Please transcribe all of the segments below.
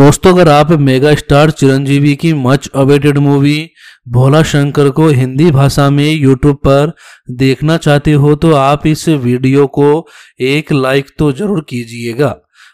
दोस्तों अगर आप मेगा स्टार चिरंजीवी की much awaited movie Bhola Shankar को हिंदी भाषा में यूट्यूब पर देखना चाहते हो तो आप इस वीडियो को एक लाइक तो जरूर कीजिएगा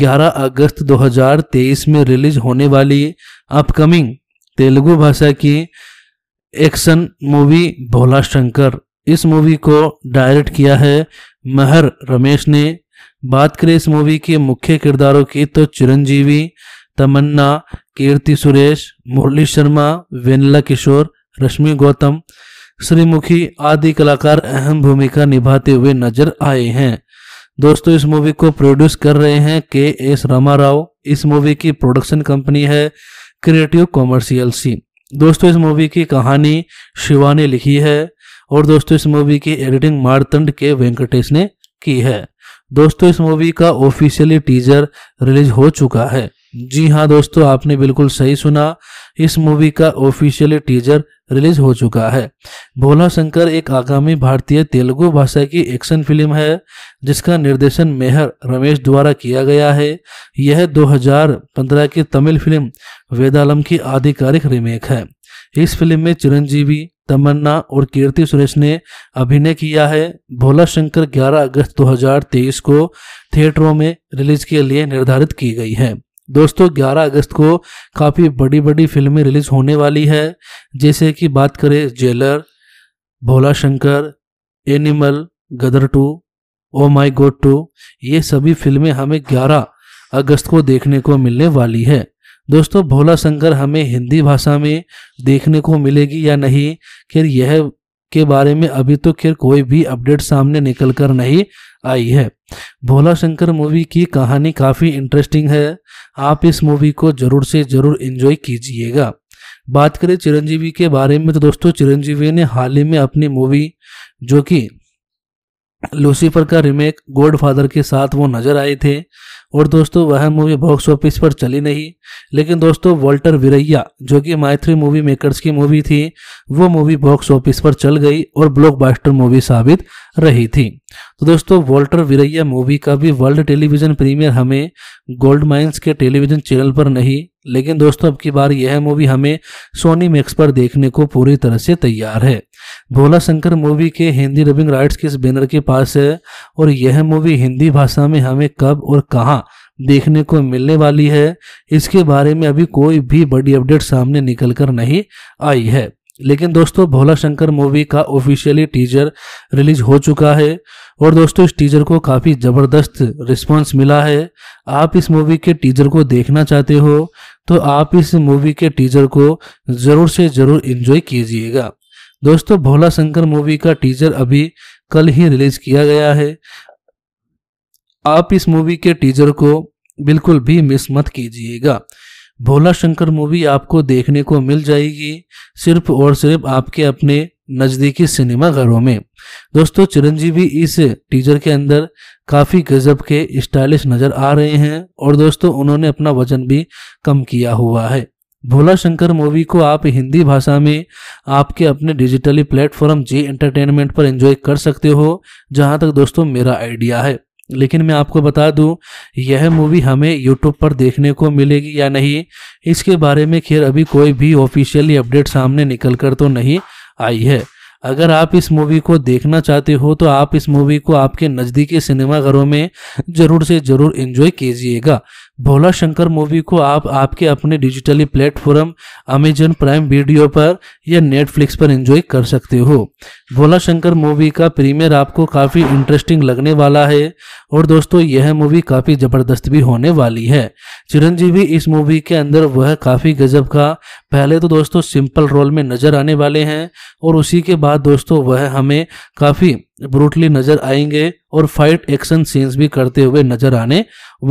11 अगस्त 2023 में रिलीज होने वाली अपकमिंग तेलुगु भाषा की एक्शन मूवी भोला शंकर इस मूवी को डायरेक्ट किया है महर रमेश ने बात करें इस मूवी के मुख्य किरदारों की तो चिरंजीवी तमन्ना कीर्ति सुरेश मुरली शर्मा वेनला किशोर रश्मि गौतम श्रीमुखी आदि कलाकार अहम भूमिका निभाते हुए नजर आए हैं दोस्तों इस मूवी को प्रोड्यूस कर रहे हैं के एस रामा राव इस मूवी की प्रोडक्शन कंपनी है क्रिएटिव कॉमर्शियल सी दोस्तों इस मूवी की कहानी शिवा ने लिखी है और दोस्तों इस मूवी की एडिटिंग मारतंड के वेंकटेश ने की है दोस्तों इस मूवी का ऑफिशियली टीजर रिलीज हो चुका है जी हाँ दोस्तों आपने बिल्कुल सही सुना इस मूवी का ऑफिशियली टीजर रिलीज हो चुका है भोला शंकर एक आगामी भारतीय तेलुगु भाषा की एक्शन फिल्म है जिसका निर्देशन मेहर रमेश द्वारा किया गया है यह 2015 की तमिल फिल्म वेदालम की आधिकारिक रीमेक है इस फिल्म में चिरंजीवी तमन्ना और कीर्ति सुरेश ने अभिनय किया है भोला शंकर 11 अगस्त 2023 को थिएटरों में रिलीज के लिए निर्धारित की गई है दोस्तों 11 अगस्त को काफ़ी बड़ी बड़ी फिल्में रिलीज होने वाली है जैसे कि बात करें Jailer Bhola Shankar Animal Gadar two ओ माई गोड टू ये सभी फिल्में हमें 11 अगस्त को देखने को मिलने वाली है दोस्तों भोला शंकर हमें हिंदी भाषा में देखने को मिलेगी या नहीं खैर यह के बारे में अभी तो खैर कोई भी अपडेट सामने निकल कर नहीं आई है भोला शंकर मूवी की कहानी काफ़ी इंटरेस्टिंग है आप इस मूवी को ज़रूर से ज़रूर इन्जॉय कीजिएगा बात करें चिरंजीवी के बारे में तो दोस्तों चिरंजीवी ने हाल ही में अपनी मूवी जो कि लूसीफर का रीमेक फादर के साथ वो नज़र आए थे और दोस्तों वह मूवी बॉक्स ऑफिस पर चली नहीं लेकिन दोस्तों वॉल्टर विरैया जो कि मायथ्री मूवी मेकर्स की मूवी थी वो मूवी बॉक्स ऑफिस पर चल गई और ब्लॉकबस्टर मूवी साबित रही थी तो दोस्तों वॉल्टर विरैया मूवी का भी वर्ल्ड टेलीविजन प्रीमियर हमें गोल्ड माइंस के टेलीविजन चैनल पर नहीं लेकिन दोस्तों अब की बार यह मूवी हमें सोनी मैक्स पर देखने को पूरी तरह से तैयार है भोला शंकर मूवी के हिंदी डबिंग राइट्स किस बैनर के पास है और यह मूवी हिंदी भाषा में हमें कब और कहाँ देखने को मिलने वाली है इसके बारे में अभी कोई भी बड़ी अपडेट सामने निकल कर नहीं आई है लेकिन दोस्तों भोला शंकर मूवी का ऑफिशियली टीजर रिलीज हो चुका है और दोस्तों इस टीजर को काफ़ी ज़बरदस्त रिस्पांस मिला है आप इस मूवी के टीजर को देखना चाहते हो तो आप इस मूवी के टीजर को जरूर से जरूर एंजॉय कीजिएगा दोस्तों भोला शंकर मूवी का टीजर अभी कल ही रिलीज किया गया है आप इस मूवी के टीजर को बिल्कुल भी मिस मत कीजिएगा भोला शंकर मूवी आपको देखने को मिल जाएगी सिर्फ और सिर्फ आपके अपने नज़दीकी सिनेमा घरों में दोस्तों चिरंजीवी इस टीजर के अंदर काफ़ी गजब के स्टाइलिश नज़र आ रहे हैं और दोस्तों उन्होंने अपना वजन भी कम किया हुआ है भोला शंकर मूवी को आप हिंदी भाषा में आपके अपने डिजिटली प्लेटफॉर्म जी एंटरटेनमेंट पर एंजॉय कर सकते हो जहां तक दोस्तों मेरा आइडिया है लेकिन मैं आपको बता दूं यह मूवी हमें यूट्यूब पर देखने को मिलेगी या नहीं इसके बारे में खैर अभी कोई भी ऑफिशियली अपडेट सामने निकल कर तो नहीं आई है अगर आप इस मूवी को देखना चाहते हो तो आप इस मूवी को आपके नज़दीकी सिनेमाघरों में ज़रूर से ज़रूर इन्जॉय कीजिएगा भोला शंकर मूवी को आप आपके अपने digitally platform Amazon Prime video पर या नेटफ्लिक्स पर एंजॉय कर सकते हो भोला शंकर मूवी का प्रीमियर आपको काफ़ी इंटरेस्टिंग लगने वाला है और दोस्तों यह मूवी काफ़ी ज़बरदस्त भी होने वाली है चिरंजीवी इस मूवी के अंदर वह काफ़ी गजब का पहले तो दोस्तों सिंपल रोल में नज़र आने वाले हैं और उसी के बाद दोस्तों वह हमें काफ़ी ब्रूटली नज़र आएंगे और फाइट एक्शन सीन्स भी करते हुए नज़र आने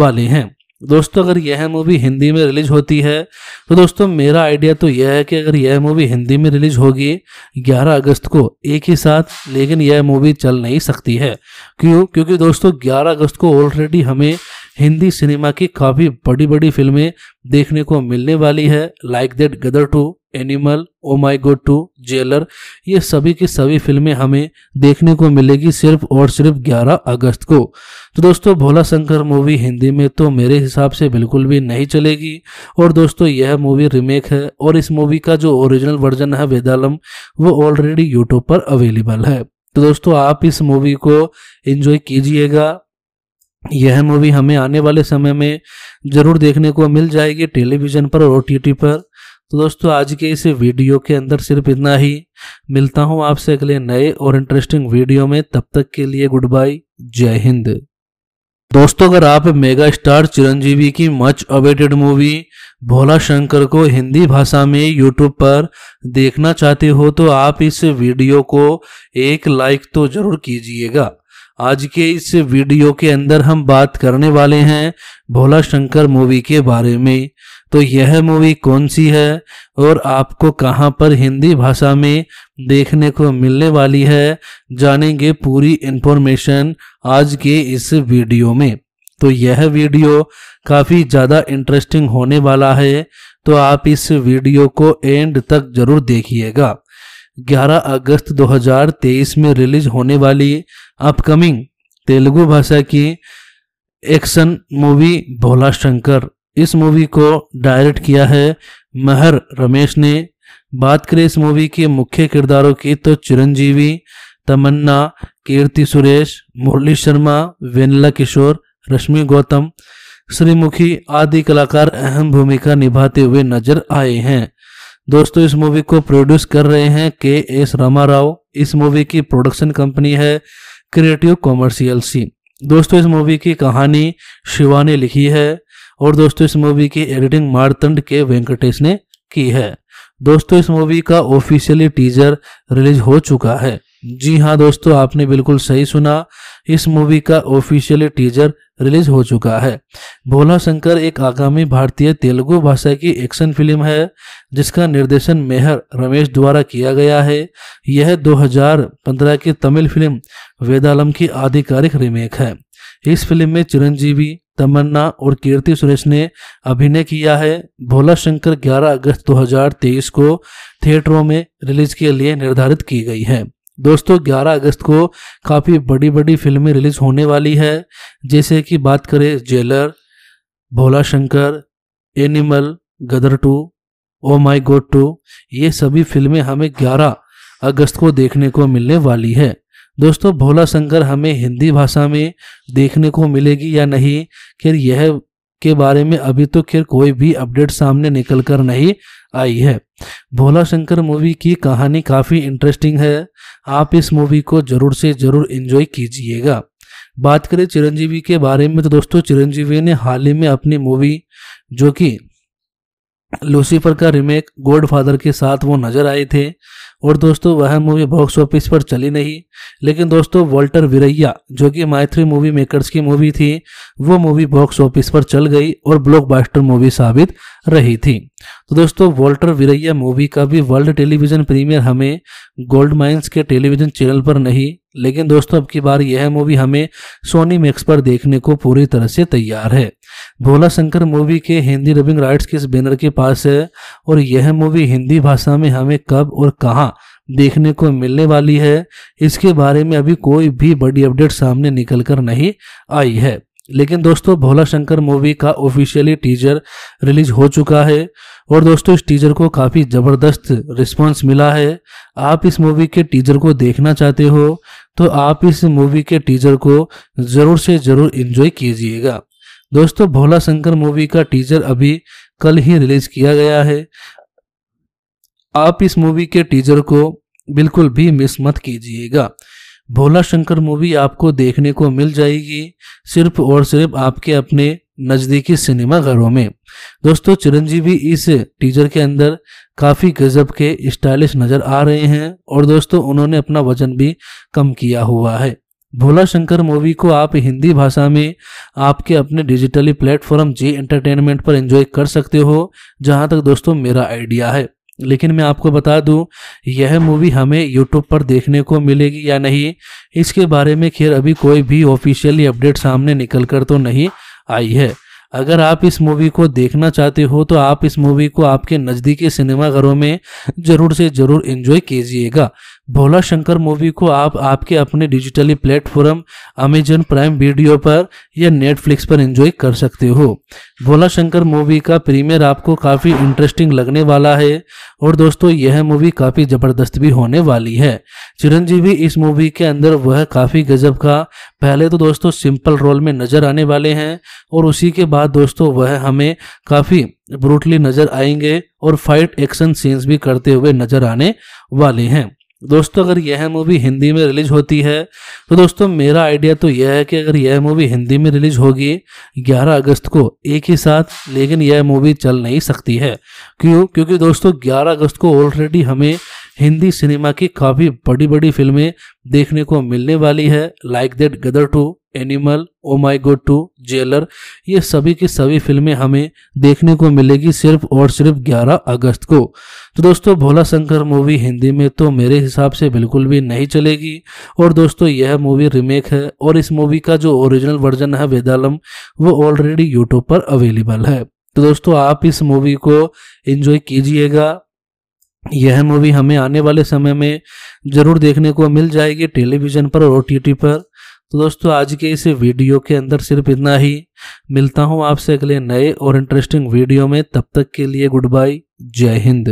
वाले हैं दोस्तों अगर यह मूवी हिंदी में रिलीज होती है तो दोस्तों मेरा आइडिया तो यह है कि अगर यह मूवी हिंदी में रिलीज होगी 11 अगस्त को एक ही साथ लेकिन यह मूवी चल नहीं सकती है क्यों क्योंकि दोस्तों 11 अगस्त को ऑलरेडी हमें हिंदी सिनेमा की काफ़ी बड़ी बड़ी फिल्में देखने को मिलने वाली है like that Gadar two Animal O my God two Jailer ये सभी की सभी फिल्में हमें देखने को मिलेगी सिर्फ और सिर्फ 11 अगस्त को तो दोस्तों भोला शंकर मूवी हिंदी में तो मेरे हिसाब से बिल्कुल भी नहीं चलेगी और दोस्तों यह मूवी रिमेक है और इस मूवी का जो ओरिजिनल वर्जन है वेदालम वो ऑलरेडी यूट्यूब पर अवेलेबल है तो दोस्तों आप इस मूवी को इंजॉय कीजिएगा यह मूवी हमें आने वाले समय में ज़रूर देखने को मिल जाएगी टेलीविज़न पर और ओ पर तो दोस्तों आज के इस वीडियो के अंदर सिर्फ इतना ही मिलता हूँ आपसे अगले नए और इंटरेस्टिंग वीडियो में तब तक के लिए गुड बाय जय हिंद दोस्तों अगर आप मेगा स्टार चिरंजीवी की much awaited movie Bhola Shankar को हिंदी भाषा में यूट्यूब पर देखना चाहते हो तो आप इस वीडियो को एक लाइक तो जरूर कीजिएगा आज के इस वीडियो के अंदर हम बात करने वाले हैं भोला शंकर मूवी के बारे में तो यह मूवी कौन सी है और आपको कहाँ पर हिंदी भाषा में देखने को मिलने वाली है जानेंगे पूरी इन्फॉर्मेशन आज के इस वीडियो में तो यह वीडियो काफ़ी ज़्यादा इंटरेस्टिंग होने वाला है तो आप इस वीडियो को एंड तक जरूर देखिएगा 11 अगस्त 2023 में रिलीज होने वाली अपकमिंग तेलुगु भाषा की एक्शन मूवी भोला शंकर इस मूवी को डायरेक्ट किया है महर रमेश ने बात करें इस मूवी के मुख्य किरदारों की तो चिरंजीवी तमन्ना कीर्ति सुरेश मुरली शर्मा वेनला किशोर रश्मि गौतम श्रीमुखी आदि कलाकार अहम भूमिका निभाते हुए नजर आए हैं दोस्तों इस मूवी को प्रोड्यूस कर रहे हैं के एस रामा राव इस मूवी की प्रोडक्शन कंपनी है क्रिएटिव कॉमर्शियल सी दोस्तों इस मूवी की कहानी शिवा ने लिखी है और दोस्तों इस मूवी की एडिटिंग मारतंड के वेंकटेश ने की है दोस्तों इस मूवी का ऑफिशियली टीजर रिलीज हो चुका है जी हाँ दोस्तों आपने बिल्कुल सही सुना इस मूवी का ऑफिशियली टीजर रिलीज हो चुका है भोला शंकर एक आगामी भारतीय तेलुगु भाषा की एक्शन फिल्म है जिसका निर्देशन मेहर रमेश द्वारा किया गया है यह 2015 की तमिल फिल्म वेदालम की आधिकारिक रीमेक है इस फिल्म में चिरंजीवी तमन्ना और कीर्ति सुरेश ने अभिनय किया है भोला शंकर 11 अगस्त 2023 को थिएटरों में रिलीज के लिए निर्धारित की गई है दोस्तों 11 अगस्त को काफ़ी बड़ी बड़ी फिल्में रिलीज होने वाली है जैसे कि बात करें Jailer Bhola Shankar Animal Gadar two ओ माई गोड टू ये सभी फिल्में हमें 11 अगस्त को देखने को मिलने वाली है दोस्तों भोला शंकर हमें हिंदी भाषा में देखने को मिलेगी या नहीं खैर यह के बारे में अभी तो खैर कोई भी अपडेट सामने निकल कर नहीं आई है भोला शंकर मूवी की कहानी काफ़ी इंटरेस्टिंग है आप इस मूवी को ज़रूर से ज़रूर इन्जॉय कीजिएगा बात करें चिरंजीवी के बारे में तो दोस्तों चिरंजीवी ने हाल ही में अपनी मूवी जो कि लूसीफर का रीमेक गॉडफादर के साथ वो नज़र आए थे और दोस्तों वह मूवी बॉक्स ऑफिस पर चली नहीं लेकिन दोस्तों वॉल्टर विरैया जो कि माइथ्री मूवी मेकर्स की मूवी थी वो मूवी बॉक्स ऑफिस पर चल गई और ब्लॉकबस्टर मूवी साबित रही थी तो दोस्तों वॉल्टर विरैया मूवी का भी वर्ल्ड टेलीविजन प्रीमियर हमें गोल्ड माइंस के टेलीविजन चैनल पर नहीं लेकिन दोस्तों अब की बार यह मूवी हमें सोनी मैक्स पर देखने को पूरी तरह से तैयार है भोला शंकर मूवी के हिंदी डबिंग राइट्स के इस बैनर के पास है और यह मूवी हिंदी भाषा में हमें कब और कहाँ देखने को मिलने वाली है इसके बारे में अभी कोई भी बड़ी अपडेट सामने निकल कर नहीं आई है लेकिन दोस्तों भोला शंकर मूवी का ऑफिशियली टीजर रिलीज हो चुका है और दोस्तों इस टीजर को काफ़ी ज़बरदस्त रिस्पांस मिला है आप इस मूवी के टीजर को देखना चाहते हो तो आप इस मूवी के टीजर को ज़रूर से ज़रूर इन्जॉय कीजिएगा दोस्तों भोला शंकर मूवी का टीजर अभी कल ही रिलीज किया गया है आप इस मूवी के टीजर को बिल्कुल भी मिस मत कीजिएगा भोला शंकर मूवी आपको देखने को मिल जाएगी सिर्फ और सिर्फ आपके अपने नज़दीकी सिनेमा घरों में दोस्तों चिरंजीवी इस टीजर के अंदर काफ़ी गजब के स्टाइलिश नज़र आ रहे हैं और दोस्तों उन्होंने अपना वजन भी कम किया हुआ है भोला शंकर मूवी को आप हिंदी भाषा में आपके अपने डिजिटली प्लेटफॉर्म जी एंटरटेनमेंट पर एंजॉय कर सकते हो जहां तक दोस्तों मेरा आइडिया है लेकिन मैं आपको बता दूं यह मूवी हमें यूट्यूब पर देखने को मिलेगी या नहीं इसके बारे में खैर अभी कोई भी ऑफिशियली अपडेट सामने निकल कर तो नहीं आई है अगर आप इस मूवी को देखना चाहते हो तो आप इस मूवी को आपके नज़दीकी सिनेमाघरों में ज़रूर से ज़रूर एंजॉय कीजिएगा भोला शंकर मूवी को आप आपके अपने digitally platform Amazon Prime video पर या नेटफ्लिक्स पर एंजॉय कर सकते हो भोला शंकर मूवी का प्रीमियर आपको काफ़ी इंटरेस्टिंग लगने वाला है और दोस्तों यह मूवी काफ़ी ज़बरदस्त भी होने वाली है चिरंजीवी इस मूवी के अंदर वह काफ़ी गजब का पहले तो दोस्तों सिंपल रोल में नज़र आने वाले हैं और उसी के बाद दोस्तों वह हमें काफ़ी ब्रूटली नज़र आएंगे और फाइट एक्शन सीन्स भी करते हुए नज़र आने वाले हैं दोस्तों अगर यह मूवी हिंदी में रिलीज होती है तो दोस्तों मेरा आइडिया तो यह है कि अगर यह मूवी हिंदी में रिलीज होगी 11 अगस्त को एक ही साथ लेकिन यह मूवी चल नहीं सकती है क्यों क्योंकि दोस्तों 11 अगस्त को ऑलरेडी हमें हिंदी सिनेमा की काफ़ी बड़ी बड़ी फिल्में देखने को मिलने वाली है like that Gadar two Animal O my God two Jailer ये सभी की सभी फिल्में हमें देखने को मिलेगी सिर्फ और सिर्फ 11 अगस्त को तो दोस्तों भोला शंकर मूवी हिंदी में तो मेरे हिसाब से बिल्कुल भी नहीं चलेगी और दोस्तों यह मूवी रिमेक है और इस मूवी का जो ओरिजिनल वर्जन है वेदालम वो ऑलरेडी यूट्यूब पर अवेलेबल है तो दोस्तों आप इस मूवी को इंजॉय कीजिएगा यह मूवी हमें आने वाले समय में ज़रूर देखने को मिल जाएगी टेलीविज़न पर और ओ पर तो दोस्तों आज के इस वीडियो के अंदर सिर्फ इतना ही मिलता हूँ आपसे अगले नए और इंटरेस्टिंग वीडियो में तब तक के लिए गुड बाय जय हिंद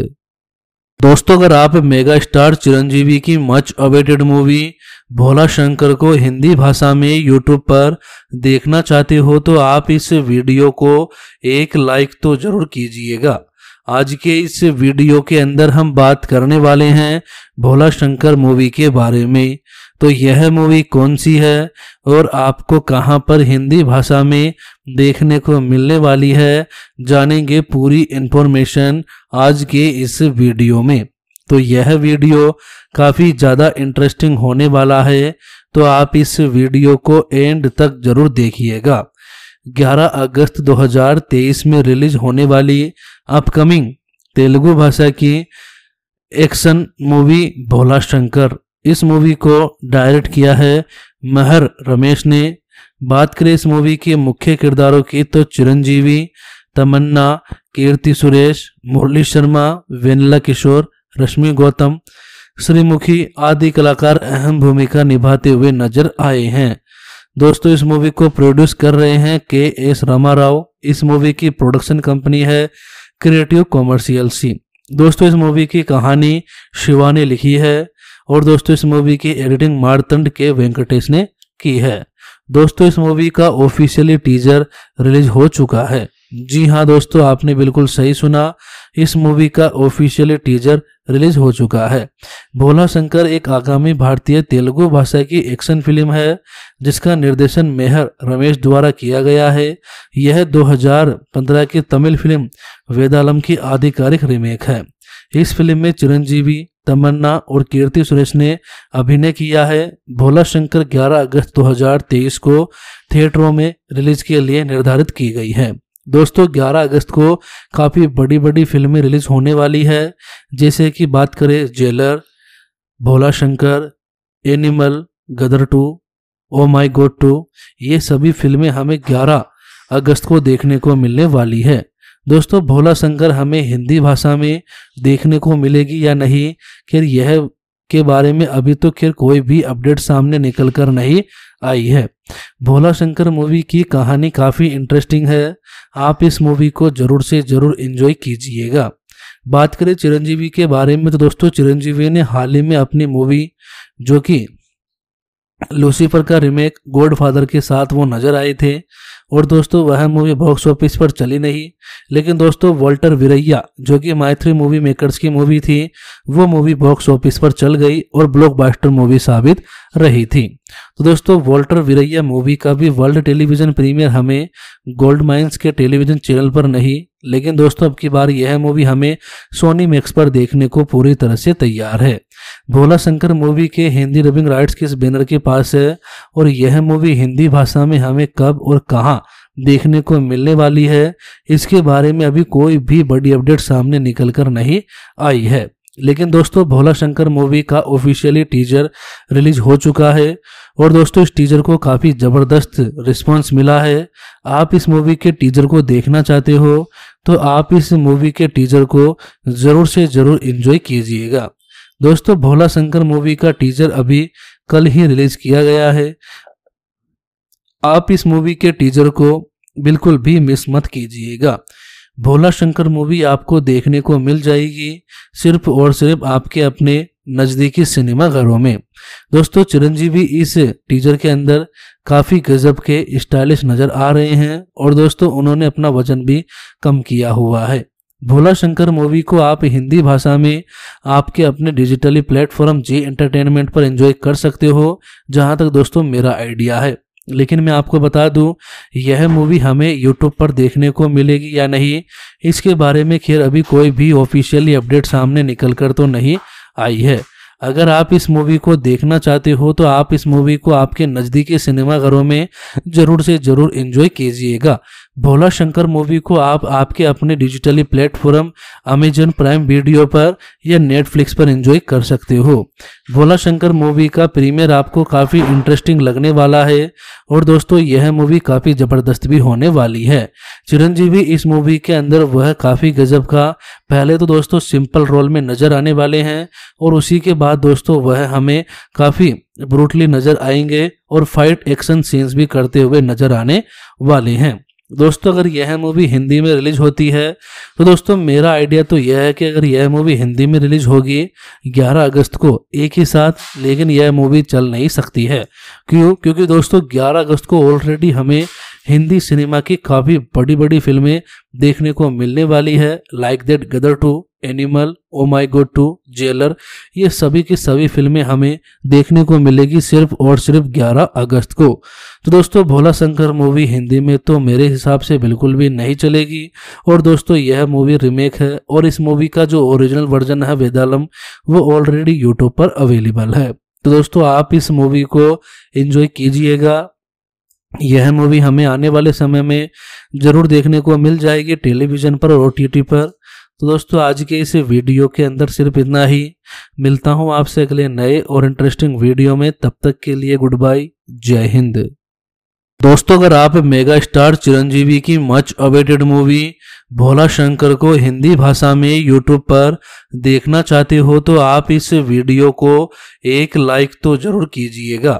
दोस्तों अगर आप मेगा स्टार चिरंजीवी की much awaited movie Bhola Shankar को हिंदी भाषा में यूट्यूब पर देखना चाहते हो तो आप इस वीडियो को एक लाइक तो जरूर कीजिएगा आज के इस वीडियो के अंदर हम बात करने वाले हैं भोला शंकर मूवी के बारे में तो यह मूवी कौन सी है और आपको कहाँ पर हिंदी भाषा में देखने को मिलने वाली है जानेंगे पूरी इन्फॉर्मेशन आज के इस वीडियो में तो यह वीडियो काफ़ी ज़्यादा इंटरेस्टिंग होने वाला है तो आप इस वीडियो को एंड तक जरूर देखिएगा 11 अगस्त 2023 में रिलीज होने वाली अपकमिंग तेलुगु भाषा की एक्शन मूवी भोला शंकर इस मूवी को डायरेक्ट किया है महर रमेश ने बात करें इस मूवी के मुख्य किरदारों की तो चिरंजीवी तमन्ना कीर्ति सुरेश मुरली शर्मा वेनला किशोर रश्मि गौतम श्रीमुखी आदि कलाकार अहम भूमिका निभाते हुए नजर आए हैं दोस्तों इस मूवी को प्रोड्यूस कर रहे हैं के एस रामा राव इस मूवी की प्रोडक्शन कंपनी है क्रिएटिव कॉमर्शियल सी दोस्तों इस मूवी की कहानी शिवा ने लिखी है और दोस्तों इस मूवी की एडिटिंग मारतंड के वेंकटेश ने की है दोस्तों इस मूवी का ऑफिशियली टीजर रिलीज हो चुका है जी हाँ दोस्तों आपने बिल्कुल सही सुना इस मूवी का ऑफिशियली टीजर रिलीज हो चुका है भोला शंकर एक आगामी भारतीय तेलुगु भाषा की एक्शन फिल्म है जिसका निर्देशन मेहर रमेश द्वारा किया गया है यह 2015 की तमिल फिल्म वेदालम की आधिकारिक रीमेक है इस फिल्म में चिरंजीवी तमन्ना और कीर्ति सुरेश ने अभिनय किया है भोला शंकर 11 अगस्त 2023 को थिएटरों में रिलीज के लिए निर्धारित की गई है दोस्तों 11 अगस्त को काफ़ी बड़ी बड़ी फिल्में रिलीज होने वाली है जैसे कि बात करें Jailer Bhola Shankar Animal Gadar two ओ माई गोड टू ये सभी फिल्में हमें 11 अगस्त को देखने को मिलने वाली है दोस्तों भोला शंकर हमें हिंदी भाषा में देखने को मिलेगी या नहीं खैर यह के बारे में अभी तो खैर कोई भी अपडेट सामने निकल कर नहीं आई है भोला शंकर मूवी की कहानी काफ़ी इंटरेस्टिंग है आप इस मूवी को ज़रूर से ज़रूर इन्जॉय कीजिएगा बात करें चिरंजीवी के बारे में तो दोस्तों चिरंजीवी ने हाल ही में अपनी मूवी जो कि लूसीफर का रीमेक फादर के साथ वो नज़र आए थे और दोस्तों वह मूवी बॉक्स ऑफिस पर चली नहीं लेकिन दोस्तों वॉल्टर विरैया जो कि माइथ्री मूवी मेकर्स की मूवी थी वो मूवी बॉक्स ऑफिस पर चल गई और ब्लॉकबस्टर मूवी साबित रही थी तो दोस्तों वॉल्टर विरैया मूवी का भी वर्ल्ड टेलीविजन प्रीमियर हमें गोल्ड माइंस के टेलीविजन चैनल पर नहीं लेकिन दोस्तों अब की बार यह मूवी हमें सोनी मैक्स पर देखने को पूरी तरह से तैयार है भोला शंकर मूवी के हिंदी डबिंग राइट्स के इस बैनर के पास है और यह मूवी हिंदी भाषा में हमें कब और कहाँ देखने को मिलने वाली है इसके बारे में अभी कोई भी बड़ी अपडेट सामने निकल कर नहीं आई है लेकिन दोस्तों भोला शंकर मूवी का ऑफिशियली टीजर रिलीज हो चुका है और दोस्तों इस टीजर को काफ़ी ज़बरदस्त रिस्पांस मिला है आप इस मूवी के टीजर को देखना चाहते हो तो आप इस मूवी के टीजर को ज़रूर से ज़रूर इन्जॉय कीजिएगा दोस्तों भोला शंकर मूवी का टीजर अभी कल ही रिलीज किया गया है आप इस मूवी के टीजर को बिल्कुल भी मिस मत कीजिएगा भोला शंकर मूवी आपको देखने को मिल जाएगी सिर्फ और सिर्फ आपके अपने नज़दीकी सिनेमा घरों में दोस्तों चिरंजीवी इस टीजर के अंदर काफ़ी गजब के स्टाइलिश नज़र आ रहे हैं और दोस्तों उन्होंने अपना वजन भी कम किया हुआ है भोला शंकर मूवी को आप हिंदी भाषा में आपके अपने डिजिटली प्लेटफॉर्म जी एंटरटेनमेंट पर एंजॉय कर सकते हो जहां तक दोस्तों मेरा आइडिया है लेकिन मैं आपको बता दूं यह मूवी हमें यूट्यूब पर देखने को मिलेगी या नहीं इसके बारे में खैर अभी कोई भी ऑफिशियली अपडेट सामने निकल कर तो नहीं आई है अगर आप इस मूवी को देखना चाहते हो तो आप इस मूवी को आपके नज़दीकी सिनेमाघरों में ज़रूर से ज़रूर इन्जॉय कीजिएगा भोला शंकर मूवी को आप आपके अपने digitally platform Amazon Prime video पर या नेटफ्लिक्स पर एंजॉय कर सकते हो भोला शंकर मूवी का प्रीमियर आपको काफ़ी इंटरेस्टिंग लगने वाला है और दोस्तों यह मूवी काफ़ी ज़बरदस्त भी होने वाली है चिरंजीवी इस मूवी के अंदर वह काफ़ी गजब का पहले तो दोस्तों सिंपल रोल में नज़र आने वाले हैं और उसी के बाद दोस्तों वह हमें काफ़ी ब्रूटली नज़र आएंगे और फाइट एक्शन सीन्स भी करते हुए नज़र आने वाले हैं दोस्तों अगर यह मूवी हिंदी में रिलीज होती है तो दोस्तों मेरा आइडिया तो यह है कि अगर यह मूवी हिंदी में रिलीज होगी 11 अगस्त को एक ही साथ लेकिन यह मूवी चल नहीं सकती है क्यों क्योंकि दोस्तों 11 अगस्त को ऑलरेडी हमें हिंदी सिनेमा की काफ़ी बड़ी बड़ी फिल्में देखने को मिलने वाली है like that Gadar two Animal O my God two Jailer ये सभी की सभी फिल्में हमें देखने को मिलेगी सिर्फ और सिर्फ 11 अगस्त को तो दोस्तों भोला शंकर मूवी हिंदी में तो मेरे हिसाब से बिल्कुल भी नहीं चलेगी और दोस्तों यह मूवी रिमेक है और इस मूवी का जो ओरिजिनल वर्जन है वेदालम वो ऑलरेडी यूट्यूब पर अवेलेबल है तो दोस्तों आप इस मूवी को इंजॉय कीजिएगा यह मूवी हमें आने वाले समय में ज़रूर देखने को मिल जाएगी टेलीविज़न पर और ओ पर तो दोस्तों आज के इस वीडियो के अंदर सिर्फ इतना ही मिलता हूँ आपसे अगले नए और इंटरेस्टिंग वीडियो में तब तक के लिए गुड बाय जय हिंद दोस्तों अगर आप मेगा स्टार चिरंजीवी की much awaited movie Bhola Shankar को हिंदी भाषा में यूट्यूब पर देखना चाहते हो तो आप इस वीडियो को एक लाइक तो जरूर कीजिएगा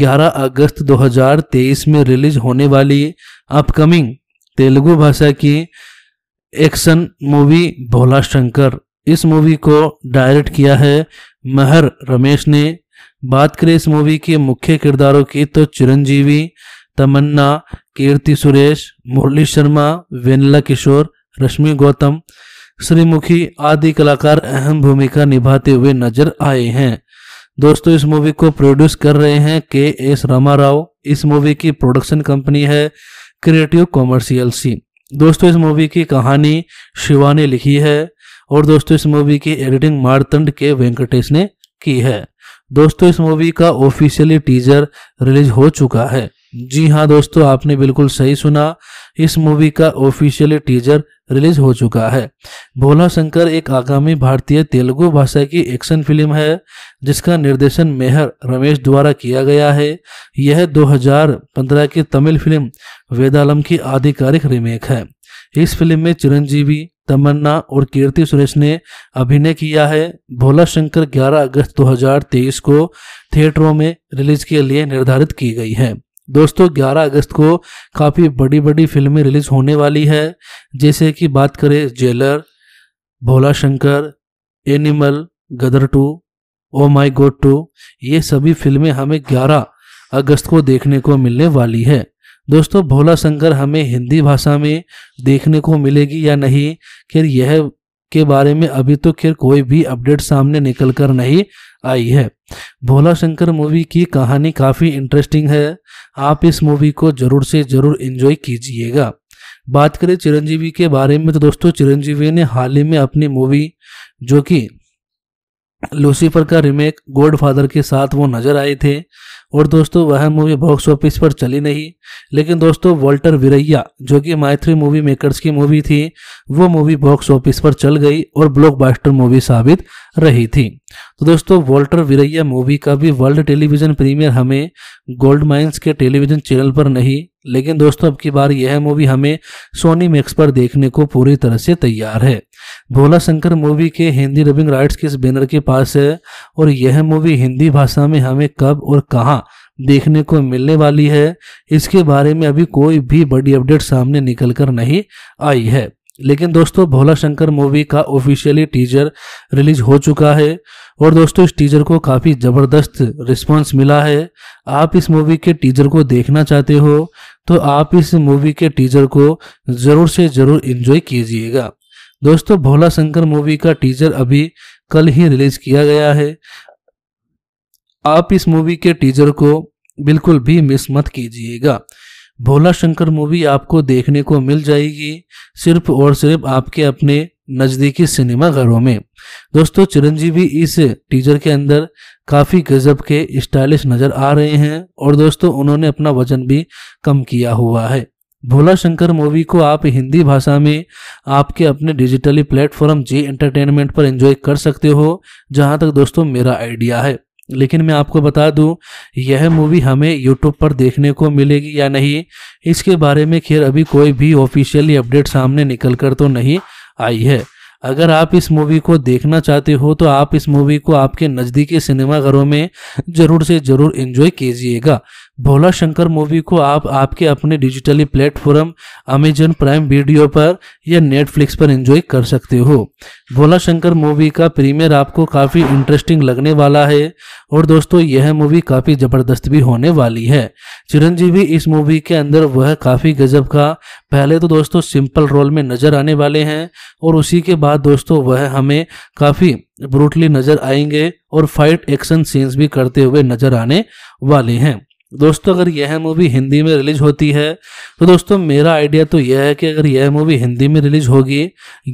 11 अगस्त 2023 में रिलीज होने वाली अपकमिंग तेलुगु भाषा की एक्शन मूवी भोला शंकर इस मूवी को डायरेक्ट किया है महर रमेश ने बात करें इस मूवी के मुख्य किरदारों की तो चिरंजीवी तमन्ना कीर्ति सुरेश मुरली शर्मा वेनला किशोर रश्मि गौतम श्रीमुखी आदि कलाकार अहम भूमिका निभाते हुए नजर आए हैं दोस्तों इस मूवी को प्रोड्यूस कर रहे हैं के एस रामा राव इस मूवी की प्रोडक्शन कंपनी है क्रिएटिव कॉमर्शियल सी दोस्तों इस मूवी की कहानी शिवा ने लिखी है और दोस्तों इस मूवी की एडिटिंग मारतंड के वेंकटेश ने की है दोस्तों इस मूवी का ऑफिशियली टीजर रिलीज हो चुका है जी हाँ दोस्तों आपने बिल्कुल सही सुना इस मूवी का ऑफिशियली टीजर रिलीज हो चुका है भोला शंकर एक आगामी भारतीय तेलुगु भाषा की एक्शन फिल्म है जिसका निर्देशन मेहर रमेश द्वारा किया गया है यह 2015 की तमिल फिल्म वेदालम की आधिकारिक रीमेक है इस फिल्म में चिरंजीवी तमन्ना और कीर्ति सुरेश ने अभिनय किया है भोला शंकर 11 अगस्त 2023 को थिएटरों में रिलीज के लिए निर्धारित की गई है दोस्तों 11 अगस्त को काफ़ी बड़ी बड़ी फिल्में रिलीज होने वाली है जैसे कि बात करें Jailer Bhola Shankar Animal Gadar two ओ माई गोड टू ये सभी फिल्में हमें 11 अगस्त को देखने को मिलने वाली है दोस्तों भोला शंकर हमें हिंदी भाषा में देखने को मिलेगी या नहीं खैर यह के बारे में अभी तो खैर कोई भी अपडेट सामने निकल कर नहीं आई है भोला शंकर मूवी की कहानी काफ़ी इंटरेस्टिंग है आप इस मूवी को ज़रूर से ज़रूर इंजॉय कीजिएगा बात करें चिरंजीवी के बारे में तो दोस्तों चिरंजीवी ने हाल ही में अपनी मूवी जो कि लूसीफर का गोड गॉडफादर के साथ वो नज़र आए थे और दोस्तों वह मूवी बॉक्स ऑफिस पर चली नहीं लेकिन दोस्तों वॉल्टर विरैया जो कि मायथ्री मूवी मेकर्स की मूवी थी वो मूवी बॉक्स ऑफिस पर चल गई और ब्लॉकबस्टर मूवी साबित रही थी तो दोस्तों वॉल्टर विरैया मूवी का भी वर्ल्ड टेलीविजन प्रीमियर हमें गोल्ड माइंस के टेलीविजन चैनल पर नहीं लेकिन दोस्तों अब की बार यह मूवी हमें सोनी मैक्स पर देखने को पूरी तरह से तैयार है भोला शंकर मूवी के हिंदी रबिंग राइट्स के इस बैनर के पास है और यह मूवी हिंदी भाषा में हमें कब और कहाँ देखने को मिलने वाली है इसके बारे में अभी कोई भी बड़ी अपडेट सामने निकल कर नहीं आई है लेकिन दोस्तों भोला शंकर मूवी का ऑफिशियली टीजर रिलीज हो चुका है और दोस्तों इस टीजर को काफ़ी ज़बरदस्त रिस्पांस मिला है आप इस मूवी के टीजर को देखना चाहते हो तो आप इस मूवी के टीजर को ज़रूर से ज़रूर इन्जॉय कीजिएगा दोस्तों भोला शंकर मूवी का टीजर अभी कल ही रिलीज किया गया है आप इस मूवी के टीजर को बिल्कुल भी मिस मत कीजिएगा भोला शंकर मूवी आपको देखने को मिल जाएगी सिर्फ और सिर्फ आपके अपने नज़दीकी सिनेमा घरों में दोस्तों चिरंजीवी इस टीजर के अंदर काफ़ी गजब के स्टाइलिश नज़र आ रहे हैं और दोस्तों उन्होंने अपना वजन भी कम किया हुआ है भोला शंकर मूवी को आप हिंदी भाषा में आपके अपने डिजिटली प्लेटफॉर्म जी एंटरटेनमेंट पर एंजॉय कर सकते हो जहां तक दोस्तों मेरा आइडिया है लेकिन मैं आपको बता दूं यह मूवी हमें यूट्यूब पर देखने को मिलेगी या नहीं इसके बारे में खैर अभी कोई भी ऑफिशियली अपडेट सामने निकल कर तो नहीं आई है अगर आप इस मूवी को देखना चाहते हो तो आप इस मूवी को आपके नज़दीकी सिनेमाघरों में ज़रूर से ज़रूर इन्जॉय कीजिएगा भोला शंकर मूवी को आप आपके अपने digitally platform Amazon Prime video पर या नेटफ्लिक्स पर एंजॉय कर सकते हो भोला शंकर मूवी का प्रीमियर आपको काफ़ी इंटरेस्टिंग लगने वाला है और दोस्तों यह मूवी काफ़ी ज़बरदस्त भी होने वाली है चिरंजीवी इस मूवी के अंदर वह काफ़ी गजब का पहले तो दोस्तों सिंपल रोल में नज़र आने वाले हैं और उसी के बाद दोस्तों वह हमें काफ़ी ब्रूटली नज़र आएंगे और फाइट एक्शन सीन्स भी करते हुए नज़र आने वाले हैं दोस्तों अगर यह मूवी हिंदी में रिलीज होती है तो दोस्तों मेरा आइडिया तो यह है कि अगर यह मूवी हिंदी में रिलीज होगी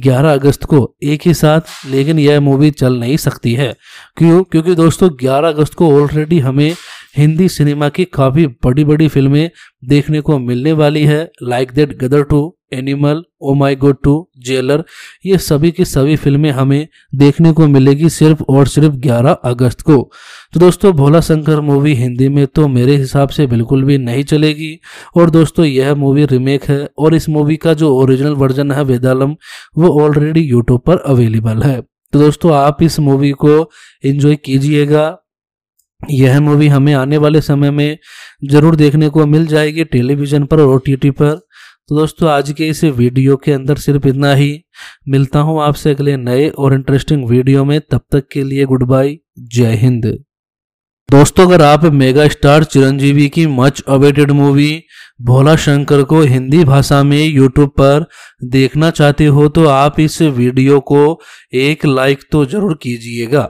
11 अगस्त को एक ही साथ लेकिन यह मूवी चल नहीं सकती है क्यों क्योंकि दोस्तों 11 अगस्त को ऑलरेडी हमें हिंदी सिनेमा की काफ़ी बड़ी बड़ी फिल्में देखने को मिलने वाली है like that Gadar two Animal O my God two Jailer ये सभी की सभी फिल्में हमें देखने को मिलेगी सिर्फ और सिर्फ 11 अगस्त को तो दोस्तों भोला शंकर मूवी हिंदी में तो मेरे हिसाब से बिल्कुल भी नहीं चलेगी और दोस्तों यह मूवी रिमेक है और इस मूवी का जो ओरिजिनल वर्जन है वेदालम वो ऑलरेडी यूट्यूब पर अवेलेबल है तो दोस्तों आप इस मूवी को इंजॉय कीजिएगा यह मूवी हमें आने वाले समय में ज़रूर देखने को मिल जाएगी टेलीविज़न पर और ओ पर तो दोस्तों आज के इस वीडियो के अंदर सिर्फ इतना ही मिलता हूँ आपसे अगले नए और इंटरेस्टिंग वीडियो में तब तक के लिए गुड बाय जय हिंद दोस्तों अगर आप मेगा स्टार चिरंजीवी की much awaited movie Bhola Shankar को हिंदी भाषा में यूट्यूब पर देखना चाहते हो तो आप इस वीडियो को एक लाइक तो जरूर कीजिएगा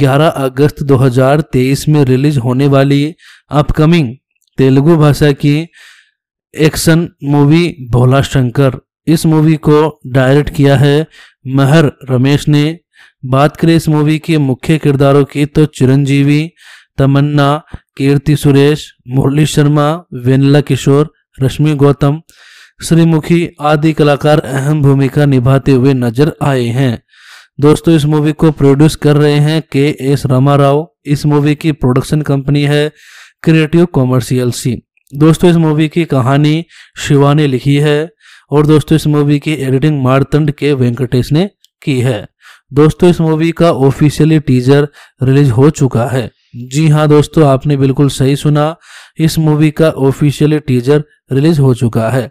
11 अगस्त 2023 में रिलीज होने वाली अपकमिंग तेलुगु भाषा की एक्शन मूवी भोला शंकर इस मूवी को डायरेक्ट किया है महर रमेश ने बात करें इस मूवी के मुख्य किरदारों की तो चिरंजीवी तमन्ना कीर्ति सुरेश मुरली शर्मा वेनला किशोर रश्मि गौतम श्रीमुखी आदि कलाकार अहम भूमिका निभाते हुए नजर आए हैं दोस्तों इस मूवी को प्रोड्यूस कर रहे हैं के एस रामा राव इस मूवी की प्रोडक्शन कंपनी है क्रिएटिव कॉमर्शियल सी दोस्तों इस मूवी की कहानी शिवा ने लिखी है और दोस्तों इस मूवी की एडिटिंग मारतंड के वेंकटेश ने की है दोस्तों इस मूवी का ऑफिशियली टीजर रिलीज हो चुका है जी हाँ दोस्तों आपने बिल्कुल सही सुना इस मूवी का ऑफिशियली टीजर रिलीज हो चुका है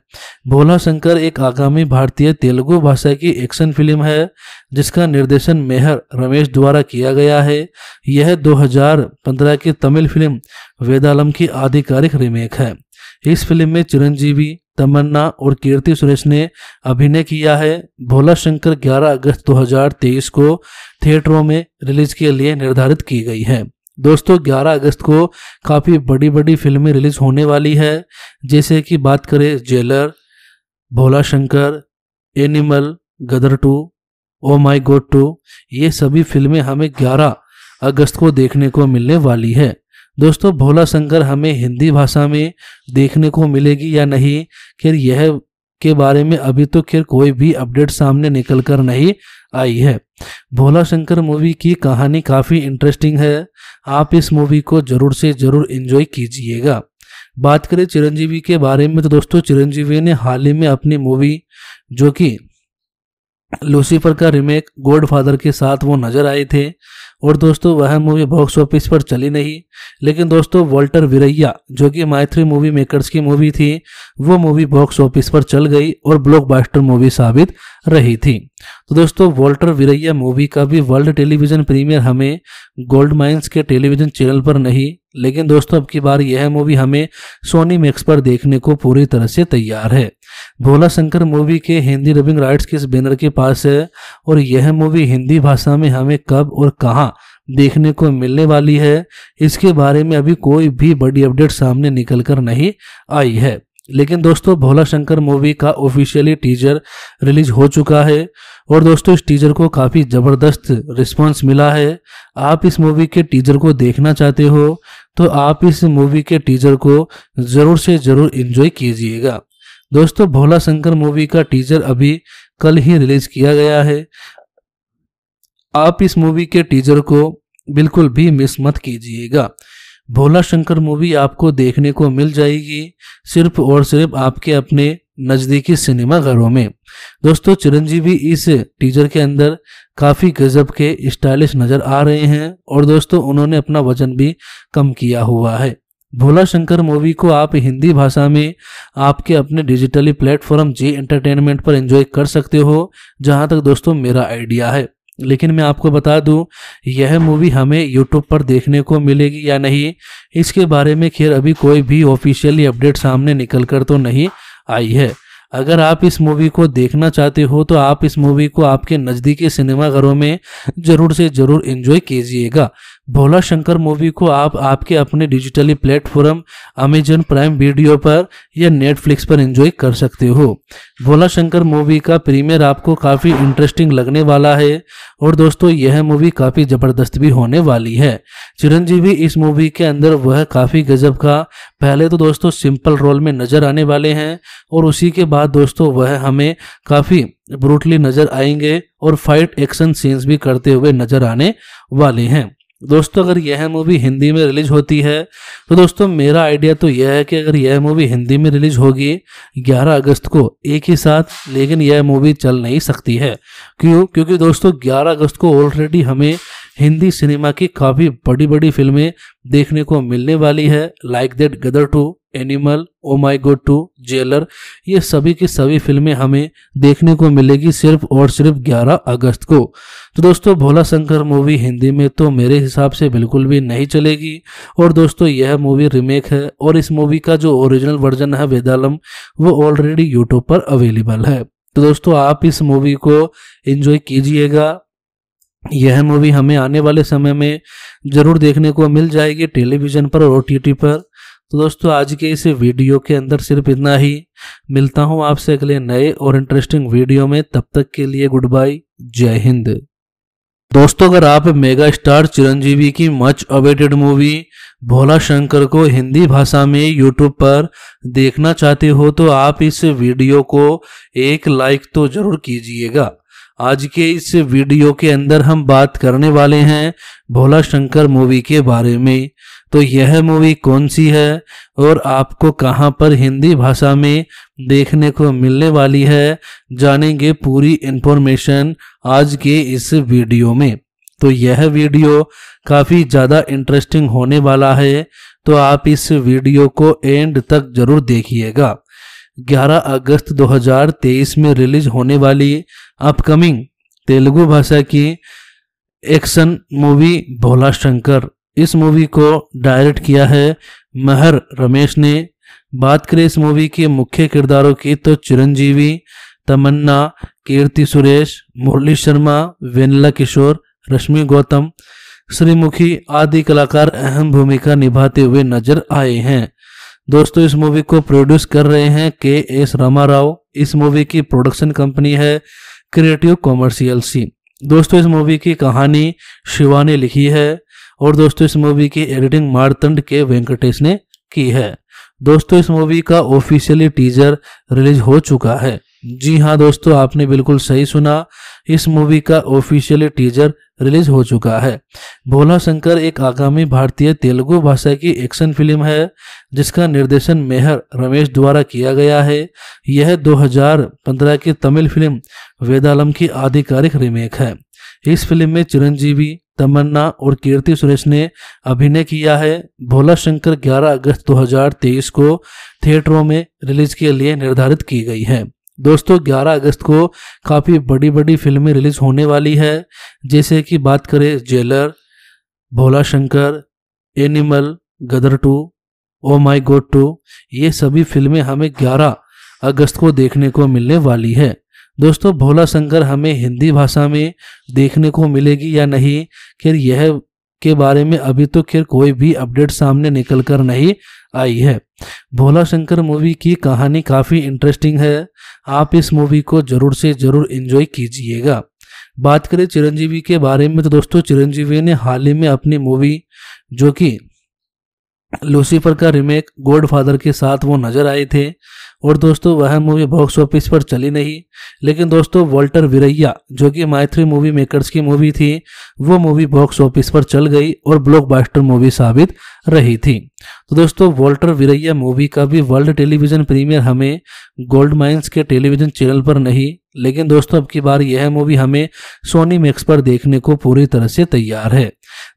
भोला शंकर एक आगामी भारतीय तेलुगु भाषा की एक्शन फिल्म है जिसका निर्देशन मेहर रमेश द्वारा किया गया है यह 2015 की तमिल फिल्म वेदालम की आधिकारिक रीमेक है इस फिल्म में चिरंजीवी तमन्ना और कीर्ति सुरेश ने अभिनय किया है भोला शंकर 11 अगस्त 2023 को थिएटरों में रिलीज के लिए निर्धारित की गई है दोस्तों 11 अगस्त को काफ़ी बड़ी बड़ी फिल्में रिलीज होने वाली है जैसे कि बात करें Jailer Bhola Shankar Animal Gadar two ओ माई गोड टू ये सभी फिल्में हमें 11 अगस्त को देखने को मिलने वाली है दोस्तों भोला शंकर हमें हिंदी भाषा में देखने को मिलेगी या नहीं खैर यह के बारे में अभी तो खैर कोई भी अपडेट सामने निकल कर नहीं आई है भोला शंकर मूवी की कहानी काफ़ी इंटरेस्टिंग है आप इस मूवी को ज़रूर से ज़रूर इन्जॉय कीजिएगा बात करें चिरंजीवी के बारे में तो दोस्तों चिरंजीवी ने हाल ही में अपनी मूवी जो कि लूसीफर का रीमेक गोड फादर के साथ वो नजर आए थे और दोस्तों वह मूवी बॉक्स ऑफिस पर चली नहीं लेकिन दोस्तों वॉल्टर विरैया जो कि मायथ्री मूवी मेकर्स की मूवी थी वो मूवी बॉक्स ऑफिस पर चल गई और ब्लॉकबस्टर मूवी साबित रही थी तो दोस्तों वॉल्टर विरैया मूवी का भी वर्ल्ड टेलीविजन प्रीमियर हमें गोल्ड माइंस के टेलीविजन चैनल पर नहीं लेकिन दोस्तों अब की बार यह मूवी हमें सोनी मैक्स पर देखने को पूरी तरह से तैयार है भोला शंकर मूवी के हिंदी डबिंग राइट्स के इस बैनर के पास है और यह मूवी हिंदी भाषा में हमें कब और कहाँ देखने को मिलने वाली है इसके बारे में अभी कोई भी बड़ी अपडेट सामने निकल कर नहीं आई है लेकिन दोस्तों भोला शंकर मूवी का ऑफिशियली टीजर रिलीज हो चुका है और दोस्तों इस टीजर को काफ़ी ज़बरदस्त रिस्पांस मिला है आप इस मूवी के टीजर को देखना चाहते हो तो आप इस मूवी के टीजर को ज़रूर से ज़रूर इन्जॉय कीजिएगा दोस्तों भोला शंकर मूवी का टीजर अभी कल ही रिलीज किया गया है आप इस मूवी के टीजर को बिल्कुल भी मिस मत कीजिएगा भोला शंकर मूवी आपको देखने को मिल जाएगी सिर्फ और सिर्फ आपके अपने नज़दीकी सिनेमा घरों में दोस्तों चिरंजीवी इस टीजर के अंदर काफ़ी गजब के स्टाइलिश नज़र आ रहे हैं और दोस्तों उन्होंने अपना वजन भी कम किया हुआ है भोला शंकर मूवी को आप हिंदी भाषा में आपके अपने डिजिटली प्लेटफॉर्म जी एंटरटेनमेंट पर एंजॉय कर सकते हो जहां तक दोस्तों मेरा आइडिया है लेकिन मैं आपको बता दूं यह मूवी हमें यूट्यूब पर देखने को मिलेगी या नहीं इसके बारे में खैर अभी कोई भी ऑफिशियली अपडेट सामने निकल कर तो नहीं आई है अगर आप इस मूवी को देखना चाहते हो तो आप इस मूवी को आपके नज़दीकी सिनेमाघरों में ज़रूर से ज़रूर इंजॉय कीजिएगा भोला शंकर मूवी को आप आपके अपने digitally platform Amazon Prime video पर या नेटफ्लिक्स पर एंजॉय कर सकते हो भोला शंकर मूवी का प्रीमियर आपको काफ़ी इंटरेस्टिंग लगने वाला है और दोस्तों यह मूवी काफ़ी ज़बरदस्त भी होने वाली है चिरंजीवी इस मूवी के अंदर वह काफ़ी गजब का पहले तो दोस्तों सिंपल रोल में नज़र आने वाले हैं और उसी के बाद दोस्तों वह हमें काफ़ी ब्रूटली नज़र आएंगे और फाइट एक्शन सीन्स भी करते हुए नज़र आने वाले हैं दोस्तों अगर यह मूवी हिंदी में रिलीज होती है तो दोस्तों मेरा आइडिया तो यह है कि अगर यह मूवी हिंदी में रिलीज होगी 11 अगस्त को एक ही साथ लेकिन यह मूवी चल नहीं सकती है क्यों क्योंकि दोस्तों 11 अगस्त को ऑलरेडी हमें हिंदी सिनेमा की काफ़ी बड़ी बड़ी फिल्में देखने को मिलने वाली है like that Gadar two Animal O my God two Jailer ये सभी की सभी फिल्में हमें देखने को मिलेगी सिर्फ और सिर्फ 11 अगस्त को तो दोस्तों भोला शंकर मूवी हिंदी में तो मेरे हिसाब से बिल्कुल भी नहीं चलेगी और दोस्तों यह मूवी रिमेक है और इस मूवी का जो ओरिजिनल वर्जन है वेदालम वो ऑलरेडी यूट्यूब पर अवेलेबल है तो दोस्तों आप इस मूवी को इन्जॉय कीजिएगा यह मूवी हमें आने वाले समय में ज़रूर देखने को मिल जाएगी टेलीविज़न पर और ओ पर तो दोस्तों आज के इस वीडियो के अंदर सिर्फ इतना ही मिलता हूँ आपसे अगले नए और इंटरेस्टिंग वीडियो में तब तक के लिए गुड बाय जय हिंद दोस्तों अगर आप मेगा स्टार चिरंजीवी की much awaited movie Bhola Shankar को हिंदी भाषा में यूट्यूब पर देखना चाहते हो तो आप इस वीडियो को एक लाइक तो जरूर कीजिएगा आज के इस वीडियो के अंदर हम बात करने वाले हैं भोला शंकर मूवी के बारे में तो यह मूवी कौन सी है और आपको कहाँ पर हिंदी भाषा में देखने को मिलने वाली है जानेंगे पूरी इन्फॉर्मेशन आज के इस वीडियो में तो यह वीडियो काफ़ी ज़्यादा इंटरेस्टिंग होने वाला है तो आप इस वीडियो को एंड तक जरूर देखिएगा 11 अगस्त 2023 में रिलीज होने वाली अपकमिंग तेलुगु भाषा की एक्शन मूवी भोला शंकर इस मूवी को डायरेक्ट किया है महर रमेश ने बात करें इस मूवी के मुख्य किरदारों की तो चिरंजीवी तमन्ना कीर्ति सुरेश मुरली शर्मा वेनला किशोर रश्मि गौतम श्रीमुखी आदि कलाकार अहम भूमिका निभाते हुए नजर आए हैं दोस्तों इस मूवी को प्रोड्यूस कर रहे हैं के एस रामा राव इस मूवी की प्रोडक्शन कंपनी है क्रिएटिव कॉमर्शियल सी दोस्तों इस मूवी की कहानी शिवा ने लिखी है और दोस्तों इस मूवी की एडिटिंग मारतंड के वेंकटेश ने की है दोस्तों इस मूवी का ऑफिशियली टीजर रिलीज हो चुका है जी हाँ दोस्तों आपने बिल्कुल सही सुना इस मूवी का ऑफिशियली टीजर रिलीज हो चुका है भोला शंकर एक आगामी भारतीय तेलुगु भाषा की एक्शन फिल्म है जिसका निर्देशन मेहर रमेश द्वारा किया गया है यह 2015 की तमिल फिल्म वेदालम की आधिकारिक रीमेक है इस फिल्म में चिरंजीवी तमन्ना और कीर्ति सुरेश ने अभिनय किया है भोला शंकर 11 अगस्त 2023 को थिएटरों में रिलीज के लिए निर्धारित की गई है दोस्तों 11 अगस्त को काफ़ी बड़ी बड़ी फिल्में रिलीज होने वाली है जैसे कि बात करें Jailer Bhola Shankar Animal Gadar two ओ माई गोड टू ये सभी फिल्में हमें 11 अगस्त को देखने को मिलने वाली है दोस्तों भोला शंकर हमें हिंदी भाषा में देखने को मिलेगी या नहीं खैर यह के बारे में अभी तो खैर कोई भी अपडेट सामने निकल कर नहीं आई है भोला शंकर मूवी की कहानी काफ़ी इंटरेस्टिंग है आप इस मूवी को ज़रूर से ज़रूर इंजॉय कीजिएगा बात करें चिरंजीवी के बारे में तो दोस्तों चिरंजीवी ने हाल ही में अपनी मूवी जो कि लूसीफर का रिमेक गॉडफादर के साथ वो नज़र आए थे और दोस्तों वह मूवी बॉक्स ऑफिस पर चली नहीं लेकिन दोस्तों वॉल्टर विरैया जो कि मायथ्री मूवी मेकर्स की मूवी थी वो मूवी बॉक्स ऑफिस पर चल गई और ब्लॉकबस्टर मूवी साबित रही थी तो दोस्तों वॉल्टर विरैया मूवी का भी वर्ल्ड टेलीविजन प्रीमियर हमें गोल्ड माइंस के टेलीविजन चैनल पर नहीं लेकिन दोस्तों अब की बार यह मूवी हमें सोनी मैक्स पर देखने को पूरी तरह से तैयार है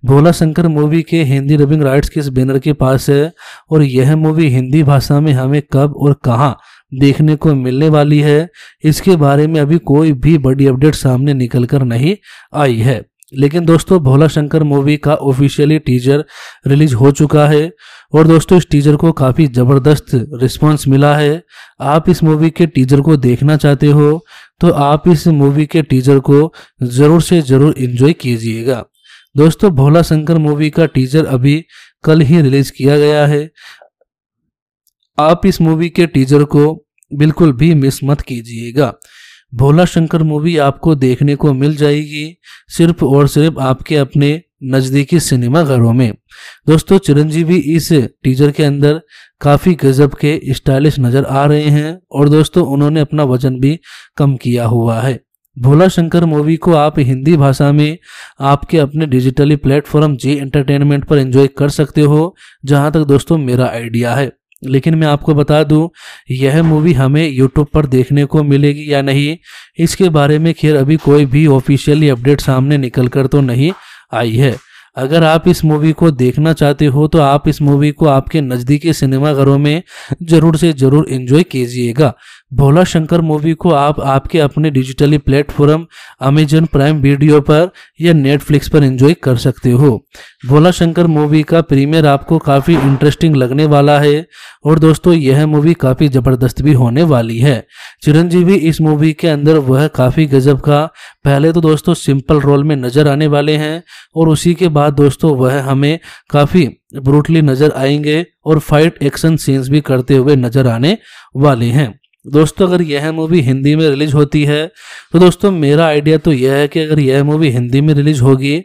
भोला शंकर मूवी के हिंदी रबिंग राइट्स के इस बैनर के पास है और यह मूवी हिंदी भाषा में हमें कब और कहाँ देखने को मिलने वाली है इसके बारे में अभी कोई भी बड़ी अपडेट सामने निकल कर नहीं आई है लेकिन दोस्तों भोला शंकर मूवी का ऑफिशियली टीजर रिलीज हो चुका है और दोस्तों इस टीजर को काफ़ी ज़बरदस्त रिस्पांस मिला है आप इस मूवी के टीजर को देखना चाहते हो तो आप इस मूवी के टीजर को ज़रूर से ज़रूर इन्जॉय कीजिएगा दोस्तों भोला शंकर मूवी का टीजर अभी कल ही रिलीज किया गया है आप इस मूवी के टीजर को बिल्कुल भी मिस मत कीजिएगा भोला शंकर मूवी आपको देखने को मिल जाएगी सिर्फ और सिर्फ आपके अपने नज़दीकी सिनेमा घरों में दोस्तों चिरंजीवी इस टीजर के अंदर काफ़ी गजब के स्टाइलिश नज़र आ रहे हैं और दोस्तों उन्होंने अपना वजन भी कम किया हुआ है भोला शंकर मूवी को आप हिंदी भाषा में आपके अपने डिजिटली प्लेटफॉर्म जी एंटरटेनमेंट पर एंजॉय कर सकते हो जहां तक दोस्तों मेरा आइडिया है लेकिन मैं आपको बता दूं यह मूवी हमें यूट्यूब पर देखने को मिलेगी या नहीं इसके बारे में खैर अभी कोई भी ऑफिशियली अपडेट सामने निकल कर तो नहीं आई है अगर आप इस मूवी को देखना चाहते हो तो आप इस मूवी को आपके नज़दीकी सिनेमाघरों में ज़रूर से ज़रूर इन्जॉय कीजिएगा भोला शंकर मूवी को आप आपके अपने digitally platform Amazon Prime video पर या नेटफ्लिक्स पर एंजॉय कर सकते हो भोला शंकर मूवी का प्रीमियर आपको काफ़ी इंटरेस्टिंग लगने वाला है और दोस्तों यह मूवी काफ़ी ज़बरदस्त भी होने वाली है चिरंजीवी इस मूवी के अंदर वह काफ़ी गजब का पहले तो दोस्तों सिंपल रोल में नज़र आने वाले हैं और उसी के बाद दोस्तों वह हमें काफ़ी ब्रूटली नज़र आएंगे और फाइट एक्शन सीन्स भी करते हुए नज़र आने वाले हैं दोस्तों अगर यह मूवी हिंदी में रिलीज होती है तो दोस्तों मेरा आइडिया तो यह है कि अगर यह मूवी हिंदी में रिलीज होगी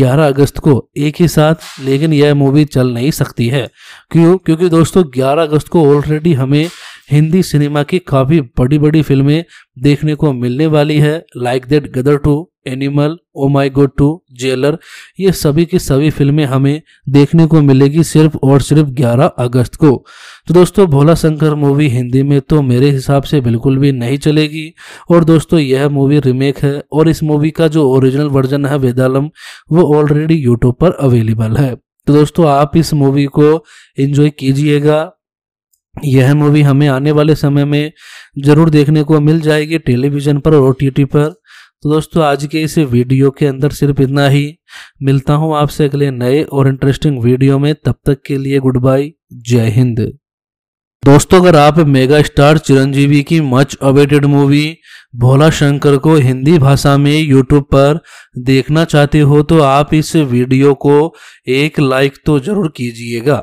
11 अगस्त को एक ही साथ लेकिन यह मूवी चल नहीं सकती है क्यों क्योंकि दोस्तों 11 अगस्त को ऑलरेडी हमें हिंदी सिनेमा की काफ़ी बड़ी बड़ी फिल्में देखने को मिलने वाली है like that Gadar two Animal O my God two Jailer ये सभी की सभी फिल्में हमें देखने को मिलेगी सिर्फ और सिर्फ 11 अगस्त को तो दोस्तों भोला शंकर मूवी हिंदी में तो मेरे हिसाब से बिल्कुल भी नहीं चलेगी और दोस्तों यह मूवी रीमेक है और इस मूवी का जो ओरिजिनल वर्जन है वेदालम वो ऑलरेडी यूट्यूब पर अवेलेबल है तो दोस्तों आप इस मूवी को एंजॉय कीजिएगा यह मूवी हमें आने वाले समय में ज़रूर देखने को मिल जाएगी टेलीविज़न पर और ओटीटी पर तो दोस्तों आज के इस वीडियो के अंदर सिर्फ इतना ही मिलता हूँ आपसे अगले नए और इंटरेस्टिंग वीडियो में तब तक के लिए गुड बाय जय हिंद दोस्तों अगर आप मेगा स्टार चिरंजीवी की much awaited movie Bhola Shankar को हिंदी भाषा में यूट्यूब पर देखना चाहते हो तो आप इस वीडियो को एक लाइक तो जरूर कीजिएगा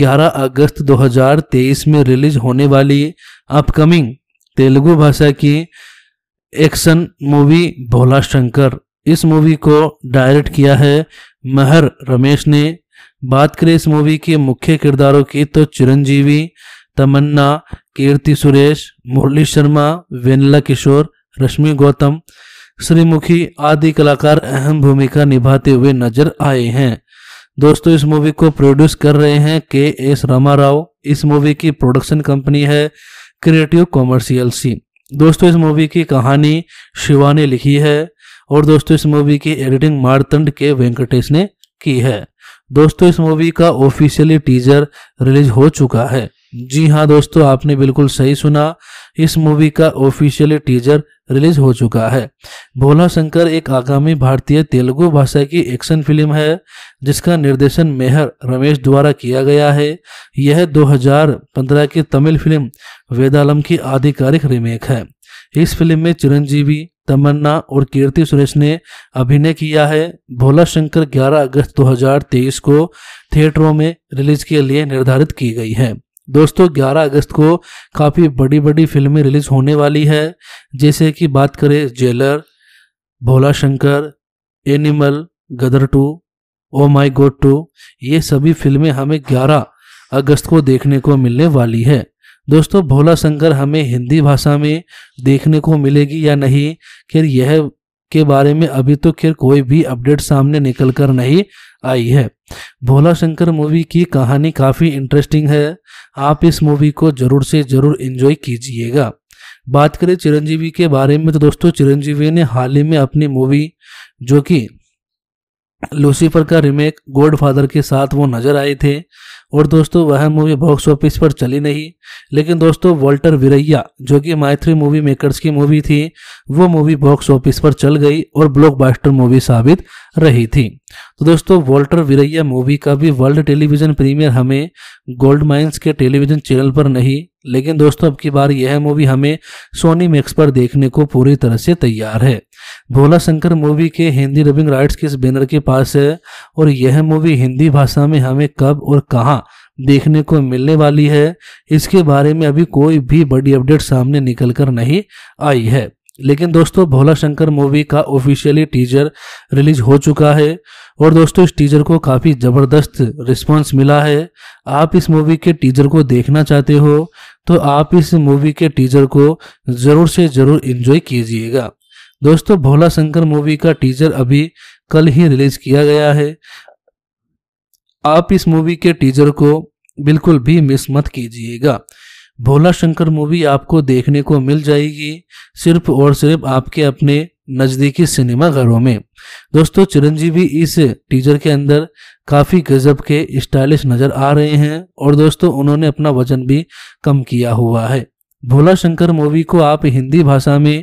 11 अगस्त 2023 में रिलीज होने वाली अपकमिंग तेलुगु भाषा की एक्शन मूवी भोला शंकर इस मूवी को डायरेक्ट किया है महर रमेश ने बात करें इस मूवी के मुख्य किरदारों की तो चिरंजीवी तमन्ना कीर्ति सुरेश मुरली शर्मा वेनला किशोर रश्मि गौतम श्रीमुखी आदि कलाकार अहम भूमिका निभाते हुए नजर आए हैं दोस्तों इस मूवी को प्रोड्यूस कर रहे हैं के एस रामा राव इस मूवी की प्रोडक्शन कंपनी है क्रिएटिव कॉमर्शियल सी दोस्तों इस मूवी की कहानी शिवा ने लिखी है और दोस्तों इस मूवी की एडिटिंग मारतंड के वेंकटेश ने की है दोस्तों इस मूवी का ऑफिशियली टीजर रिलीज हो चुका है जी हाँ दोस्तों आपने बिल्कुल सही सुना इस मूवी का ऑफिशियली टीजर रिलीज हो चुका है भोला शंकर एक आगामी भारतीय तेलुगु भाषा की एक्शन फिल्म है जिसका निर्देशन मेहर रमेश द्वारा किया गया है यह 2015 की तमिल फिल्म वेदालम की आधिकारिक रीमेक है इस फिल्म में चिरंजीवी तमन्ना और कीर्ति सुरेश ने अभिनय किया है भोला शंकर 11 अगस्त 2023 को थिएटरों में रिलीज के लिए निर्धारित की गई है दोस्तों 11 अगस्त को काफ़ी बड़ी बड़ी फिल्में रिलीज होने वाली है जैसे कि बात करें Jailer Bhola Shankar Animal Gadar two ओ माई गोड टू ये सभी फिल्में हमें 11 अगस्त को देखने को मिलने वाली है दोस्तों भोला शंकर हमें हिंदी भाषा में देखने को मिलेगी या नहीं खैर यह के बारे में अभी तो खैर कोई भी अपडेट सामने निकल कर नहीं आई है भोला शंकर मूवी की कहानी काफ़ी इंटरेस्टिंग है आप इस मूवी को ज़रूर से ज़रूर इन्जॉय कीजिएगा बात करें चिरंजीवी के बारे में तो दोस्तों चिरंजीवी ने हाल ही में अपनी मूवी जो कि लूसीफर का रीमेक गोड फादर के साथ वो नज़र आए थे और दोस्तों वह मूवी बॉक्स ऑफिस पर चली नहीं लेकिन दोस्तों वॉल्टर विरैया जो कि मायत्री मूवी मेकर्स की मूवी थी वो मूवी बॉक्स ऑफिस पर चल गई और ब्लॉकबस्टर मूवी साबित रही थी तो दोस्तों वॉल्टर विरैया मूवी का भी वर्ल्ड टेलीविजन प्रीमियर हमें गोल्ड माइंस के टेलीविजन चैनल पर नहीं लेकिन दोस्तों अब की बार यह मूवी हमें सोनी मैक्स पर देखने को पूरी तरह से तैयार है भोला शंकर मूवी के हिंदी डबिंग राइट्स के इस बैनर के पास है और यह मूवी हिंदी भाषा में हमें कब और कहाँ देखने को मिलने वाली है इसके बारे में अभी कोई भी बड़ी अपडेट सामने निकल कर नहीं आई है लेकिन दोस्तों भोला शंकर मूवी का ऑफिशियली टीजर रिलीज हो चुका है और दोस्तों इस टीजर को काफ़ी ज़बरदस्त रिस्पांस मिला है आप इस मूवी के टीजर को देखना चाहते हो तो आप इस मूवी के टीजर को ज़रूर से ज़रूर इन्जॉय कीजिएगा दोस्तों भोला शंकर मूवी का टीजर अभी कल ही रिलीज किया गया है आप इस मूवी के टीजर को बिल्कुल भी मिस मत कीजिएगा भोला शंकर मूवी आपको देखने को मिल जाएगी सिर्फ और सिर्फ आपके अपने नज़दीकी सिनेमा घरों में दोस्तों चिरंजीवी इस टीजर के अंदर काफ़ी गजब के स्टाइलिश नज़र आ रहे हैं और दोस्तों उन्होंने अपना वजन भी कम किया हुआ है भोला शंकर मूवी को आप हिंदी भाषा में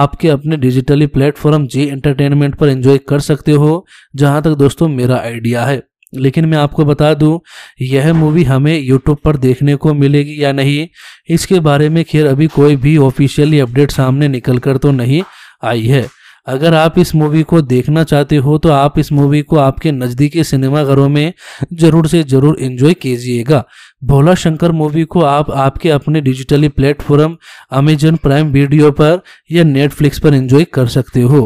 आपके अपने डिजिटली प्लेटफॉर्म जी एंटरटेनमेंट पर एंजॉय कर सकते हो जहां तक दोस्तों मेरा आइडिया है लेकिन मैं आपको बता दूं यह मूवी हमें यूट्यूब पर देखने को मिलेगी या नहीं इसके बारे में खैर अभी कोई भी ऑफिशियली अपडेट सामने निकल कर तो नहीं आई है अगर आप इस मूवी को देखना चाहते हो तो आप इस मूवी को आपके नज़दीकी सिनेमाघरों में ज़रूर से ज़रूर इंजॉय कीजिएगा भोला शंकर मूवी को आप आपके अपने digitally platform Amazon Prime video पर या नेटफ्लिक्स पर एंजॉय कर सकते हो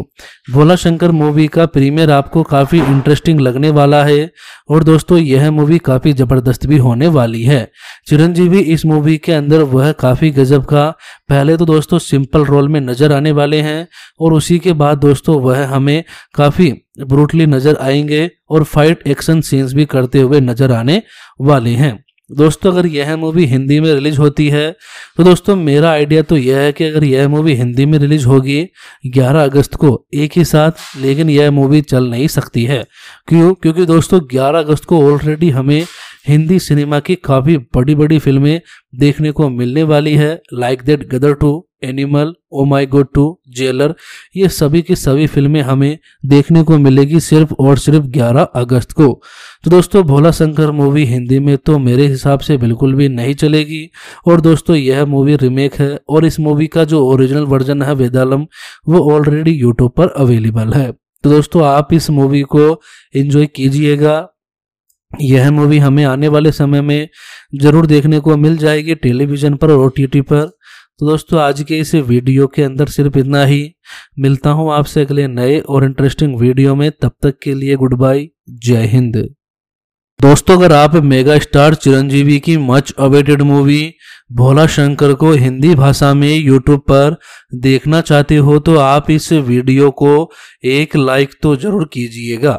भोला शंकर मूवी का प्रीमियर आपको काफ़ी इंटरेस्टिंग लगने वाला है और दोस्तों यह मूवी काफ़ी ज़बरदस्त भी होने वाली है चिरंजीवी इस मूवी के अंदर वह काफ़ी गजब का पहले तो दोस्तों सिंपल रोल में नज़र आने वाले हैं और उसी के बाद दोस्तों वह हमें काफ़ी ब्रूटली नज़र आएंगे और फाइट एक्शन सीन्स भी करते हुए नज़र आने वाले हैं दोस्तों अगर यह मूवी हिंदी में रिलीज होती है तो दोस्तों मेरा आइडिया तो यह है कि अगर यह मूवी हिंदी में रिलीज होगी 11 अगस्त को एक ही साथ लेकिन यह मूवी चल नहीं सकती है क्यों क्योंकि दोस्तों 11 अगस्त को ऑलरेडी हमें हिंदी सिनेमा की काफ़ी बड़ी बड़ी फिल्में देखने को मिलने वाली है like that Gadar two Animal O my God two Jailer ये सभी की सभी फिल्में हमें देखने को मिलेगी सिर्फ और सिर्फ 11 अगस्त को तो दोस्तों भोला शंकर मूवी हिंदी में तो मेरे हिसाब से बिल्कुल भी नहीं चलेगी और दोस्तों यह मूवी रीमेक है और इस मूवी का जो ओरिजिनल वर्जन है वेदालम वो ऑलरेडी यूट्यूब पर अवेलेबल है तो दोस्तों आप इस मूवी को एंजॉय कीजिएगा यह मूवी हमें आने वाले समय में ज़रूर देखने को मिल जाएगी टेलीविज़न पर और ओटीटी पर तो दोस्तों आज के इस वीडियो के अंदर सिर्फ इतना ही मिलता हूँ आपसे अगले नए और इंटरेस्टिंग वीडियो में तब तक के लिए गुड बाय जय हिंद दोस्तों अगर आप मेगा स्टार चिरंजीवी की much awaited movie Bhola Shankar को हिंदी भाषा में यूट्यूब पर देखना चाहते हो तो आप इस वीडियो को एक लाइक तो जरूर कीजिएगा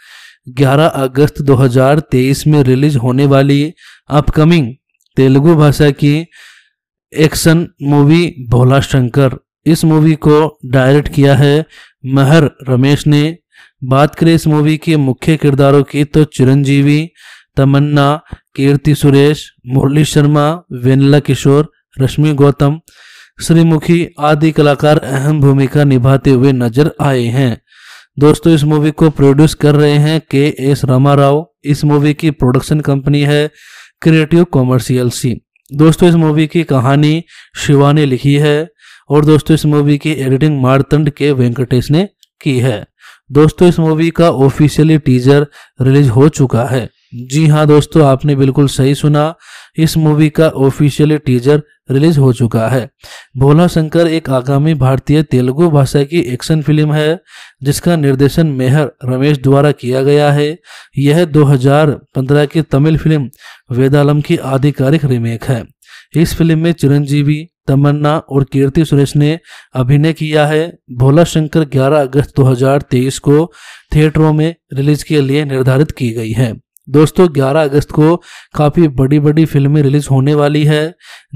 11 अगस्त 2023 में रिलीज होने वाली अपकमिंग तेलुगु भाषा की एक्शन मूवी भोला शंकर इस मूवी को डायरेक्ट किया है महर रमेश ने बात करें इस मूवी के मुख्य किरदारों की तो चिरंजीवी तमन्ना कीर्ति सुरेश मुरली शर्मा वेनला किशोर रश्मि गौतम श्रीमुखी आदि कलाकार अहम भूमिका निभाते हुए नजर आए हैं दोस्तों इस मूवी को प्रोड्यूस कर रहे हैं के एस रामा राव इस मूवी की प्रोडक्शन कंपनी है क्रिएटिव कॉमर्शियल सी दोस्तों इस मूवी की कहानी शिवा ने लिखी है और दोस्तों इस मूवी की एडिटिंग मारतंड के वेंकटेश ने की है दोस्तों इस मूवी का ऑफिशियली टीजर रिलीज हो चुका है जी हाँ दोस्तों आपने बिल्कुल सही सुना इस मूवी का ऑफिशियली टीजर रिलीज हो चुका है भोला शंकर एक आगामी भारतीय तेलुगु भाषा की एक्शन फिल्म है जिसका निर्देशन मेहर रमेश द्वारा किया गया है यह 2015 की तमिल फिल्म वेदालम की आधिकारिक रीमेक है इस फिल्म में चिरंजीवी तमन्ना और कीर्ति सुरेश ने अभिनय किया है भोला शंकर 11 अगस्त 2023 को थिएटरों में रिलीज के लिए निर्धारित की गई है दोस्तों 11 अगस्त को काफ़ी बड़ी बड़ी फिल्में रिलीज होने वाली है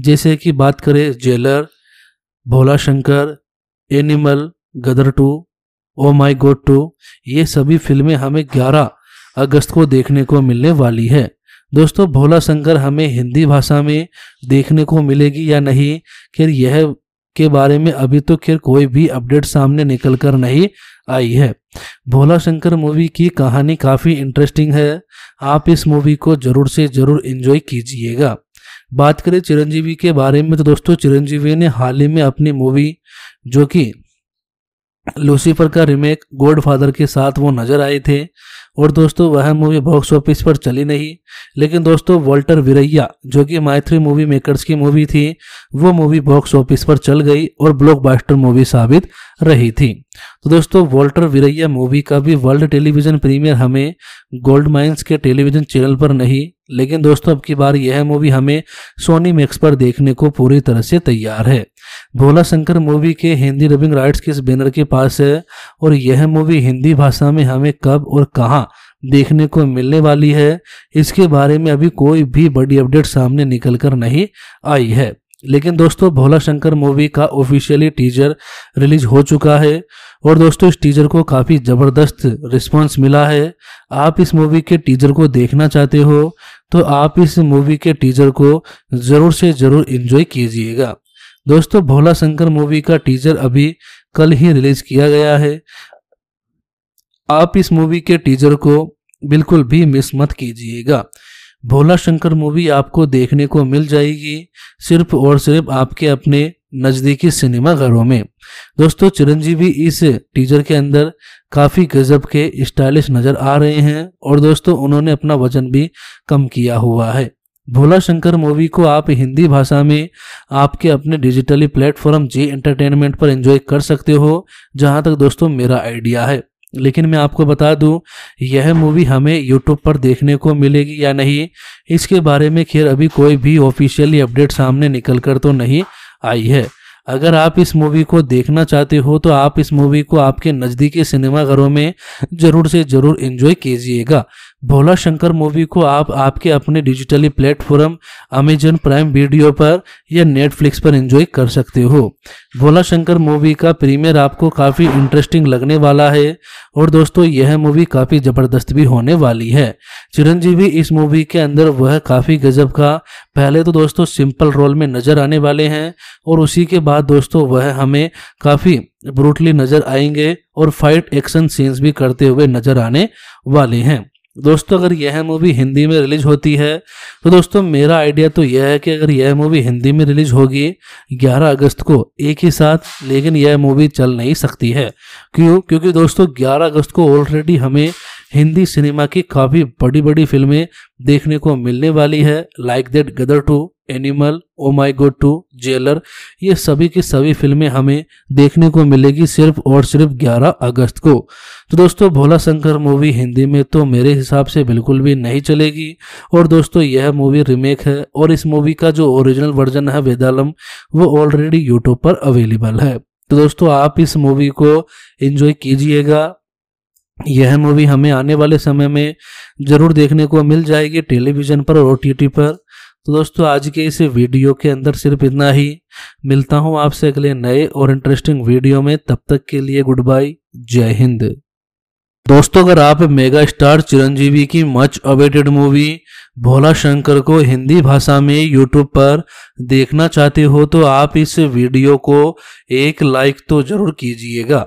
जैसे कि बात करें Jailer Bhola Shankar Animal Gadar two ओ माई गोड टू ये सभी फिल्में हमें 11 अगस्त को देखने को मिलने वाली है दोस्तों भोला शंकर हमें हिंदी भाषा में देखने को मिलेगी या नहीं खैर यह के बारे में अभी तो खैर कोई भी अपडेट सामने निकल कर नहीं आई है भोला शंकर मूवी की कहानी काफ़ी इंटरेस्टिंग है आप इस मूवी को ज़रूर से ज़रूर इंजॉय कीजिएगा बात करें चिरंजीवी के बारे में तो दोस्तों चिरंजीवी ने हाल ही में अपनी मूवी जो कि लूसीफर का रिमेक गॉडफादर के साथ वो नजर आए थे और दोस्तों वह मूवी बॉक्स ऑफिस पर चली नहीं लेकिन दोस्तों वॉल्टर विरैया जो कि मायथ्री मूवी मेकर्स की मूवी थी वो मूवी बॉक्स ऑफिस पर चल गई और ब्लॉकबस्टर मूवी साबित रही थी तो दोस्तों वॉल्टर विरैया मूवी का भी वर्ल्ड टेलीविजन प्रीमियर हमें गोल्ड माइंस के टेलीविजन चैनल पर नहीं लेकिन दोस्तों अब की बार यह मूवी हमें सोनी मैक्स पर देखने को पूरी तरह से तैयार है भोला शंकर मूवी के हिंदी रबिंग राइट्स के इस बैनर के पास है और यह मूवी हिंदी भाषा में हमें कब और कहाँ देखने को मिलने वाली है इसके बारे में अभी कोई भी बड़ी अपडेट सामने निकल कर नहीं आई है लेकिन दोस्तों भोला शंकर मूवी का ऑफिशियली टीजर रिलीज हो चुका है और दोस्तों इस टीजर को काफ़ी ज़बरदस्त रिस्पांस मिला है आप इस मूवी के टीजर को देखना चाहते हो तो आप इस मूवी के टीजर को ज़रूर से ज़रूर इन्जॉय कीजिएगा दोस्तों भोला शंकर मूवी का टीजर अभी कल ही रिलीज किया गया है आप इस मूवी के टीजर को बिल्कुल भी मिस मत कीजिएगा भोला शंकर मूवी आपको देखने को मिल जाएगी सिर्फ और सिर्फ आपके अपने नज़दीकी सिनेमा घरों में दोस्तों चिरंजीवी इस टीजर के अंदर काफ़ी गजब के स्टाइलिश नज़र आ रहे हैं और दोस्तों उन्होंने अपना वजन भी कम किया हुआ है भोला शंकर मूवी को आप हिंदी भाषा में आपके अपने डिजिटली प्लेटफॉर्म जी एंटरटेनमेंट पर एंजॉय कर सकते हो जहां तक दोस्तों मेरा आइडिया है लेकिन मैं आपको बता दूं यह मूवी हमें यूट्यूब पर देखने को मिलेगी या नहीं इसके बारे में खैर अभी कोई भी ऑफिशियली अपडेट सामने निकल कर तो नहीं आई है अगर आप इस मूवी को देखना चाहते हो तो आप इस मूवी को आपके नज़दीकी सिनेमाघरों में ज़रूर से ज़रूर इन्जॉय कीजिएगा भोला शंकर मूवी को आप आपके अपने digitally platform Amazon Prime video पर या नेटफ्लिक्स पर एंजॉय कर सकते हो भोला शंकर मूवी का प्रीमियर आपको काफ़ी इंटरेस्टिंग लगने वाला है और दोस्तों यह मूवी काफ़ी ज़बरदस्त भी होने वाली है चिरंजीवी इस मूवी के अंदर वह काफ़ी गजब का पहले तो दोस्तों सिंपल रोल में नज़र आने वाले हैं और उसी के बाद दोस्तों वह हमें काफ़ी ब्रूटली नज़र आएंगे और फाइट एक्शन सीन्स भी करते हुए नज़र आने वाले हैं दोस्तों अगर यह मूवी हिंदी में रिलीज होती है तो दोस्तों मेरा आइडिया तो यह है कि अगर यह मूवी हिंदी में रिलीज होगी 11 अगस्त को एक ही साथ लेकिन यह मूवी चल नहीं सकती है क्यों क्योंकि दोस्तों 11 अगस्त को ऑलरेडी हमें हिंदी सिनेमा की काफ़ी बड़ी बड़ी फिल्में देखने को मिलने वाली है like that Gadar two Animal O my God two Jailer ये सभी की सभी फिल्में हमें देखने को मिलेगी सिर्फ और सिर्फ 11 अगस्त को तो दोस्तों भोला शंकर मूवी हिंदी में तो मेरे हिसाब से बिल्कुल भी नहीं चलेगी और दोस्तों यह मूवी रीमेक है और इस मूवी का जो ओरिजिनल वर्जन है वेदालम वो ऑलरेडी यूट्यूब पर अवेलेबल है तो दोस्तों आप इस मूवी को एंजॉय कीजिएगा यह मूवी हमें आने वाले समय में ज़रूर देखने को मिल जाएगी टेलीविज़न पर और ओटीटी पर तो दोस्तों आज के इस वीडियो के अंदर सिर्फ इतना ही मिलता हूं आपसे अगले नए और इंटरेस्टिंग वीडियो में तब तक के लिए गुड बाय जय हिंद दोस्तों अगर आप मेगा स्टार चिरंजीवी की much awaited movie Bhola Shankar को हिंदी भाषा में यूट्यूब पर देखना चाहते हो तो आप इस वीडियो को एक लाइक तो जरूर कीजिएगा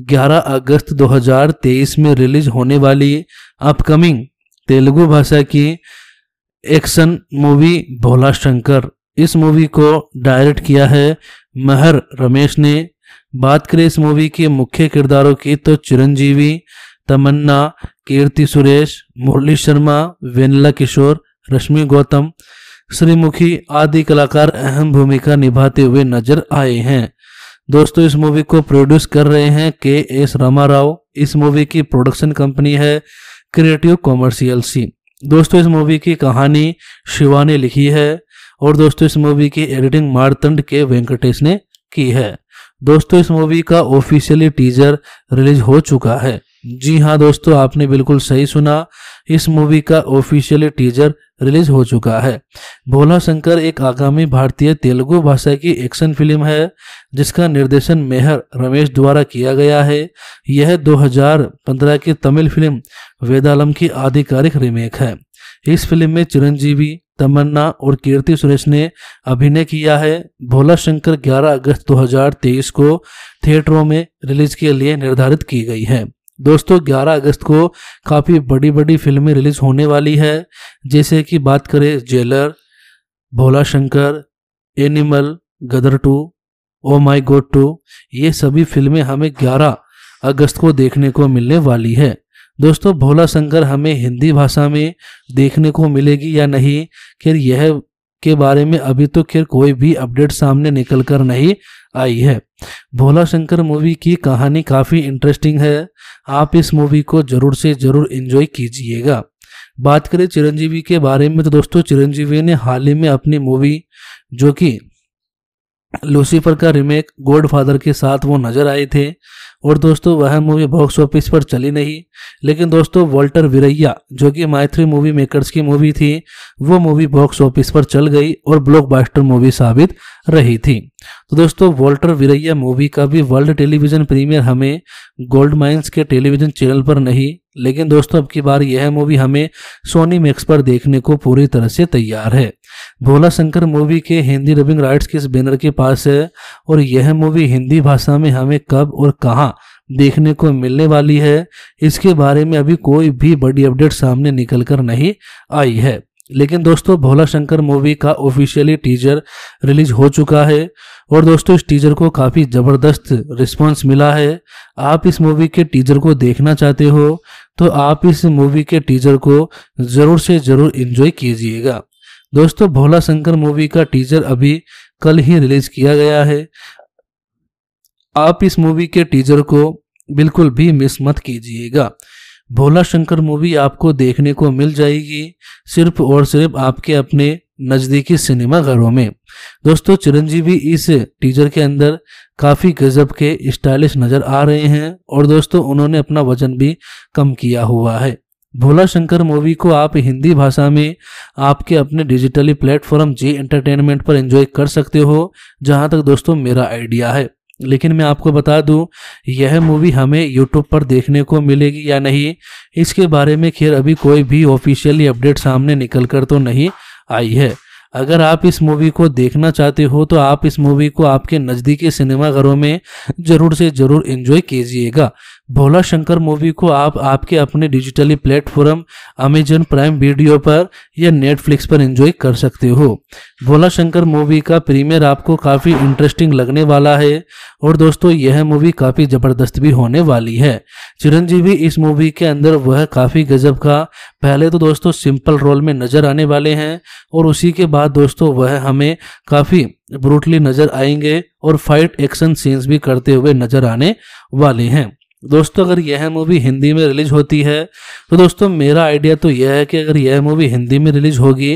11 अगस्त 2023 में रिलीज होने वाली अपकमिंग तेलुगु भाषा की एक्शन मूवी भोला शंकर इस मूवी को डायरेक्ट किया है महर रमेश ने बात करें इस मूवी के मुख्य किरदारों की तो चिरंजीवी तमन्ना कीर्ति सुरेश मुरली शर्मा वेनला किशोर रश्मि गौतम श्रीमुखी आदि कलाकार अहम भूमिका निभाते हुए नजर आए हैं दोस्तों इस मूवी को प्रोड्यूस कर रहे हैं के एस रामा राव इस मूवी की प्रोडक्शन कंपनी है क्रिएटिव कॉमर्शियल सी दोस्तों इस मूवी की कहानी शिवा ने लिखी है और दोस्तों इस मूवी की एडिटिंग मारतंड के वेंकटेश ने की है दोस्तों इस मूवी का ऑफिशियली टीजर रिलीज हो चुका है जी हाँ दोस्तों आपने बिल्कुल सही सुना इस मूवी का ऑफिशियली टीजर रिलीज हो चुका है भोला शंकर एक आगामी भारतीय तेलुगु भाषा की एक्शन फिल्म है जिसका निर्देशन मेहर रमेश द्वारा किया गया है यह 2015 की तमिल फिल्म वेदालम की आधिकारिक रीमेक है इस फिल्म में चिरंजीवी तमन्ना और कीर्ति सुरेश ने अभिनय किया है भोला शंकर 11 अगस्त 2023 को थिएटरों में रिलीज के लिए निर्धारित की गई है दोस्तों 11 अगस्त को काफ़ी बड़ी बड़ी फिल्में रिलीज होने वाली है जैसे कि बात करें Jailer Bhola Shankar Animal Gadar two ओ माई गोड टू ये सभी फिल्में हमें 11 अगस्त को देखने को मिलने वाली है दोस्तों भोला शंकर हमें हिंदी भाषा में देखने को मिलेगी या नहीं खैर यह के बारे में अभी तो खैर कोई भी अपडेट सामने निकल कर नहीं आई है भोला शंकर मूवी की कहानी काफ़ी इंटरेस्टिंग है आप इस मूवी को जरूर से जरूर इन्जॉय कीजिएगा बात करें चिरंजीवी के बारे में तो दोस्तों चिरंजीवी ने हाल ही में अपनी मूवी जो कि लूसीफर का रीमेक गोड फादर के साथ वो नज़र आए थे और दोस्तों वह मूवी बॉक्स ऑफिस पर चली नहीं लेकिन दोस्तों वॉल्टर विरैया जो कि मायथ्री मूवी मेकर्स की मूवी थी वो मूवी बॉक्स ऑफिस पर चल गई और ब्लॉकबस्टर मूवी साबित रही थी तो दोस्तों वॉल्टर विरैया मूवी का भी वर्ल्ड टेलीविजन प्रीमियर हमें गोल्ड माइंस के टेलीविजन चैनल पर नहीं लेकिन दोस्तों अब की बार यह मूवी हमें सोनी मैक्स पर देखने को पूरी तरह से तैयार है भोला शंकर मूवी के हिंदी डबिंग राइट्स के इस बैनर के पास है और यह मूवी हिंदी भाषा में हमें कब और कहाँ देखने को मिलने वाली है इसके बारे में अभी कोई भी बड़ी अपडेट सामने निकल कर नहीं आई है लेकिन दोस्तों भोला शंकर मूवी का ऑफिशियली टीजर रिलीज हो चुका है और दोस्तों इस टीजर को काफ़ी ज़बरदस्त रिस्पांस मिला है आप इस मूवी के टीजर को देखना चाहते हो तो आप इस मूवी के टीजर को ज़रूर से ज़रूर इन्जॉय कीजिएगा दोस्तों भोला शंकर मूवी का टीजर अभी कल ही रिलीज किया गया है आप इस मूवी के टीजर को बिल्कुल भी मिस मत कीजिएगा भोला शंकर मूवी आपको देखने को मिल जाएगी सिर्फ और सिर्फ आपके अपने नज़दीकी सिनेमा घरों में दोस्तों चिरंजीवी इस टीजर के अंदर काफ़ी गजब के स्टाइलिश नज़र आ रहे हैं और दोस्तों उन्होंने अपना वजन भी कम किया हुआ है भोला शंकर मूवी को आप हिंदी भाषा में आपके अपने डिजिटली प्लेटफॉर्म जी एंटरटेनमेंट पर एंजॉय कर सकते हो जहां तक दोस्तों मेरा आइडिया है लेकिन मैं आपको बता दूं यह मूवी हमें यूट्यूब पर देखने को मिलेगी या नहीं इसके बारे में खैर अभी कोई भी ऑफिशियली अपडेट सामने निकल कर तो नहीं आई है अगर आप इस मूवी को देखना चाहते हो तो आप इस मूवी को आपके नज़दीकी सिनेमाघरों में ज़रूर से ज़रूर इन्जॉय कीजिएगा भोला शंकर मूवी को आप आपके अपने digitally platform Amazon Prime video पर या नेटफ्लिक्स पर एंजॉय कर सकते हो भोला शंकर मूवी का प्रीमियर आपको काफ़ी इंटरेस्टिंग लगने वाला है और दोस्तों यह मूवी काफ़ी ज़बरदस्त भी होने वाली है चिरंजीवी इस मूवी के अंदर वह काफ़ी गजब का पहले तो दोस्तों सिंपल रोल में नज़र आने वाले हैं और उसी के बाद दोस्तों वह हमें काफ़ी ब्रूटली नज़र आएंगे और फाइट एक्शन सीन्स भी करते हुए नज़र आने वाले हैं दोस्तों अगर यह मूवी हिंदी में रिलीज होती है तो दोस्तों मेरा आइडिया तो यह है कि अगर यह मूवी हिंदी में रिलीज होगी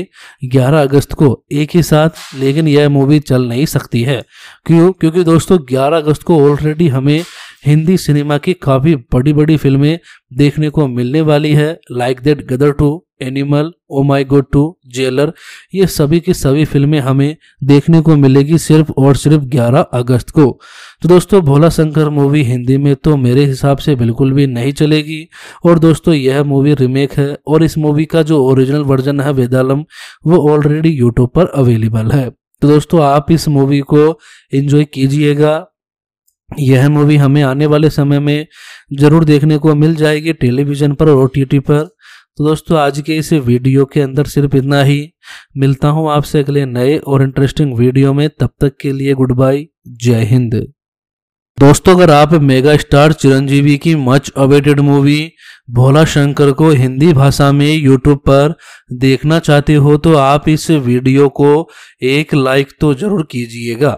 11 अगस्त को एक ही साथ लेकिन यह मूवी चल नहीं सकती है क्यों क्योंकि दोस्तों 11 अगस्त को ऑलरेडी हमें हिंदी सिनेमा की काफ़ी बड़ी बड़ी फिल्में देखने को मिलने वाली है like that Gadar two Animal O my God two Jailer ये सभी की सभी फिल्में हमें देखने को मिलेगी सिर्फ और सिर्फ 11 अगस्त को तो दोस्तों भोला शंकर मूवी हिंदी में तो मेरे हिसाब से बिल्कुल भी नहीं चलेगी और दोस्तों यह मूवी रीमेक है और इस मूवी का जो ओरिजिनल वर्जन है वेदालम वो ऑलरेडी यूट्यूब पर अवेलेबल है तो दोस्तों आप इस मूवी को एंजॉय कीजिएगा यह मूवी हमें आने वाले समय में ज़रूर देखने को मिल जाएगी टेलीविज़न पर और ओटीटी पर तो दोस्तों आज के इस वीडियो के अंदर सिर्फ इतना ही मिलता हूँ आपसे अगले नए और इंटरेस्टिंग वीडियो में तब तक के लिए गुड बाय जय हिंद दोस्तों अगर आप मेगा स्टार चिरंजीवी की much awaited movie Bhola Shankar को हिंदी भाषा में यूट्यूब पर देखना चाहते हो तो आप इस वीडियो को एक लाइक तो जरूर कीजिएगा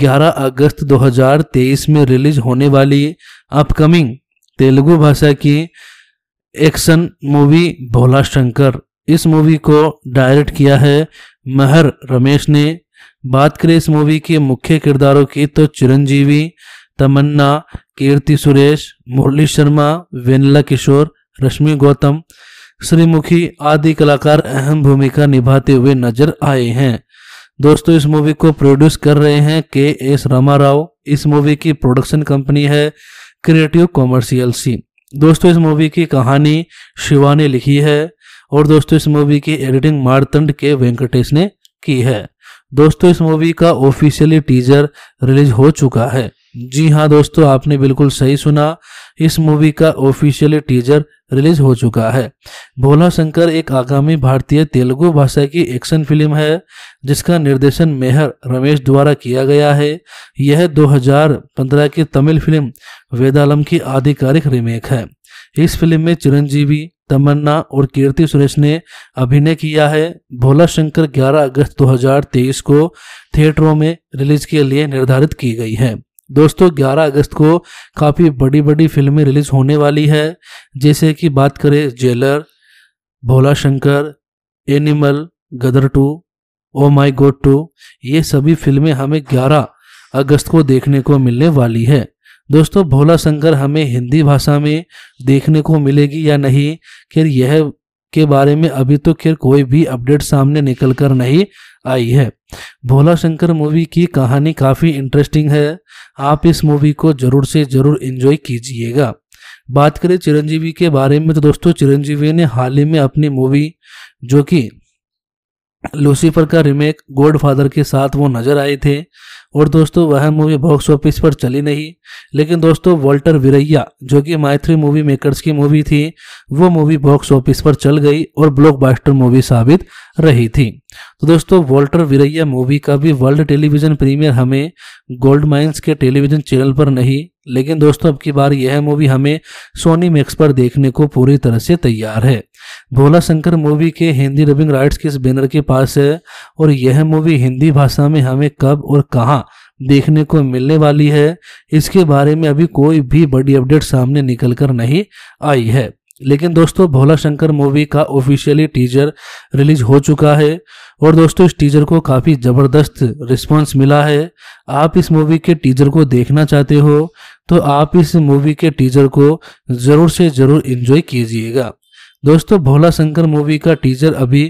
11 अगस्त 2023 में रिलीज होने वाली अपकमिंग तेलुगु भाषा की एक्शन मूवी भोला शंकर इस मूवी को डायरेक्ट किया है महर रमेश ने बात करें इस मूवी के मुख्य किरदारों की तो चिरंजीवी तमन्ना कीर्ति सुरेश मुरली शर्मा वेनला किशोर रश्मि गौतम श्रीमुखी आदि कलाकार अहम भूमिका निभाते हुए नजर आए हैं दोस्तों इस मूवी को प्रोड्यूस कर रहे हैं के एस रामा राव इस मूवी की प्रोडक्शन कंपनी है क्रिएटिव कॉमर्शियल सी दोस्तों इस मूवी की कहानी शिवा ने लिखी है और दोस्तों इस मूवी की एडिटिंग मारतंड के वेंकटेश ने की है दोस्तों इस मूवी का ऑफिशियली टीजर रिलीज हो चुका है जी हाँ दोस्तों आपने बिल्कुल सही सुना इस मूवी का ऑफिशियली टीजर रिलीज हो चुका है भोला शंकर एक आगामी भारतीय तेलुगु भाषा की एक्शन फिल्म है जिसका निर्देशन मेहर रमेश द्वारा किया गया है यह 2015 की तमिल फिल्म वेदालम की आधिकारिक रीमेक है इस फिल्म में चिरंजीवी तमन्ना और कीर्ति सुरेश ने अभिनय किया है भोला शंकर 11 अगस्त 2023 को थिएटरों में रिलीज के लिए निर्धारित की गई है दोस्तों 11 अगस्त को काफ़ी बड़ी बड़ी फिल्में रिलीज होने वाली है जैसे कि बात करें Jailer Bhola Shankar Animal Gadar two ओ माई गोड टू ये सभी फिल्में हमें 11 अगस्त को देखने को मिलने वाली है दोस्तों भोला शंकर हमें हिंदी भाषा में देखने को मिलेगी या नहीं खैर यह के बारे में अभी तो खैर कोई भी अपडेट सामने निकल कर नहीं आई है भोला शंकर मूवी की कहानी काफ़ी इंटरेस्टिंग है आप इस मूवी को ज़रूर से ज़रूर इन्जॉय कीजिएगा बात करें चिरंजीवी के बारे में तो दोस्तों चिरंजीवी ने हाल ही में अपनी मूवी जो कि लूसीफर का रीमेक गोड फादर के साथ वो नज़र आए थे और दोस्तों वह मूवी बॉक्स ऑफिस पर चली नहीं लेकिन दोस्तों वॉल्टर विरैया जो कि माइथ्री मूवी मेकर्स की मूवी थी वो मूवी बॉक्स ऑफिस पर चल गई और ब्लॉकबस्टर मूवी साबित रही थी तो दोस्तों वॉल्टर विरैया मूवी का भी वर्ल्ड टेलीविजन प्रीमियर हमें गोल्ड माइंस के टेलीविजन चैनल पर नहीं लेकिन दोस्तों अब की बार यह मूवी हमें सोनी मैक्स पर देखने को पूरी तरह से तैयार है भोला शंकर मूवी के हिंदी डबिंग राइट्स के इस बैनर के पास है और यह मूवी हिंदी भाषा में हमें कब और कहाँ देखने को मिलने वाली है इसके बारे में अभी कोई भी बड़ी अपडेट सामने निकल कर नहीं आई है लेकिन दोस्तों भोला शंकर मूवी का ऑफिशियली टीजर रिलीज हो चुका है और दोस्तों इस टीजर को काफ़ी ज़बरदस्त रिस्पांस मिला है आप इस मूवी के टीजर को देखना चाहते हो तो आप इस मूवी के टीजर को ज़रूर से ज़रूर इन्जॉय कीजिएगा दोस्तों भोला शंकर मूवी का टीजर अभी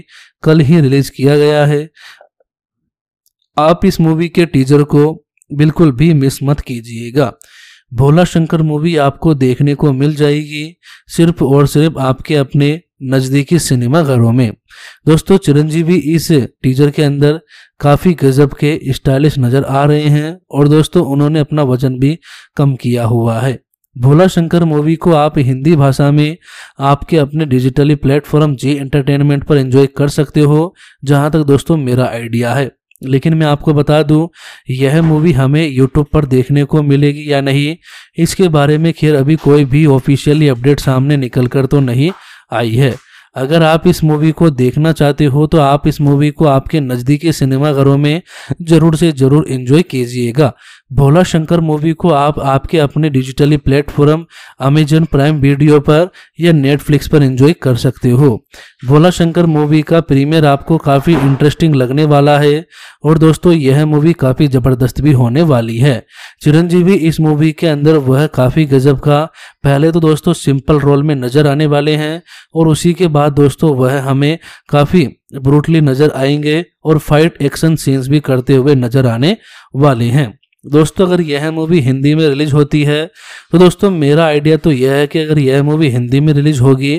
कल ही रिलीज किया गया है आप इस मूवी के टीजर को बिल्कुल भी मिस मत कीजिएगा भोला शंकर मूवी आपको देखने को मिल जाएगी सिर्फ और सिर्फ आपके अपने नज़दीकी सिनेमा घरों में दोस्तों चिरंजीवी इस टीजर के अंदर काफ़ी गजब के स्टाइलिश नज़र आ रहे हैं और दोस्तों उन्होंने अपना वजन भी कम किया हुआ है भोला शंकर मूवी को आप हिंदी भाषा में आपके अपने डिजिटली प्लेटफॉर्म जे एंटरटेनमेंट पर एंजॉय कर सकते हो जहां तक दोस्तों मेरा आइडिया है लेकिन मैं आपको बता दूं यह मूवी हमें यूट्यूब पर देखने को मिलेगी या नहीं इसके बारे में खैर अभी कोई भी ऑफिशियली अपडेट सामने निकल कर तो नहीं आई है अगर आप इस मूवी को देखना चाहते हो तो आप इस मूवी को आपके नज़दीकी सिनेमाघरों में ज़रूर से ज़रूर इंजॉय कीजिएगा भोला शंकर मूवी को आप आपके अपने digitally platform Amazon Prime video पर या नेटफ्लिक्स पर एंजॉय कर सकते हो भोला शंकर मूवी का प्रीमियर आपको काफ़ी इंटरेस्टिंग लगने वाला है और दोस्तों यह मूवी काफ़ी ज़बरदस्त भी होने वाली है चिरंजीवी इस मूवी के अंदर वह काफ़ी गजब का पहले तो दोस्तों सिंपल रोल में नज़र आने वाले हैं और उसी के बाद दोस्तों वह हमें काफ़ी ब्रूटली नज़र आएंगे और फाइट एक्शन सीन्स भी करते हुए नज़र आने वाले हैं दोस्तों अगर यह मूवी हिंदी में रिलीज होती है तो दोस्तों मेरा आइडिया तो यह है कि अगर यह मूवी हिंदी में रिलीज होगी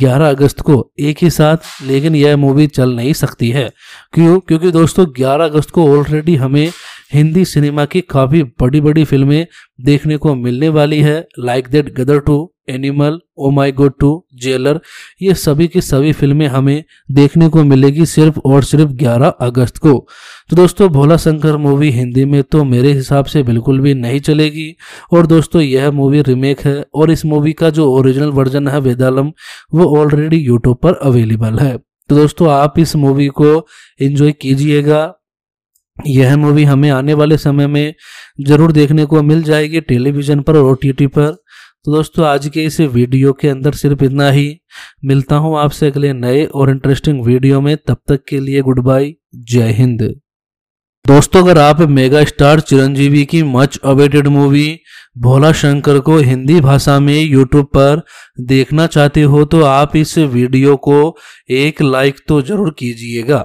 11 अगस्त को एक ही साथ लेकिन यह मूवी चल नहीं सकती है क्यों क्योंकि दोस्तों 11 अगस्त को ऑलरेडी हमें हिंदी सिनेमा की काफ़ी बड़ी बड़ी फिल्में देखने को मिलने वाली है like that Gadar two Animal O my God two Jailer ये सभी की सभी फिल्में हमें देखने को मिलेगी सिर्फ और सिर्फ 11 अगस्त को तो दोस्तों भोला शंकर मूवी हिंदी में तो मेरे हिसाब से बिल्कुल भी नहीं चलेगी और दोस्तों यह मूवी रीमेक है और इस मूवी का जो ओरिजिनल वर्जन है वेदालम वो ऑलरेडी यूट्यूब पर अवेलेबल है तो दोस्तों आप इस मूवी को एंजॉय कीजिएगा यह मूवी हमें आने वाले समय में ज़रूर देखने को मिल जाएगी टेलीविज़न पर और ओटीटी पर तो दोस्तों आज के इस वीडियो के अंदर सिर्फ इतना ही मिलता हूं आपसे अगले नए और इंटरेस्टिंग वीडियो में तब तक के लिए गुड बाय जय हिंद दोस्तों अगर आप मेगा स्टार चिरंजीवी की much awaited movie Bhola Shankar को हिंदी भाषा में यूट्यूब पर देखना चाहते हो तो आप इस वीडियो को एक लाइक तो जरूर कीजिएगा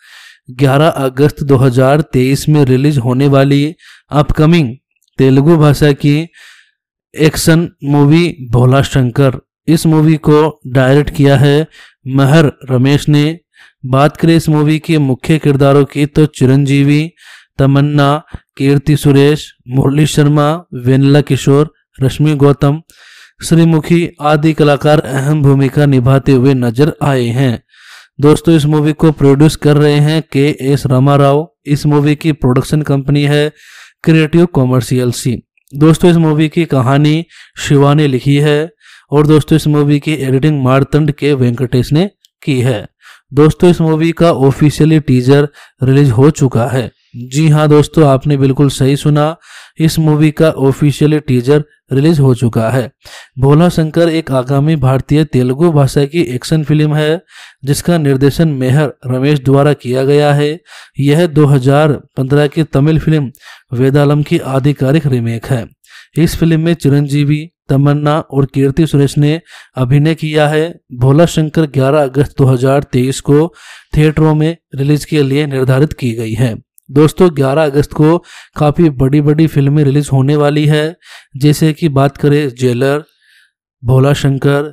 11 अगस्त 2023 में रिलीज होने वाली अपकमिंग तेलुगु भाषा की एक्शन मूवी भोला शंकर इस मूवी को डायरेक्ट किया है महर रमेश ने बात करें इस मूवी के मुख्य किरदारों की तो चिरंजीवी तमन्ना कीर्ति सुरेश मुरली शर्मा वेनला किशोर रश्मि गौतम श्रीमुखी आदि कलाकार अहम भूमिका निभाते हुए नजर आए हैं दोस्तों इस मूवी को प्रोड्यूस कर रहे हैं के एस रामा राव इस मूवी की प्रोडक्शन कंपनी है क्रिएटिव कॉमर्शियल सी दोस्तों इस मूवी की कहानी शिवा ने लिखी है और दोस्तों इस मूवी की एडिटिंग मारतंड के वेंकटेश ने की है दोस्तों इस मूवी का ऑफिशियली टीजर रिलीज हो चुका है जी हाँ दोस्तों आपने बिल्कुल सही सुना इस मूवी का ऑफिशियली टीजर रिलीज हो चुका है भोला शंकर एक आगामी भारतीय तेलुगु भाषा की एक्शन फिल्म है जिसका निर्देशन मेहर रमेश द्वारा किया गया है यह 2015 की तमिल फिल्म वेदालम की आधिकारिक रीमेक है इस फिल्म में चिरंजीवी तमन्ना और कीर्ति सुरेश ने अभिनय किया है भोला शंकर 11 अगस्त 2023 को थिएटरों में रिलीज के लिए निर्धारित की गई है दोस्तों 11 अगस्त को काफ़ी बड़ी बड़ी फिल्में रिलीज होने वाली है जैसे कि बात करें Jailer Bhola Shankar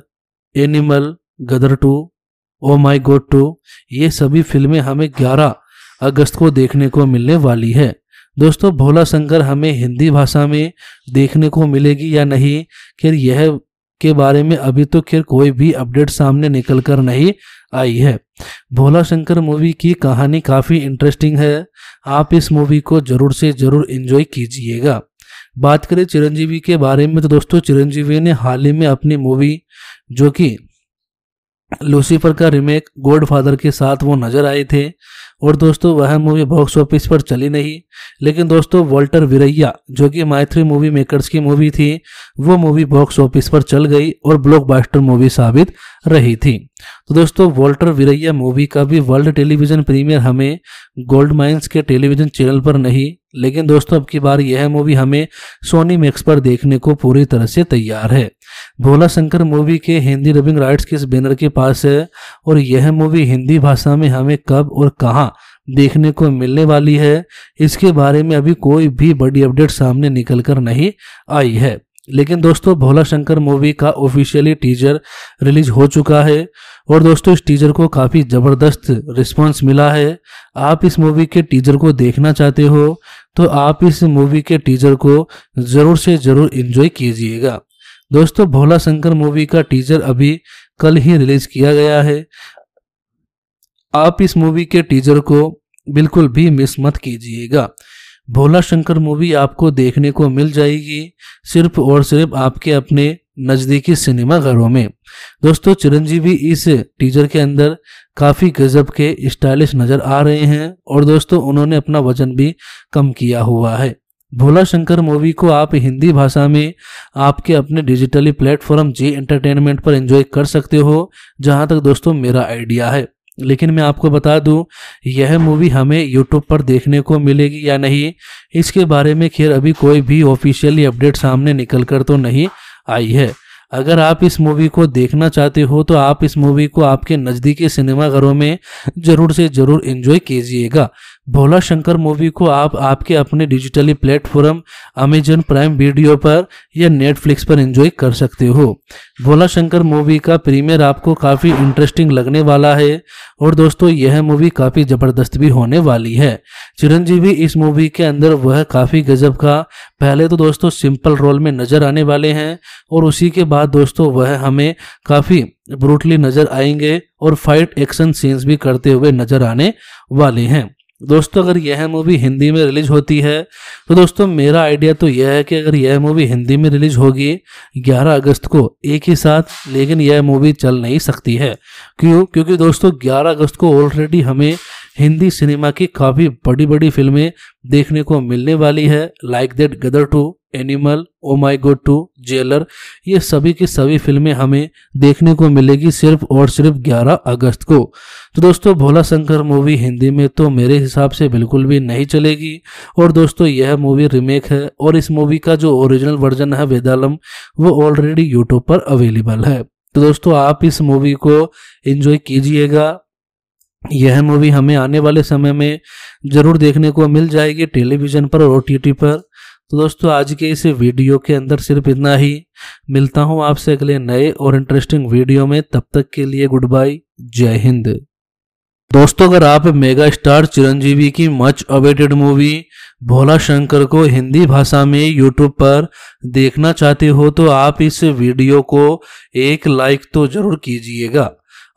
Animal Gadar two ओ माई गोड टू ये सभी फिल्में हमें 11 अगस्त को देखने को मिलने वाली है दोस्तों भोला शंकर हमें हिंदी भाषा में देखने को मिलेगी या नहीं खैर यह के बारे में अभी तो खैर कोई भी अपडेट सामने निकल कर नहीं आई है भोला शंकर मूवी की कहानी काफ़ी इंटरेस्टिंग है आप इस मूवी को ज़रूर से ज़रूर इन्जॉय कीजिएगा बात करें चिरंजीवी के बारे में तो दोस्तों चिरंजीवी ने हाल ही में अपनी मूवी जो कि लूसीफर का रीमेक गोड फादर के साथ वो नजर आए थे और दोस्तों वह मूवी बॉक्स ऑफिस पर चली नहीं लेकिन दोस्तों वॉल्टर विरैया जो कि माइथ्री मूवी मेकर्स की मूवी थी वो मूवी बॉक्स ऑफिस पर चल गई और ब्लॉकबस्टर मूवी साबित रही थी तो दोस्तों वॉल्टर विरैया मूवी का भी वर्ल्ड टेलीविजन प्रीमियर हमें गोल्ड माइंस के टेलीविजन चैनल पर नहीं लेकिन दोस्तों अब की बार यह मूवी हमें सोनी मैक्स पर देखने को पूरी तरह से तैयार है भोला शंकर मूवी के हिंदी डबिंग राइट्स किस बैनर के पास है और यह मूवी हिंदी भाषा में हमें कब और कहाँ देखने को मिलने वाली है इसके बारे में अभी कोई भी बड़ी अपडेट सामने निकल कर नहीं आई है लेकिन दोस्तों भोला शंकर मूवी का ऑफिशियली टीजर रिलीज हो चुका है और दोस्तों इस टीजर को काफ़ी ज़बरदस्त रिस्पांस मिला है आप इस मूवी के टीजर को देखना चाहते हो तो आप इस मूवी के टीजर को ज़रूर से ज़रूर इन्जॉय कीजिएगा दोस्तों भोला शंकर मूवी का टीजर अभी कल ही रिलीज किया गया है आप इस मूवी के टीजर को बिल्कुल भी मिस मत कीजिएगा भोला शंकर मूवी आपको देखने को मिल जाएगी सिर्फ और सिर्फ आपके अपने नज़दीकी सिनेमा घरों में दोस्तों चिरंजीवी इस टीजर के अंदर काफ़ी गजब के स्टाइलिश नज़र आ रहे हैं और दोस्तों उन्होंने अपना वजन भी कम किया हुआ है भोला शंकर मूवी को आप हिंदी भाषा में आपके अपने डिजिटली प्लेटफॉर्म जी एंटरटेनमेंट पर एंजॉय कर सकते हो जहां तक दोस्तों मेरा आइडिया है लेकिन मैं आपको बता दूं यह मूवी हमें यूट्यूब पर देखने को मिलेगी या नहीं इसके बारे में खैर अभी कोई भी ऑफिशियली अपडेट सामने निकल कर तो नहीं आई है अगर आप इस मूवी को देखना चाहते हो तो आप इस मूवी को आपके नज़दीकी सिनेमाघरों में ज़रूर से ज़रूर इंजॉय कीजिएगा भोला शंकर मूवी को आप आपके अपने digitally platform Amazon Prime video पर या नेटफ्लिक्स पर एंजॉय कर सकते हो भोला शंकर मूवी का प्रीमियर आपको काफ़ी इंटरेस्टिंग लगने वाला है और दोस्तों यह मूवी काफ़ी ज़बरदस्त भी होने वाली है चिरंजीवी इस मूवी के अंदर वह काफ़ी गजब का पहले तो दोस्तों सिंपल रोल में नज़र आने वाले हैं और उसी के बाद दोस्तों वह हमें काफ़ी ब्रूटली नज़र आएंगे और फाइट एक्शन सीन्स भी करते हुए नज़र आने वाले हैं दोस्तों अगर यह मूवी हिंदी में रिलीज होती है तो दोस्तों मेरा आइडिया तो यह है कि अगर यह मूवी हिंदी में रिलीज होगी 11 अगस्त को एक ही साथ लेकिन यह मूवी चल नहीं सकती है क्यों क्योंकि दोस्तों 11 अगस्त को ऑलरेडी हमें हिंदी सिनेमा की काफ़ी बड़ी बड़ी फिल्में देखने को मिलने वाली है like that Gadar two Animal O my God two Jailer ये सभी की सभी फिल्में हमें देखने को मिलेगी सिर्फ और सिर्फ 11 अगस्त को तो दोस्तों भोला शंकर मूवी हिंदी में तो मेरे हिसाब से बिल्कुल भी नहीं चलेगी और दोस्तों यह मूवी रीमेक है और इस मूवी का जो ओरिजिनल वर्जन है वेदालम वो ऑलरेडी यूट्यूब पर अवेलेबल है तो दोस्तों आप इस मूवी को एंजॉय कीजिएगा यह मूवी हमें आने वाले समय में ज़रूर देखने को मिल जाएगी टेलीविज़न पर और ओटीटी पर तो दोस्तों आज के इस वीडियो के अंदर सिर्फ इतना ही मिलता हूं आपसे अगले नए और इंटरेस्टिंग वीडियो में तब तक के लिए गुड बाय जय हिंद दोस्तों अगर आप मेगा स्टार चिरंजीवी की much awaited movie Bhola Shankar को हिंदी भाषा में यूट्यूब पर देखना चाहते हो तो आप इस वीडियो को एक लाइक तो जरूर कीजिएगा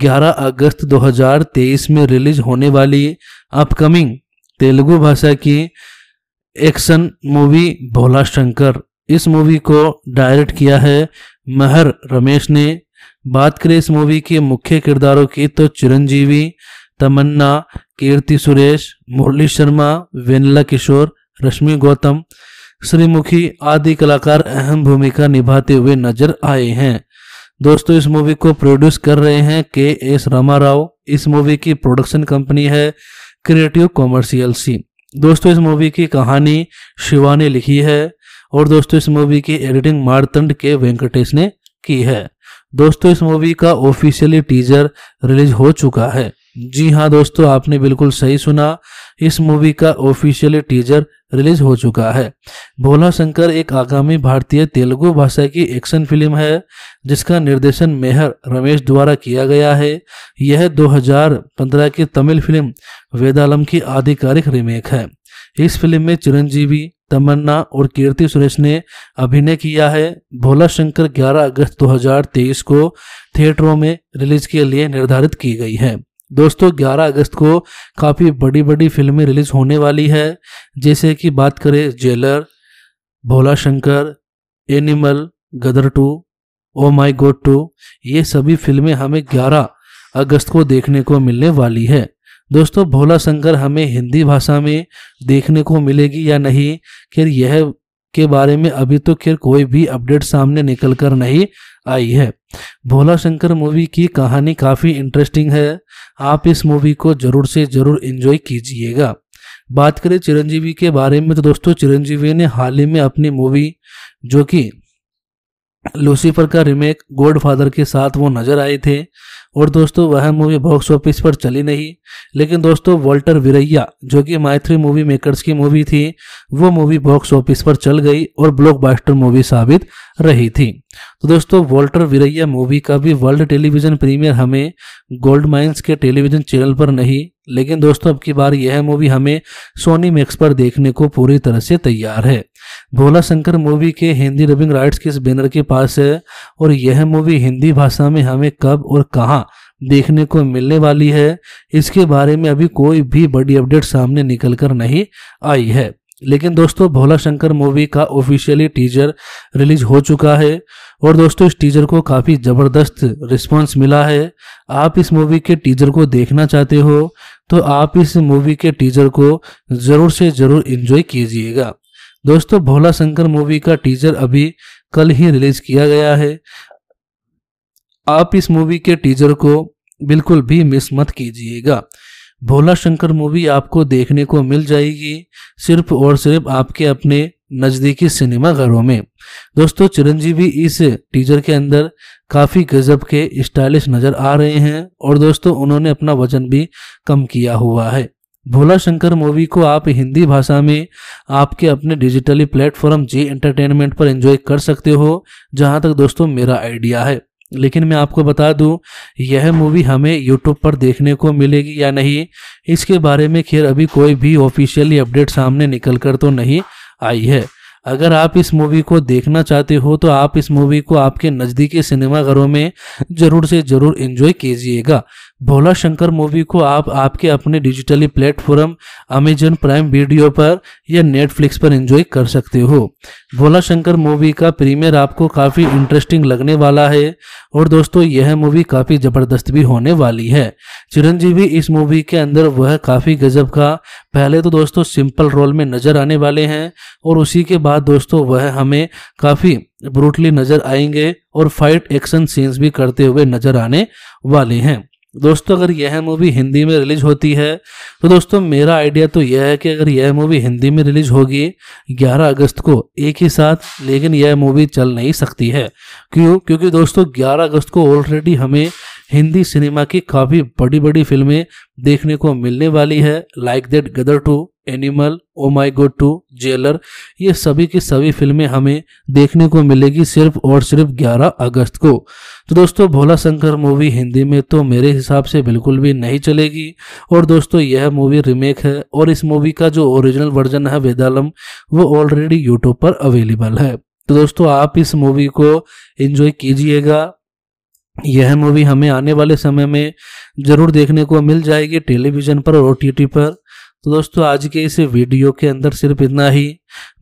11 अगस्त 2023 में रिलीज होने वाली अपकमिंग तेलुगु भाषा की एक्शन मूवी भोला शंकर इस मूवी को डायरेक्ट किया है महर रमेश ने बात करें इस मूवी के मुख्य किरदारों की तो चिरंजीवी तमन्ना कीर्ति सुरेश मुरली शर्मा वेनला किशोर रश्मि गौतम श्रीमुखी आदि कलाकार अहम भूमिका निभाते हुए नजर आए हैं दोस्तों इस मूवी को प्रोड्यूस कर रहे हैं के एस रामा राव इस मूवी की प्रोडक्शन कंपनी है क्रिएटिव कॉमर्शियल सी दोस्तों इस मूवी की कहानी शिवा ने लिखी है और दोस्तों इस मूवी की एडिटिंग मारतंड के वेंकटेश ने की है दोस्तों इस मूवी का ऑफिशियली टीजर रिलीज हो चुका है जी हाँ दोस्तों आपने बिल्कुल सही सुना इस मूवी का ऑफिशियली टीजर रिलीज हो चुका है भोला शंकर एक आगामी भारतीय तेलुगु भाषा की एक्शन फिल्म है जिसका निर्देशन मेहर रमेश द्वारा किया गया है यह 2015 की तमिल फिल्म वेदालम की आधिकारिक रीमेक है इस फिल्म में चिरंजीवी तमन्ना और कीर्ति सुरेश ने अभिनय किया है भोला शंकर 11 अगस्त 2023 को थिएटरों में रिलीज के लिए निर्धारित की गई है दोस्तों 11 अगस्त को काफ़ी बड़ी बड़ी फिल्में रिलीज होने वाली है जैसे कि बात करें Jailer Bhola Shankar Animal Gadar two ओ माई गोड टू ये सभी फिल्में हमें 11 अगस्त को देखने को मिलने वाली है दोस्तों भोला शंकर हमें हिंदी भाषा में देखने को मिलेगी या नहीं खैर यह के बारे में अभी तो खैर कोई भी अपडेट सामने निकल कर नहीं आई है भोला शंकर मूवी की कहानी काफ़ी इंटरेस्टिंग है आप इस मूवी को ज़रूर से ज़रूर इन्जॉय कीजिएगा बात करें चिरंजीवी के बारे में तो दोस्तों चिरंजीवी ने हाल ही में अपनी मूवी जो कि लूसीफर का रीमेक गोड फादर के साथ वो नजर आए थे और दोस्तों वह मूवी बॉक्स ऑफिस पर चली नहीं लेकिन दोस्तों वॉल्टर विरैया जो कि माइथ्री मूवी मेकर्स की मूवी थी वो मूवी बॉक्स ऑफिस पर चल गई और ब्लॉकबस्टर मूवी साबित रही थी तो दोस्तों वॉल्टर विरैया मूवी का भी वर्ल्ड टेलीविजन प्रीमियर हमें गोल्ड माइंस के टेलीविजन चैनल पर नहीं लेकिन दोस्तों अब की बार यह मूवी हमें सोनी मैक्स पर देखने को पूरी तरह से तैयार है भोला शंकर मूवी के हिंदी डबिंग राइट्स के इस बैनर के पास है और यह मूवी हिंदी भाषा में हमें कब और कहाँ देखने को मिलने वाली है इसके बारे में अभी कोई भी बड़ी अपडेट सामने निकल कर नहीं आई है लेकिन दोस्तों भोला शंकर मूवी का ऑफिशियली टीजर रिलीज हो चुका है और दोस्तों इस टीजर को काफ़ी ज़बरदस्त रिस्पांस मिला है आप इस मूवी के टीजर को देखना चाहते हो तो आप इस मूवी के टीजर को ज़रूर से ज़रूर इन्जॉय कीजिएगा दोस्तों भोला शंकर मूवी का टीजर अभी कल ही रिलीज किया गया है आप इस मूवी के टीजर को बिल्कुल भी मिस मत कीजिएगा भोला शंकर मूवी आपको देखने को मिल जाएगी सिर्फ और सिर्फ आपके अपने नज़दीकी सिनेमा घरों में दोस्तों चिरंजीवी इस टीजर के अंदर काफ़ी गजब के स्टाइलिश नज़र आ रहे हैं और दोस्तों उन्होंने अपना वजन भी कम किया हुआ है भोला शंकर मूवी को आप हिंदी भाषा में आपके अपने डिजिटली प्लेटफॉर्म जी एंटरटेनमेंट पर एंजॉय कर सकते हो जहां तक दोस्तों मेरा आइडिया है लेकिन मैं आपको बता दूं यह मूवी हमें यूट्यूब पर देखने को मिलेगी या नहीं इसके बारे में खैर अभी कोई भी ऑफिशियली अपडेट सामने निकल कर तो नहीं आई है अगर आप इस मूवी को देखना चाहते हो तो आप इस मूवी को आपके नज़दीकी सिनेमाघरों में ज़रूर से ज़रूर इंजॉय कीजिएगा भोला शंकर मूवी को आप आपके अपने digitally platform Amazon Prime video पर या नेटफ्लिक्स पर एंजॉय कर सकते हो भोला शंकर मूवी का प्रीमियर आपको काफ़ी इंटरेस्टिंग लगने वाला है और दोस्तों यह मूवी काफ़ी ज़बरदस्त भी होने वाली है चिरंजीवी इस मूवी के अंदर वह काफ़ी गजब का पहले तो दोस्तों सिंपल रोल में नज़र आने वाले हैं और उसी के बाद दोस्तों वह हमें काफ़ी ब्रूटली नज़र आएंगे और फाइट एक्शन सीन्स भी करते हुए नज़र आने वाले हैं दोस्तों अगर यह मूवी हिंदी में रिलीज होती है तो दोस्तों मेरा आइडिया तो यह है कि अगर यह मूवी हिंदी में रिलीज होगी 11 अगस्त को एक ही साथ लेकिन यह मूवी चल नहीं सकती है क्यों क्योंकि दोस्तों 11 अगस्त को ऑलरेडी हमें हिंदी सिनेमा की काफ़ी बड़ी बड़ी फिल्में देखने को मिलने वाली है like that Gadar two Animal O my God two Jailer ये सभी की सभी फिल्में हमें देखने को मिलेगी सिर्फ और सिर्फ 11 अगस्त को तो दोस्तों भोला शंकर मूवी हिंदी में तो मेरे हिसाब से बिल्कुल भी नहीं चलेगी और दोस्तों यह मूवी रीमेक है और इस मूवी का जो ओरिजिनल वर्जन है वेदालम वो ऑलरेडी यूट्यूब पर अवेलेबल है तो दोस्तों आप इस मूवी को एंजॉय कीजिएगा यह मूवी हमें आने वाले समय में ज़रूर देखने को मिल जाएगी टेलीविज़न पर और ओटीटी पर तो दोस्तों आज के इस वीडियो के अंदर सिर्फ इतना ही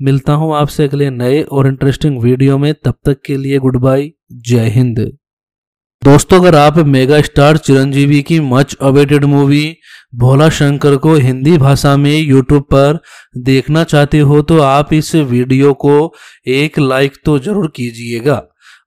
मिलता हूँ आपसे अगले नए और इंटरेस्टिंग वीडियो में तब तक के लिए गुड बाय जय हिंद दोस्तों अगर आप मेगा स्टार चिरंजीवी की much awaited movie Bhola Shankar को हिंदी भाषा में यूट्यूब पर देखना चाहते हो तो आप इस वीडियो को एक लाइक तो जरूर कीजिएगा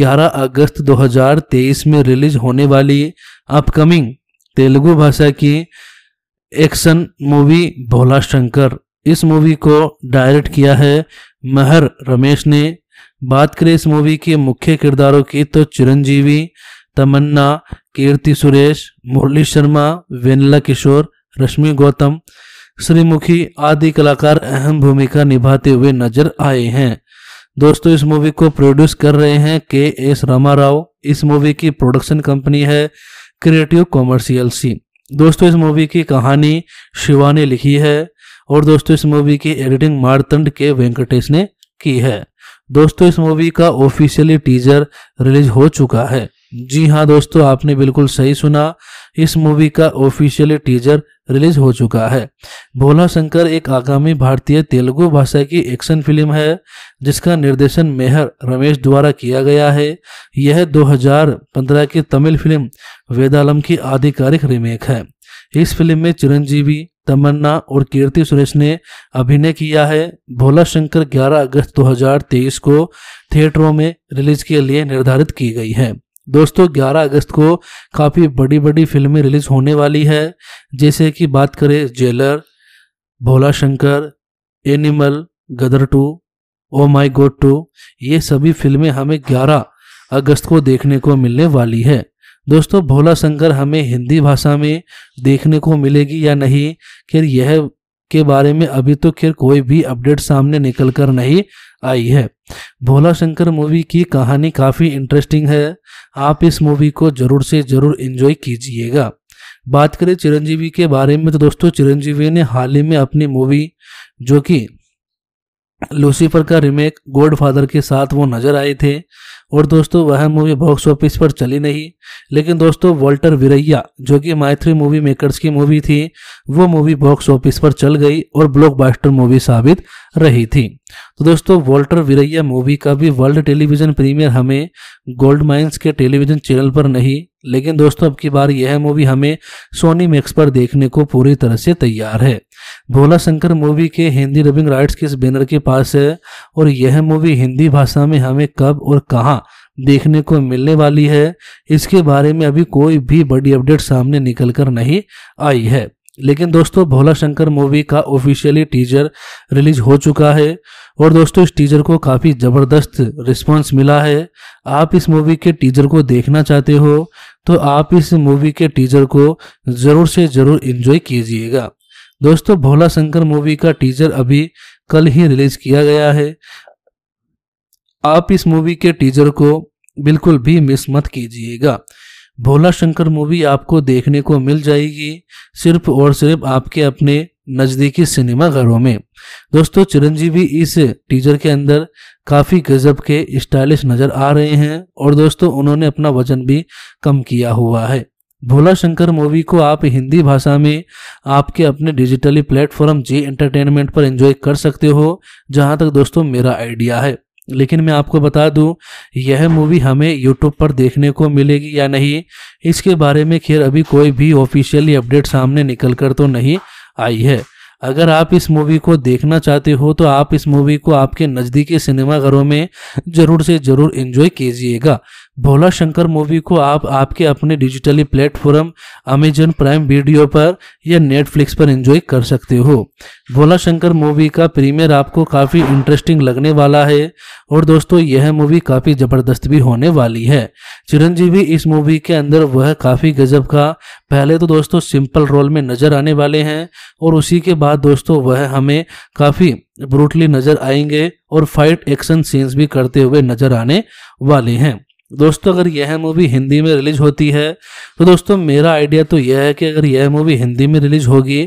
11 अगस्त 2023 में रिलीज होने वाली अपकमिंग तेलुगु भाषा की एक्शन मूवी भोला शंकर इस मूवी को डायरेक्ट किया है महर रमेश ने बात करें इस मूवी के मुख्य किरदारों की तो चिरंजीवी तमन्ना कीर्ति सुरेश मुरली शर्मा वेनला किशोर रश्मि गौतम श्रीमुखी आदि कलाकार अहम भूमिका निभाते हुए नजर आए हैं दोस्तों इस मूवी को प्रोड्यूस कर रहे हैं के एस रामा राव इस मूवी की प्रोडक्शन कंपनी है क्रिएटिव कॉमर्शियल सी दोस्तों इस मूवी की कहानी शिवा ने लिखी है और दोस्तों इस मूवी की एडिटिंग मारतंड के वेंकटेश ने की है दोस्तों इस मूवी का ऑफिशियली टीजर रिलीज हो चुका है जी हाँ दोस्तों आपने बिल्कुल सही सुना इस मूवी का ऑफिशियली टीजर रिलीज हो चुका है भोला शंकर एक आगामी भारतीय तेलुगु भाषा की एक्शन फिल्म है जिसका निर्देशन मेहर रमेश द्वारा किया गया है यह 2015 की तमिल फिल्म वेदालम की आधिकारिक रीमेक है इस फिल्म में चिरंजीवी तमन्ना और कीर्ति सुरेश ने अभिनय किया है भोला शंकर 11 अगस्त 2023 को थिएटरों में रिलीज के लिए निर्धारित की गई है दोस्तों 11 अगस्त को काफ़ी बड़ी बड़ी फिल्में रिलीज होने वाली है जैसे कि बात करें Jailer Bhola Shankar Animal Gadar two ओ माई गोड टू ये सभी फिल्में हमें 11 अगस्त को देखने को मिलने वाली है दोस्तों भोला शंकर हमें हिंदी भाषा में देखने को मिलेगी या नहीं खैर यह के बारे में अभी तो खैर कोई भी अपडेट सामने निकल कर नहीं आई है भोला शंकर मूवी की कहानी काफ़ी इंटरेस्टिंग है आप इस मूवी को ज़रूर से ज़रूर इन्जॉय कीजिएगा बात करें चिरंजीवी के बारे में तो दोस्तों चिरंजीवी ने हाल ही में अपनी मूवी जो कि लूसीफर का रीमेक गोड फादर के साथ वो नजर आए थे और दोस्तों वह मूवी बॉक्स ऑफिस पर चली नहीं लेकिन दोस्तों वॉल्टर विरैया जो कि माइथ्री मूवी मेकर्स की मूवी थी वो मूवी बॉक्स ऑफिस पर चल गई और ब्लॉकबस्टर मूवी साबित रही थी तो दोस्तों वॉल्टर विरैया मूवी का भी वर्ल्ड टेलीविजन प्रीमियर हमें गोल्ड माइंस के टेलीविजन चैनल पर नहीं लेकिन दोस्तों अब की बार यह मूवी हमें सोनी मैक्स पर देखने को पूरी तरह से तैयार है भोला शंकर मूवी के हिंदी डबिंग राइट्स किस बैनर के पास है और यह मूवी हिंदी भाषा में हमें कब और कहाँ देखने को मिलने वाली है इसके बारे में अभी कोई भी बड़ी अपडेट सामने निकल कर नहीं आई है लेकिन दोस्तों भोला शंकर मूवी का ऑफिशियली टीजर रिलीज हो चुका है और दोस्तों इस टीजर को काफ़ी ज़बरदस्त रिस्पांस मिला है आप इस मूवी के टीजर को देखना चाहते हो तो आप इस मूवी के टीजर को ज़रूर से ज़रूर इन्जॉय कीजिएगा दोस्तों भोला शंकर मूवी का टीजर अभी कल ही रिलीज किया गया है आप इस मूवी के टीजर को बिल्कुल भी मिस मत कीजिएगा भोला शंकर मूवी आपको देखने को मिल जाएगी सिर्फ और सिर्फ आपके अपने नज़दीकी सिनेमा घरों में दोस्तों चिरंजीवी इस टीजर के अंदर काफ़ी गजब के स्टाइलिश नज़र आ रहे हैं और दोस्तों उन्होंने अपना वजन भी कम किया हुआ है भोला शंकर मूवी को आप हिंदी भाषा में आपके अपने डिजिटली प्लेटफॉर्म जी एंटरटेनमेंट पर एंजॉय कर सकते हो जहां तक दोस्तों मेरा आइडिया है लेकिन मैं आपको बता दूं यह मूवी हमें यूट्यूब पर देखने को मिलेगी या नहीं इसके बारे में खैर अभी कोई भी ऑफिशियली अपडेट सामने निकल कर तो नहीं आई है अगर आप इस मूवी को देखना चाहते हो तो आप इस मूवी को आपके नज़दीकी सिनेमाघरों में ज़रूर से ज़रूर इन्जॉय कीजिएगा भोला शंकर मूवी को आप आपके अपने digitally platform Amazon Prime video पर या नेटफ्लिक्स पर एंजॉय कर सकते हो भोला शंकर मूवी का प्रीमियर आपको काफ़ी इंटरेस्टिंग लगने वाला है और दोस्तों यह मूवी काफ़ी ज़बरदस्त भी होने वाली है चिरंजीवी इस मूवी के अंदर वह काफ़ी गजब का पहले तो दोस्तों सिंपल रोल में नज़र आने वाले हैं और उसी के बाद दोस्तों वह हमें काफ़ी ब्रूटली नज़र आएंगे और फाइट एक्शन सीन्स भी करते हुए नज़र आने वाले हैं दोस्तों अगर यह मूवी हिंदी में रिलीज होती है तो दोस्तों मेरा आइडिया तो यह है कि अगर यह मूवी हिंदी में रिलीज होगी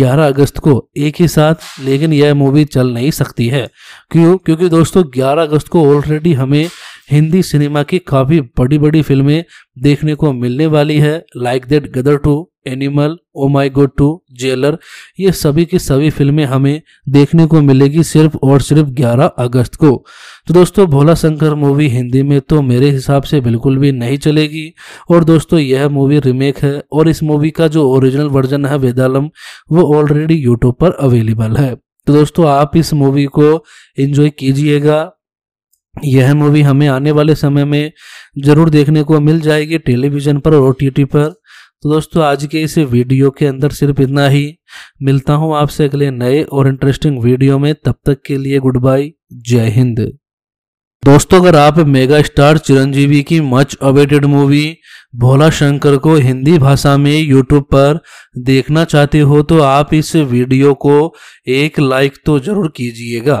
11 अगस्त को एक ही साथ लेकिन यह मूवी चल नहीं सकती है क्यों क्योंकि दोस्तों 11 अगस्त को ऑलरेडी हमें हिंदी सिनेमा की काफ़ी बड़ी बड़ी फिल्में देखने को मिलने वाली है like that Gadar two Animal O my God two Jailer ये सभी की सभी फिल्में हमें देखने को मिलेगी सिर्फ और सिर्फ 11 अगस्त को तो दोस्तों भोला शंकर मूवी हिंदी में तो मेरे हिसाब से बिल्कुल भी नहीं चलेगी और दोस्तों यह मूवी रीमेक है और इस मूवी का जो ओरिजिनल वर्जन है वेदालम वो ऑलरेडी यूट्यूब पर अवेलेबल है तो दोस्तों आप इस मूवी को एंजॉय कीजिएगा यह मूवी हमें आने वाले समय में ज़रूर देखने को मिल जाएगी टेलीविज़न पर और ओटीटी पर तो दोस्तों आज के इस वीडियो के अंदर सिर्फ इतना ही मिलता हूं आपसे अगले नए और इंटरेस्टिंग वीडियो में तब तक के लिए गुड बाय जय हिंद दोस्तों अगर आप मेगा स्टार चिरंजीवी की much awaited movie Bhola Shankar को हिंदी भाषा में यूट्यूब पर देखना चाहते हो तो आप इस वीडियो को एक लाइक तो जरूर कीजिएगा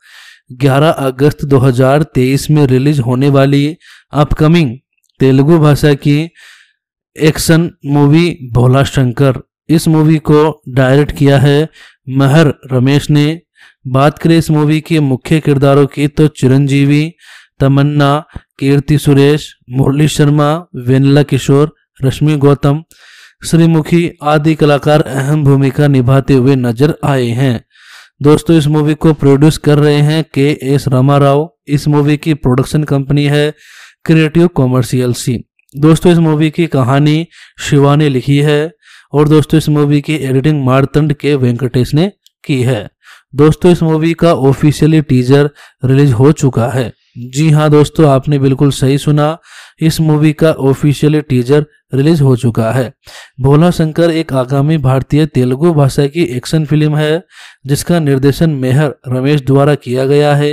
11 अगस्त 2023 में रिलीज होने वाली अपकमिंग तेलुगु भाषा की एक्शन मूवी भोला शंकर इस मूवी को डायरेक्ट किया है महर रमेश ने बात करें इस मूवी के मुख्य किरदारों की तो चिरंजीवी तमन्ना कीर्ति सुरेश मुरली शर्मा वेनला किशोर रश्मि गौतम श्रीमुखी आदि कलाकार अहम भूमिका निभाते हुए नजर आए हैं दोस्तों इस मूवी को प्रोड्यूस कर रहे हैं के एस रामा राव इस मूवी की प्रोडक्शन कंपनी है क्रिएटिव कॉमर्शियल सी दोस्तों इस मूवी की कहानी शिवा ने लिखी है और दोस्तों इस मूवी की एडिटिंग मारतंड के वेंकटेश ने की है दोस्तों इस मूवी का ऑफिशियली टीजर रिलीज हो चुका है जी हाँ दोस्तों आपने बिल्कुल सही सुना इस मूवी का ऑफिशियली टीजर रिलीज हो चुका है भोला शंकर एक आगामी भारतीय तेलुगु भाषा की एक्शन फिल्म है जिसका निर्देशन मेहर रमेश द्वारा किया गया है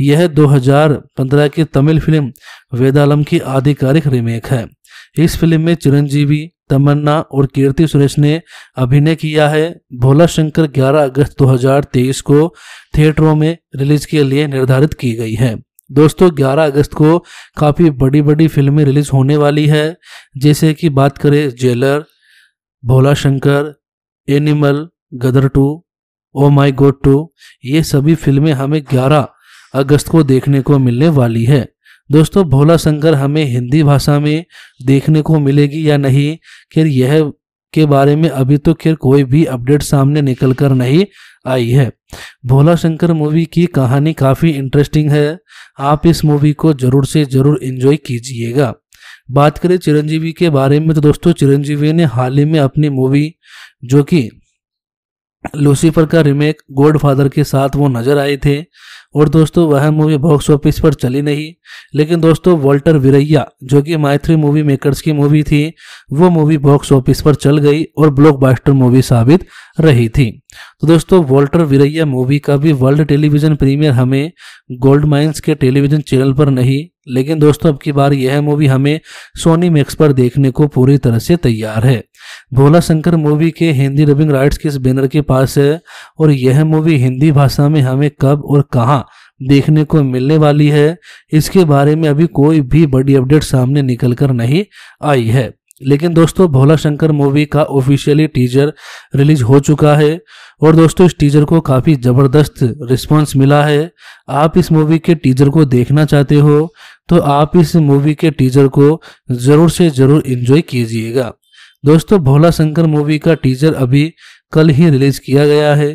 यह 2015 की तमिल फिल्म वेदालम की आधिकारिक रीमेक है इस फिल्म में चिरंजीवी तमन्ना और कीर्ति सुरेश ने अभिनय किया है भोला शंकर 11 अगस्त 2023 को थिएटरों में रिलीज के लिए निर्धारित की गई है दोस्तों 11 अगस्त को काफ़ी बड़ी बड़ी फिल्में रिलीज होने वाली है जैसे कि बात करें Jailer Bhola Shankar Animal Gadar two ओ माई गोड टू ये सभी फिल्में हमें 11 अगस्त को देखने को मिलने वाली है दोस्तों भोला शंकर हमें हिंदी भाषा में देखने को मिलेगी या नहीं खैर यह के बारे में अभी तो खैर कोई भी अपडेट सामने निकल कर नहीं आई है भोला शंकर मूवी की कहानी काफ़ी इंटरेस्टिंग है आप इस मूवी को ज़रूर से ज़रूर इन्जॉय कीजिएगा बात करें चिरंजीवी के बारे में तो दोस्तों चिरंजीवी ने हाल ही में अपनी मूवी जो कि लूसीफर का रीमेक गॉड फादर के साथ वो नज़र आए थे और दोस्तों वह मूवी बॉक्स ऑफिस पर चली नहीं लेकिन दोस्तों वॉल्टर विरैया जो कि मायथ्री मूवी मेकर्स की मूवी थी वो मूवी बॉक्स ऑफिस पर चल गई और ब्लॉकबस्टर मूवी साबित रही थी तो दोस्तों वॉल्टर विरैया मूवी का भी वर्ल्ड टेलीविजन प्रीमियर हमें गोल्ड माइंस के टेलीविजन चैनल पर नहीं लेकिन दोस्तों अब की बार यह मूवी हमें सोनी मैक्स पर देखने को पूरी तरह से तैयार है भोला शंकर मूवी के हिंदी रबिंग राइट्स किस बैनर के पास है और यह मूवी हिंदी भाषा में हमें कब और कहाँ देखने को मिलने वाली है इसके बारे में अभी कोई भी बड़ी अपडेट सामने निकल कर नहीं आई है लेकिन दोस्तों भोला शंकर मूवी का ऑफिशियली टीजर रिलीज हो चुका है और दोस्तों इस टीजर को काफ़ी ज़बरदस्त रिस्पांस मिला है आप इस मूवी के टीजर को देखना चाहते हो तो आप इस मूवी के टीजर को जरूर से जरूर इंजॉय कीजिएगा दोस्तों भोला शंकर मूवी का टीजर अभी कल ही रिलीज किया गया है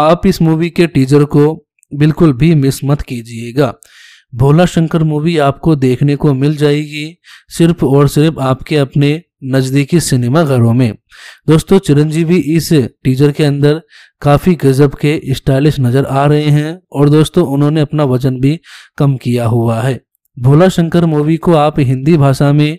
आप इस मूवी के टीजर को बिल्कुल भी मिस मत कीजिएगा भोला शंकर मूवी आपको देखने को मिल जाएगी सिर्फ और सिर्फ आपके अपने नज़दीकी सिनेमा घरों में दोस्तों चिरंजीवी इस टीजर के अंदर काफ़ी गजब के स्टाइलिश नज़र आ रहे हैं और दोस्तों उन्होंने अपना वजन भी कम किया हुआ है भोला शंकर मूवी को आप हिंदी भाषा में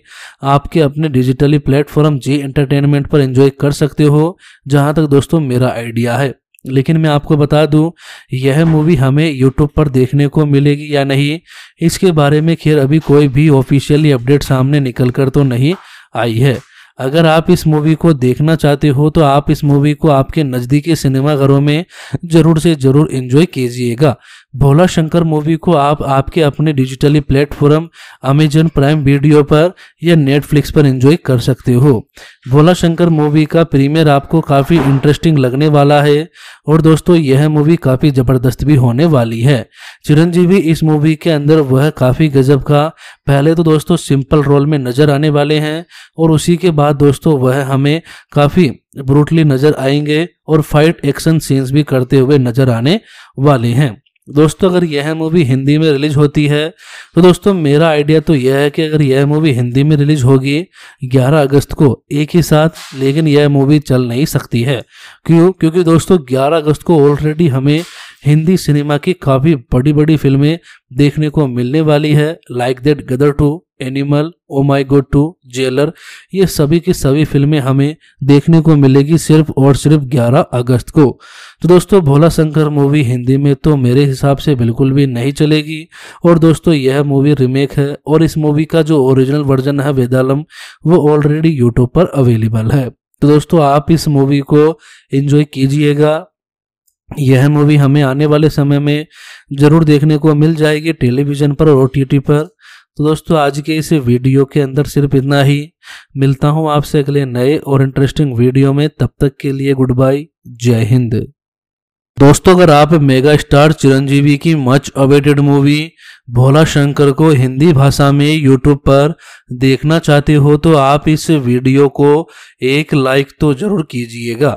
आपके अपने डिजिटली प्लेटफॉर्म जी एंटरटेनमेंट पर एंजॉय कर सकते हो जहां तक दोस्तों मेरा आइडिया है लेकिन मैं आपको बता दूं यह मूवी हमें यूट्यूब पर देखने को मिलेगी या नहीं इसके बारे में खैर अभी कोई भी ऑफिशियली अपडेट सामने निकल कर तो नहीं आई है अगर आप इस मूवी को देखना चाहते हो तो आप इस मूवी को आपके नज़दीकी सिनेमाघरों में ज़रूर से ज़रूर इन्जॉय कीजिएगा भोला शंकर मूवी को आप आपके अपने digitally platform Amazon Prime video पर या नेटफ्लिक्स पर एंजॉय कर सकते हो भोला शंकर मूवी का प्रीमियर आपको काफ़ी इंटरेस्टिंग लगने वाला है और दोस्तों यह मूवी काफ़ी ज़बरदस्त भी होने वाली है चिरंजीवी इस मूवी के अंदर वह काफ़ी गजब का पहले तो दोस्तों सिंपल रोल में नज़र आने वाले हैं और उसी के बाद दोस्तों वह हमें काफ़ी ब्रूटली नज़र आएंगे और फाइट एक्शन सीन्स भी करते हुए नज़र आने वाले हैं दोस्तों अगर यह मूवी हिंदी में रिलीज होती है तो दोस्तों मेरा आइडिया तो यह है कि अगर यह मूवी हिंदी में रिलीज होगी 11 अगस्त को एक ही साथ लेकिन यह मूवी चल नहीं सकती है क्यों क्योंकि दोस्तों 11 अगस्त को ऑलरेडी हमें हिंदी सिनेमा की काफ़ी बड़ी बड़ी फिल्में देखने को मिलने वाली है like that Gadar two Animal O my God two Jailer ये सभी की सभी फिल्में हमें देखने को मिलेगी सिर्फ और सिर्फ 11 अगस्त को तो दोस्तों भोला शंकर मूवी हिंदी में तो मेरे हिसाब से बिल्कुल भी नहीं चलेगी और दोस्तों यह मूवी रिमेक है और इस मूवी का जो ओरिजिनल वर्जन है वेदालम वो ऑलरेडी यूट्यूब पर अवेलेबल है तो दोस्तों आप इस मूवी को इंजॉय कीजिएगा यह मूवी हमें आने वाले समय में ज़रूर देखने को मिल जाएगी टेलीविज़न पर और ओ पर तो दोस्तों आज के इस वीडियो के अंदर सिर्फ इतना ही मिलता हूँ आपसे अगले नए और इंटरेस्टिंग वीडियो में तब तक के लिए गुड बाय जय हिंद दोस्तों अगर आप मेगा स्टार चिरंजीवी की much awaited movie Bhola Shankar को हिंदी भाषा में यूट्यूब पर देखना चाहते हो तो आप इस वीडियो को एक लाइक तो जरूर कीजिएगा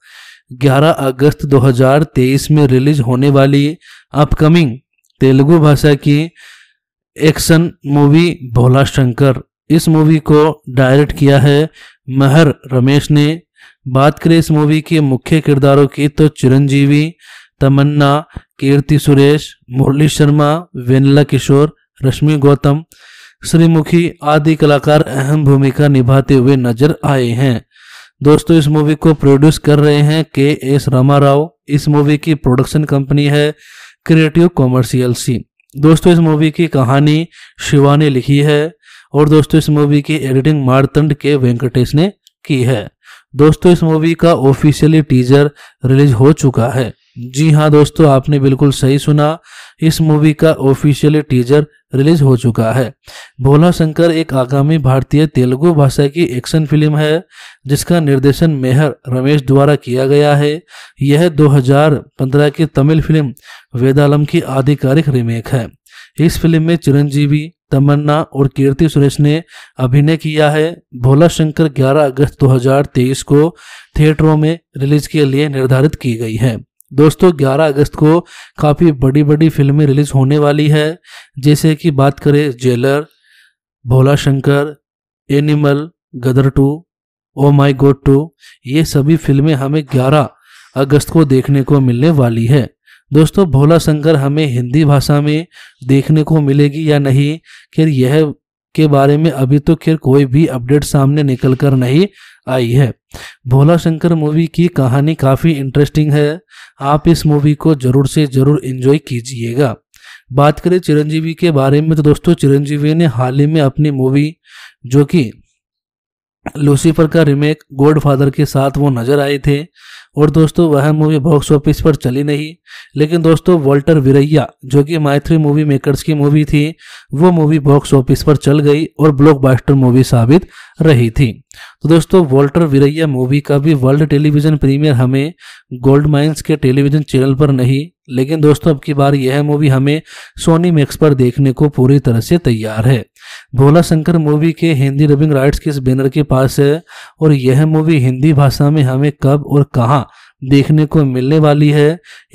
11 अगस्त 2023 में रिलीज होने वाली अपकमिंग तेलुगु भाषा की एक्शन मूवी भोला शंकर इस मूवी को डायरेक्ट किया है महर रमेश ने बात करें इस मूवी के मुख्य किरदारों की तो चिरंजीवी तमन्ना कीर्ति सुरेश मुरली शर्मा वेनला किशोर रश्मि गौतम श्रीमुखी आदि कलाकार अहम भूमिका निभाते हुए नजर आए हैं दोस्तों इस मूवी को प्रोड्यूस कर रहे हैं के एस रामा राव इस मूवी की प्रोडक्शन कंपनी है क्रिएटिव कॉमर्शियल सी दोस्तों इस मूवी की कहानी शिवा ने लिखी है और दोस्तों इस मूवी की एडिटिंग मारतंड के वेंकटेश ने की है दोस्तों इस मूवी का ऑफिशियली टीजर रिलीज हो चुका है जी हाँ दोस्तों आपने बिल्कुल सही सुना इस मूवी का ऑफिशियली टीजर रिलीज हो चुका है भोला शंकर एक आगामी भारतीय तेलुगु भाषा की एक्शन फिल्म है जिसका निर्देशन मेहर रमेश द्वारा किया गया है यह 2015 की तमिल फिल्म वेदालम की आधिकारिक रीमेक है इस फिल्म में चिरंजीवी तमन्ना और कीर्ति सुरेश ने अभिनय किया है भोला शंकर 11 अगस्त 2023 को थिएटरों में रिलीज के लिए निर्धारित की गई है दोस्तों 11 अगस्त को काफ़ी बड़ी बड़ी फिल्में रिलीज़ होने वाली है जैसे कि बात करें Jailer Bhola Shankar Animal Gadar two ओ माई गोड टू ये सभी फिल्में हमें 11 अगस्त को देखने को मिलने वाली है दोस्तों भोला शंकर हमें हिंदी भाषा में देखने को मिलेगी या नहीं खैर यह के बारे में अभी तो खैर कोई भी अपडेट सामने निकल कर नहीं आई है भोला शंकर मूवी की कहानी काफ़ी इंटरेस्टिंग है आप इस मूवी को ज़रूर से ज़रूर इन्जॉय कीजिएगा बात करें चिरंजीवी के बारे में तो दोस्तों चिरंजीवी ने हाल ही में अपनी मूवी जो कि लूसीफर का रीमेक गोड फादर के साथ वो नजर आए थे और दोस्तों वह मूवी बॉक्स ऑफिस पर चली नहीं लेकिन दोस्तों वॉल्टर विरैया जो कि मायथ्री मूवी मेकर्स की मूवी थी वो मूवी बॉक्स ऑफिस पर चल गई और ब्लॉकबस्टर मूवी साबित रही थी तो दोस्तों वॉल्टर विरैया मूवी का भी वर्ल्ड टेलीविजन प्रीमियर हमें गोल्ड माइंस के टेलीविजन चैनल पर नहीं लेकिन दोस्तों अब की बार यह मूवी हमें सोनी मैक्स पर देखने को पूरी तरह से तैयार है भोला शंकर मूवी के हिंदी रबिंग राइट्स के इस बैनर के पास है और यह मूवी हिंदी भाषा में हमें कब और कहाँ देखने को मिलने वाली है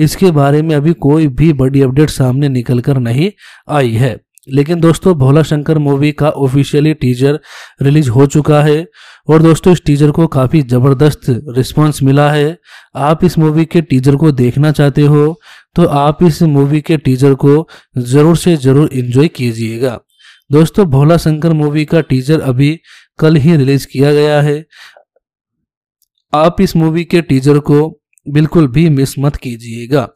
इसके बारे में अभी कोई भी बड़ी अपडेट सामने निकल कर नहीं आई है लेकिन दोस्तों भोला शंकर मूवी का ऑफिशियली टीजर रिलीज हो चुका है और दोस्तों इस टीजर को काफ़ी ज़बरदस्त रिस्पांस मिला है आप इस मूवी के टीजर को देखना चाहते हो तो आप इस मूवी के टीजर को जरूर से जरूर इंजॉय कीजिएगा दोस्तों भोला शंकर मूवी का टीजर अभी कल ही रिलीज किया गया है आप इस मूवी के टीजर को बिल्कुल भी मिस मत कीजिएगा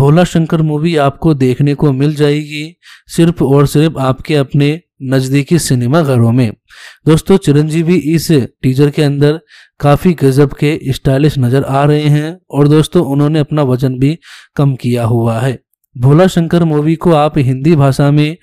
भोला शंकर मूवी आपको देखने को मिल जाएगी सिर्फ और सिर्फ आपके अपने नज़दीकी सिनेमा घरों में दोस्तों चिरंजीवी इस टीजर के अंदर काफ़ी गजब के स्टाइलिश नज़र आ रहे हैं और दोस्तों उन्होंने अपना वजन भी कम किया हुआ है भोला शंकर मूवी को आप हिंदी भाषा में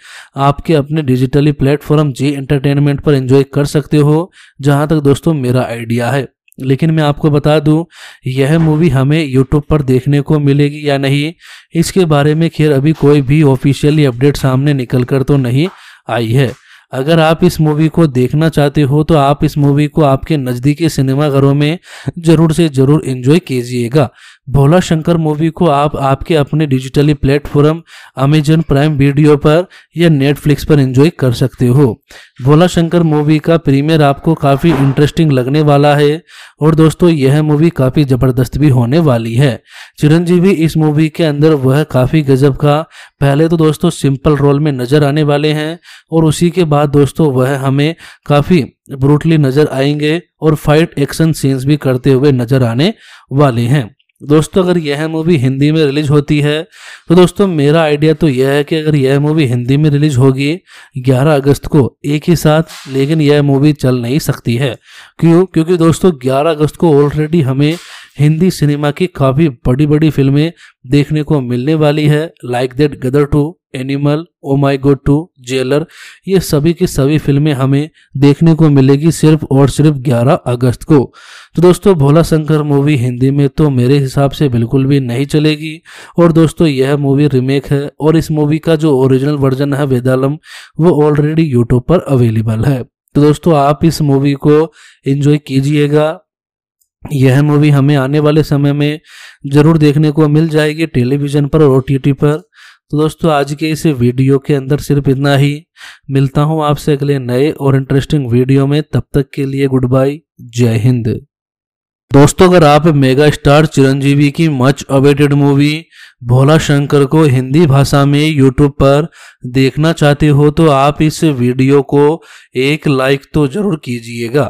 आपके अपने डिजिटली प्लेटफॉर्म जी एंटरटेनमेंट पर एंजॉय कर सकते हो जहां तक दोस्तों मेरा आइडिया है लेकिन मैं आपको बता दूं यह मूवी हमें यूट्यूब पर देखने को मिलेगी या नहीं इसके बारे में खैर अभी कोई भी ऑफिशियली अपडेट सामने निकल कर तो नहीं आई है अगर आप इस मूवी को देखना चाहते हो तो आप इस मूवी को आपके नज़दीकी सिनेमाघरों में ज़रूर से ज़रूर इन्जॉय कीजिएगा भोला शंकर मूवी को आप आपके अपने digitally platform Amazon Prime video पर या नेटफ्लिक्स पर एंजॉय कर सकते हो भोला शंकर मूवी का प्रीमियर आपको काफ़ी इंटरेस्टिंग लगने वाला है और दोस्तों यह मूवी काफ़ी ज़बरदस्त भी होने वाली है चिरंजीवी इस मूवी के अंदर वह काफ़ी गजब का पहले तो दोस्तों सिंपल रोल में नज़र आने वाले हैं और उसी के बाद दोस्तों वह हमें काफ़ी ब्रूटली नज़र आएंगे और फाइट एक्शन सीन्स भी करते हुए नज़र आने वाले हैं दोस्तों अगर यह मूवी हिंदी में रिलीज होती है तो दोस्तों मेरा आइडिया तो यह है कि अगर यह मूवी हिंदी में रिलीज होगी 11 अगस्त को एक ही साथ लेकिन यह मूवी चल नहीं सकती है क्यों क्योंकि दोस्तों 11 अगस्त को ऑलरेडी हमें हिंदी सिनेमा की काफ़ी बड़ी बड़ी फिल्में देखने को मिलने वाली है like that Gadar two Animal O my God two Jailer ये सभी की सभी फिल्में हमें देखने को मिलेगी सिर्फ और सिर्फ 11 अगस्त को तो दोस्तों भोला शंकर मूवी हिंदी में तो मेरे हिसाब से बिल्कुल भी नहीं चलेगी और दोस्तों यह मूवी रिमेक है और इस मूवी का जो ओरिजिनल वर्जन है वेदालम वो ऑलरेडी यूट्यूब पर अवेलेबल है तो दोस्तों आप इस मूवी को इंजॉय कीजिएगा यह मूवी हमें आने वाले समय में ज़रूर देखने को मिल जाएगी टेलीविज़न पर और ओ पर तो दोस्तों आज के इस वीडियो के अंदर सिर्फ इतना ही मिलता हूँ आपसे अगले नए और इंटरेस्टिंग वीडियो में तब तक के लिए गुड बाय जय हिंद दोस्तों अगर आप मेगा स्टार चिरंजीवी की much awaited movie Bhola Shankar को हिंदी भाषा में यूट्यूब पर देखना चाहते हो तो आप इस वीडियो को एक लाइक तो जरूर कीजिएगा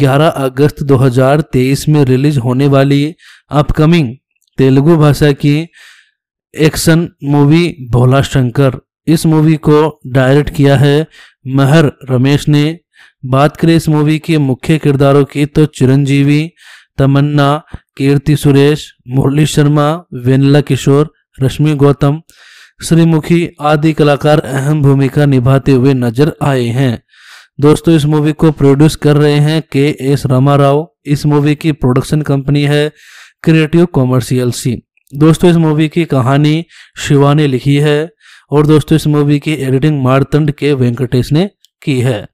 11 अगस्त 2023 में रिलीज होने वाली अपकमिंग तेलुगु भाषा की एक्शन मूवी भोला शंकर इस मूवी को डायरेक्ट किया है महर रमेश ने बात करें इस मूवी के मुख्य किरदारों की तो चिरंजीवी तमन्ना कीर्ति सुरेश मुरली शर्मा वेनला किशोर रश्मि गौतम श्रीमुखी आदि कलाकार अहम भूमिका निभाते हुए नजर आए हैं दोस्तों इस मूवी को प्रोड्यूस कर रहे हैं के एस रामा राव इस मूवी की प्रोडक्शन कंपनी है क्रिएटिव कॉमर्शियल सी दोस्तों इस मूवी की कहानी शिवा ने लिखी है और दोस्तों इस मूवी की एडिटिंग मारतंड के वेंकटेश ने की है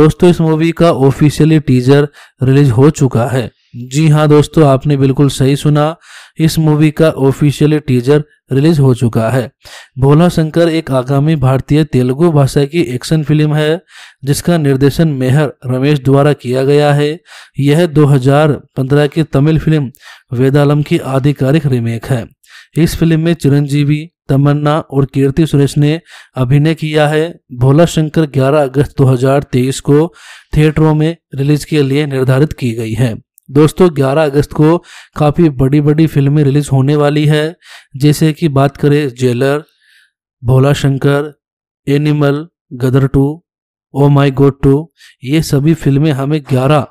दोस्तों इस मूवी का ऑफिशियली टीजर रिलीज हो चुका है जी हाँ दोस्तों आपने बिल्कुल सही सुना इस मूवी का ऑफिशियली टीजर रिलीज हो चुका है भोला शंकर एक आगामी भारतीय तेलुगु भाषा की एक्शन फिल्म है जिसका निर्देशन मेहर रमेश द्वारा किया गया है यह 2015 की तमिल फिल्म वेदालम की आधिकारिक रीमेक है इस फिल्म में चिरंजीवी तमन्ना और कीर्ति सुरेश ने अभिनय किया है भोला शंकर 11 अगस्त 2023 को थिएटरों में रिलीज के लिए निर्धारित की गई है दोस्तों 11 अगस्त को काफ़ी बड़ी बड़ी फिल्में रिलीज़ होने वाली है जैसे कि बात करें Jailer Bhola Shankar Animal Gadar two ओ माई गोड टू ये सभी फिल्में हमें 11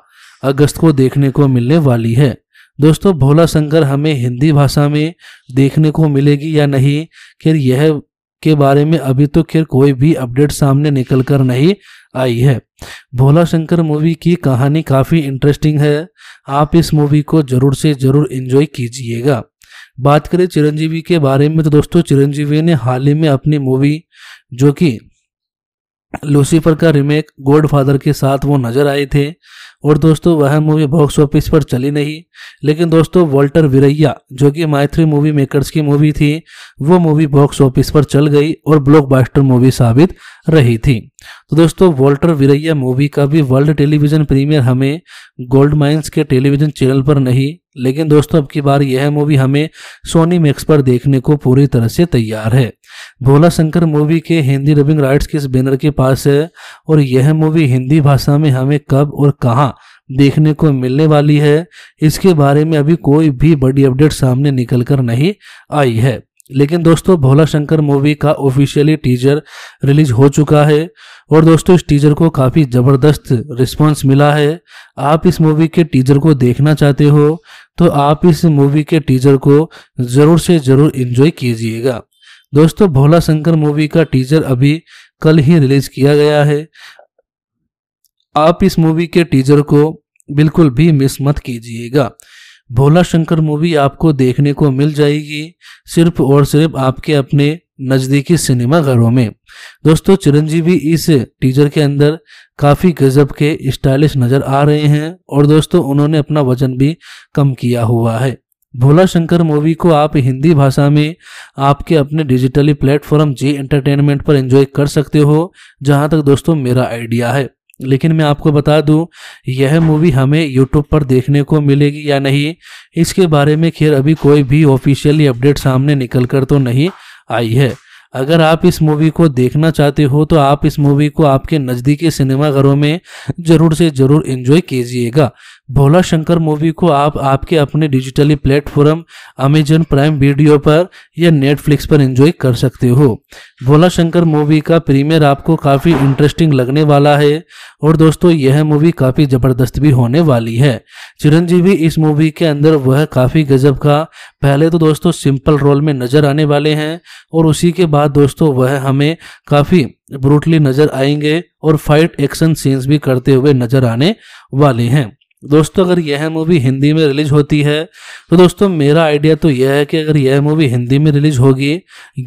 अगस्त को देखने को मिलने वाली है दोस्तों भोला शंकर हमें हिंदी भाषा में देखने को मिलेगी या नहीं खैर यह के बारे में अभी तो खैर कोई भी अपडेट सामने निकल कर नहीं आई है भोला शंकर मूवी की कहानी काफ़ी इंटरेस्टिंग है आप इस मूवी को ज़रूर से ज़रूर इन्जॉय कीजिएगा बात करें चिरंजीवी के बारे में तो दोस्तों चिरंजीवी ने हाल ही में अपनी मूवी जो कि लूसीफर का रीमेक गोड फादर के साथ वो नज़र आए थे और दोस्तों वह मूवी बॉक्स ऑफिस पर चली नहीं लेकिन दोस्तों वॉल्टर विरैया जो कि मायथ्री मूवी मेकर्स की मूवी थी वो मूवी बॉक्स ऑफिस पर चल गई और ब्लॉकबस्टर मूवी साबित रही थी तो दोस्तों वॉल्टर विरैया मूवी का भी वर्ल्ड टेलीविजन प्रीमियर हमें गोल्ड माइंस के टेलीविजन चैनल पर नहीं लेकिन दोस्तों अब की बार यह मूवी हमें सोनी मैक्स पर देखने को पूरी तरह से तैयार है भोला शंकर मूवी के हिंदी डबिंग राइट्स के इस बैनर के पास है और यह मूवी हिंदी भाषा में हमें कब और कहाँ देखने को मिलने वाली है इसके बारे में अभी कोई भी बड़ी अपडेट सामने निकल कर नहीं आई है लेकिन दोस्तों भोला शंकर मूवी का ऑफिशियली टीजर रिलीज हो चुका है और दोस्तों इस टीजर को काफ़ी ज़बरदस्त रिस्पांस मिला है आप इस मूवी के टीजर को देखना चाहते हो तो आप इस मूवी के टीजर को ज़रूर से ज़रूर इन्जॉय कीजिएगा दोस्तों भोला शंकर मूवी का टीजर अभी कल ही रिलीज किया गया है आप इस मूवी के टीजर को बिल्कुल भी मिस मत कीजिएगा भोला शंकर मूवी आपको देखने को मिल जाएगी सिर्फ और सिर्फ आपके अपने नज़दीकी सिनेमा घरों में दोस्तों चिरंजीवी इस टीजर के अंदर काफ़ी गजब के स्टाइलिश नज़र आ रहे हैं और दोस्तों उन्होंने अपना वजन भी कम किया हुआ है भोला शंकर मूवी को आप हिंदी भाषा में आपके अपने डिजिटली प्लेटफॉर्म जी एंटरटेनमेंट पर एंजॉय कर सकते हो जहां तक दोस्तों मेरा आइडिया है लेकिन मैं आपको बता दूं यह मूवी हमें यूट्यूब पर देखने को मिलेगी या नहीं इसके बारे में खैर अभी कोई भी ऑफिशियली अपडेट सामने निकल कर तो नहीं आई है अगर आप इस मूवी को देखना चाहते हो तो आप इस मूवी को आपके नज़दीकी सिनेमाघरों में ज़रूर से ज़रूर इंजॉय कीजिएगा भोला शंकर मूवी को आप आपके अपने digitally platform Amazon Prime video पर या नेटफ्लिक्स पर एंजॉय कर सकते हो भोला शंकर मूवी का प्रीमियर आपको काफ़ी इंटरेस्टिंग लगने वाला है और दोस्तों यह मूवी काफ़ी ज़बरदस्त भी होने वाली है चिरंजीवी इस मूवी के अंदर वह काफ़ी गजब का पहले तो दोस्तों सिंपल रोल में नज़र आने वाले हैं और उसी के बाद दोस्तों वह हमें काफ़ी ब्रूटली नज़र आएंगे और फाइट एक्शन सीन्स भी करते हुए नज़र आने वाले हैं दोस्तों अगर यह मूवी हिंदी में रिलीज होती है तो दोस्तों मेरा आइडिया तो यह है कि अगर यह मूवी हिंदी में रिलीज होगी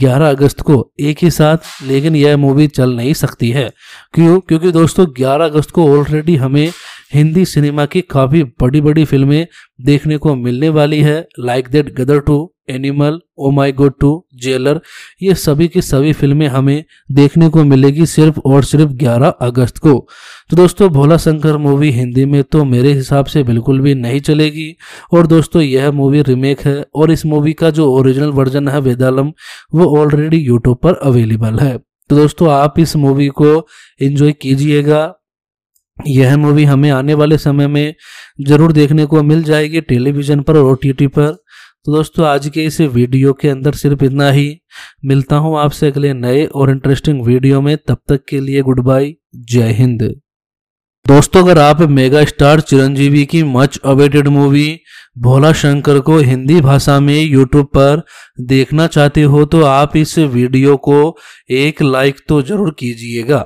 11 अगस्त को एक ही साथ लेकिन यह मूवी चल नहीं सकती है क्यों क्योंकि दोस्तों 11 अगस्त को ऑलरेडी हमें हिंदी सिनेमा की काफ़ी बड़ी बड़ी फिल्में देखने को मिलने वाली है like that Gadar two Animal O my God two Jailer ये सभी की सभी फिल्में हमें देखने को मिलेगी सिर्फ और सिर्फ 11 अगस्त को तो दोस्तों भोला शंकर मूवी हिंदी में तो मेरे हिसाब से बिल्कुल भी नहीं चलेगी और दोस्तों यह मूवी रिमेक है और इस मूवी का जो ओरिजिनल वर्जन है वेदालम वो ऑलरेडी यूट्यूब पर अवेलेबल है तो दोस्तों आप इस मूवी को एंजॉय कीजिएगा यह मूवी हमें आने वाले समय में ज़रूर देखने को मिल जाएगी टेलीविज़न पर और ओ पर तो दोस्तों आज के इस वीडियो के अंदर सिर्फ इतना ही मिलता हूँ आपसे अगले नए और इंटरेस्टिंग वीडियो में तब तक के लिए गुड बाय जय हिंद दोस्तों अगर आप मेगा स्टार चिरंजीवी की much awaited movie Bhola Shankar को हिंदी भाषा में यूट्यूब पर देखना चाहते हो तो आप इस वीडियो को एक लाइक तो जरूर कीजिएगा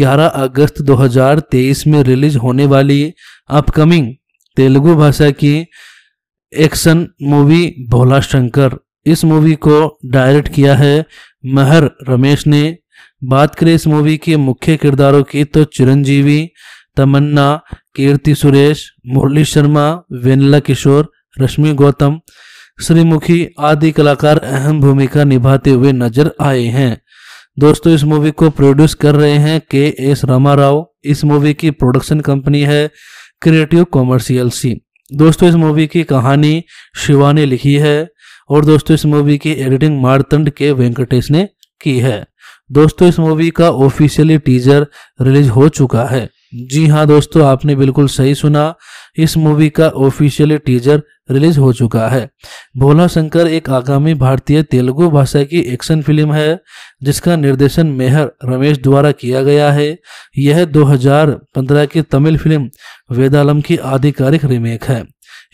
11 अगस्त 2023 में रिलीज होने वाली अपकमिंग तेलुगु भाषा की एक्शन मूवी भोला शंकर इस मूवी को डायरेक्ट किया है महर रमेश ने बात करें इस मूवी के मुख्य किरदारों की तो चिरंजीवी तमन्ना कीर्ति सुरेश मुरली शर्मा वेनला किशोर रश्मि गौतम श्रीमुखी आदि कलाकार अहम भूमिका निभाते हुए नजर आए हैं दोस्तों इस मूवी को प्रोड्यूस कर रहे हैं के एस रामा राव इस मूवी की प्रोडक्शन कंपनी है क्रिएटिव कॉमर्शियल सी दोस्तों इस मूवी की कहानी शिवा ने लिखी है और दोस्तों इस मूवी की एडिटिंग मारतंड के वेंकटेश ने की है दोस्तों इस मूवी का ऑफिशियली टीजर रिलीज हो चुका है जी हाँ दोस्तों आपने बिल्कुल सही सुना इस मूवी का ऑफिशियली टीजर रिलीज हो चुका है भोला शंकर एक आगामी भारतीय तेलुगु भाषा की एक्शन फिल्म है जिसका निर्देशन मेहर रमेश द्वारा किया गया है यह 2015 की तमिल फिल्म वेदालम की आधिकारिक रीमेक है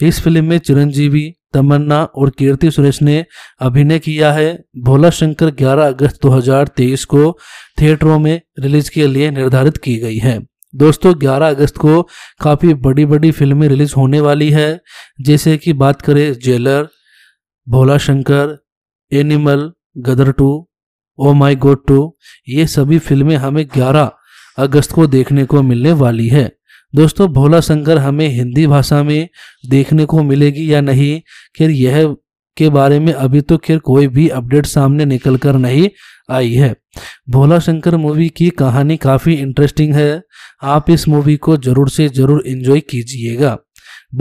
इस फिल्म में चिरंजीवी तमन्ना और कीर्ति सुरेश ने अभिनय किया है भोला शंकर 11 अगस्त 2023 को थिएटरों में रिलीज के लिए निर्धारित की गई है दोस्तों 11 अगस्त को काफ़ी बड़ी बड़ी फिल्में रिलीज़ होने वाली है जैसे कि बात करें Jailer Bhola Shankar Animal Gadar two ओ माई गोड टू ये सभी फिल्में हमें 11 अगस्त को देखने को मिलने वाली है दोस्तों भोला शंकर हमें हिंदी भाषा में देखने को मिलेगी या नहीं खैर यह के बारे में अभी तो खैर कोई भी अपडेट सामने निकल कर नहीं आई है भोला शंकर मूवी की कहानी काफ़ी इंटरेस्टिंग है आप इस मूवी को ज़रूर से ज़रूर इंजॉय कीजिएगा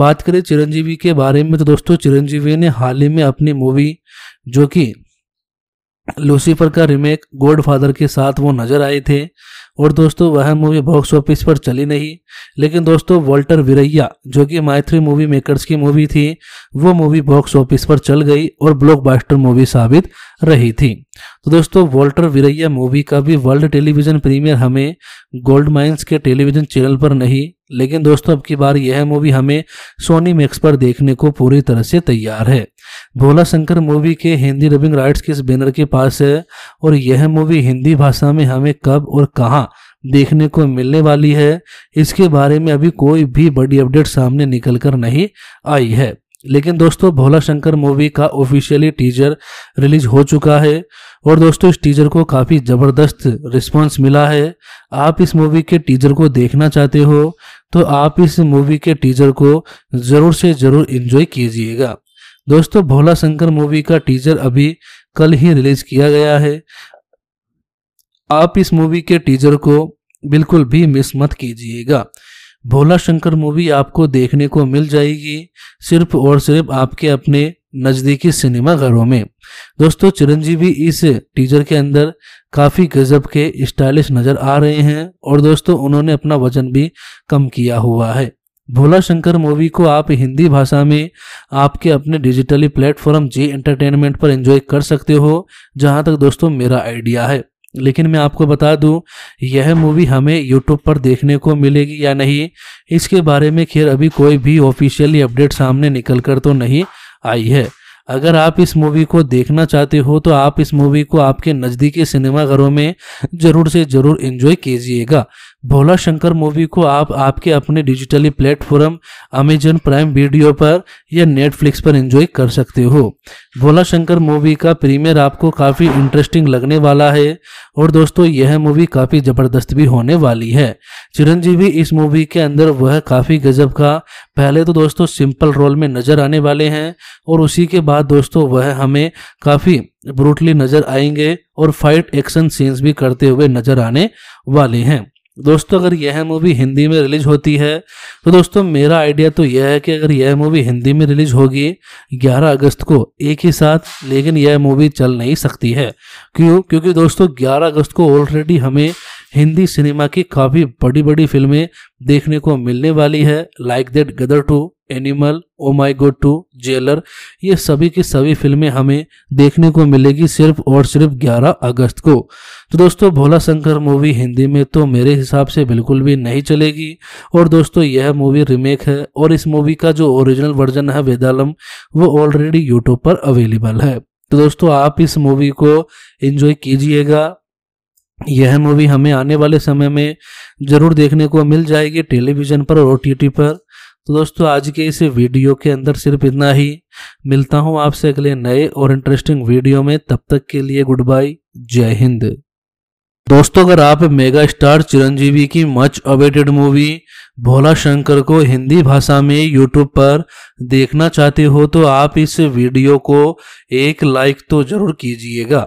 बात करें चिरंजीवी के बारे में तो दोस्तों चिरंजीवी ने हाल ही में अपनी मूवी जो कि लूसीफर का रिमेक गॉडफादर के साथ वो नज़र आए थे और दोस्तों वह मूवी बॉक्स ऑफिस पर चली नहीं लेकिन दोस्तों वॉल्टर विरैया जो कि मायथ्री मूवी मेकर्स की मूवी थी वो मूवी बॉक्स ऑफिस पर चल गई और ब्लॉकबस्टर मूवी साबित रही थी तो दोस्तों वॉल्टर विरैया मूवी का भी वर्ल्ड टेलीविजन प्रीमियर हमें गोल्ड माइंस के टेलीविजन चैनल पर नहीं लेकिन दोस्तों अब की बार यह मूवी हमें सोनी मैक्स पर देखने को पूरी तरह से तैयार है भोला शंकर मूवी के हिंदी रबिंग राइट्स के इस बैनर के पास है और यह मूवी हिंदी भाषा में हमें कब और कहाँ देखने को मिलने वाली है इसके बारे में अभी कोई भी बड़ी अपडेट सामने निकल कर नहीं आई है लेकिन दोस्तों भोला शंकर मूवी का ऑफिशियली टीजर रिलीज हो चुका है और दोस्तों इस टीजर को काफ़ी ज़बरदस्त रिस्पॉन्स मिला है आप इस मूवी के टीजर को देखना चाहते हो तो आप इस मूवी के टीजर को ज़रूर से ज़रूर इन्जॉय कीजिएगा दोस्तों भोला शंकर मूवी का टीजर अभी कल ही रिलीज किया गया है आप इस मूवी के टीजर को बिल्कुल भी मिस मत कीजिएगा भोला शंकर मूवी आपको देखने को मिल जाएगी सिर्फ और सिर्फ आपके अपने नज़दीकी सिनेमा घरों में दोस्तों चिरंजीवी इस टीजर के अंदर काफ़ी गजब के स्टाइलिश नज़र आ रहे हैं और दोस्तों उन्होंने अपना वजन भी कम किया हुआ है भोला शंकर मूवी को आप हिंदी भाषा में आपके अपने डिजिटली प्लेटफॉर्म जी एंटरटेनमेंट पर एंजॉय कर सकते हो जहां तक दोस्तों मेरा आइडिया है लेकिन मैं आपको बता दूं यह मूवी हमें यूट्यूब पर देखने को मिलेगी या नहीं इसके बारे में खैर अभी कोई भी ऑफिशियली अपडेट सामने निकल कर तो नहीं आई है अगर आप इस मूवी को देखना चाहते हो तो आप इस मूवी को आपके नज़दीकी सिनेमाघरों में ज़रूर से ज़रूर इन्जॉय कीजिएगा भोला शंकर मूवी को आप आपके अपने digitally platform Amazon Prime video पर या नेटफ्लिक्स पर एंजॉय कर सकते हो भोला शंकर मूवी का प्रीमियर आपको काफ़ी इंटरेस्टिंग लगने वाला है और दोस्तों यह मूवी काफ़ी ज़बरदस्त भी होने वाली है चिरंजीवी इस मूवी के अंदर वह काफ़ी गजब का पहले तो दोस्तों सिंपल रोल में नज़र आने वाले हैं और उसी के बाद दोस्तों वह हमें काफ़ी ब्रूटली नज़र आएंगे और फाइट एक्शन सीन्स भी करते हुए नज़र आने वाले हैं दोस्तों अगर यह मूवी हिंदी में रिलीज होती है तो दोस्तों मेरा आइडिया तो यह है कि अगर यह मूवी हिंदी में रिलीज होगी 11 अगस्त को एक ही साथ लेकिन यह मूवी चल नहीं सकती है क्यों क्योंकि दोस्तों 11 अगस्त को ऑलरेडी हमें हिंदी सिनेमा की काफ़ी बड़ी बड़ी फिल्में देखने को मिलने वाली है like that Gadar two Animal O my God two Jailer ये सभी की सभी फिल्में हमें देखने को मिलेगी सिर्फ और सिर्फ 11 अगस्त को तो दोस्तों भोला शंकर मूवी हिंदी में तो मेरे हिसाब से बिल्कुल भी नहीं चलेगी और दोस्तों यह मूवी रिमेक है और इस मूवी का जो ओरिजिनल वर्जन है वेदालम वो ऑलरेडी यूट्यूब पर अवेलेबल है तो दोस्तों आप इस मूवी को एंजॉय कीजिएगा यह मूवी हमें आने वाले समय में ज़रूर देखने को मिल जाएगी टेलीविज़न पर और ओ पर तो दोस्तों आज के इस वीडियो के अंदर सिर्फ इतना ही मिलता हूँ आपसे अगले नए और इंटरेस्टिंग वीडियो में तब तक के लिए गुड बाय जय हिंद दोस्तों अगर आप मेगा स्टार चिरंजीवी की much awaited movie Bhola Shankar को हिंदी भाषा में यूट्यूब पर देखना चाहते हो तो आप इस वीडियो को एक लाइक तो जरूर कीजिएगा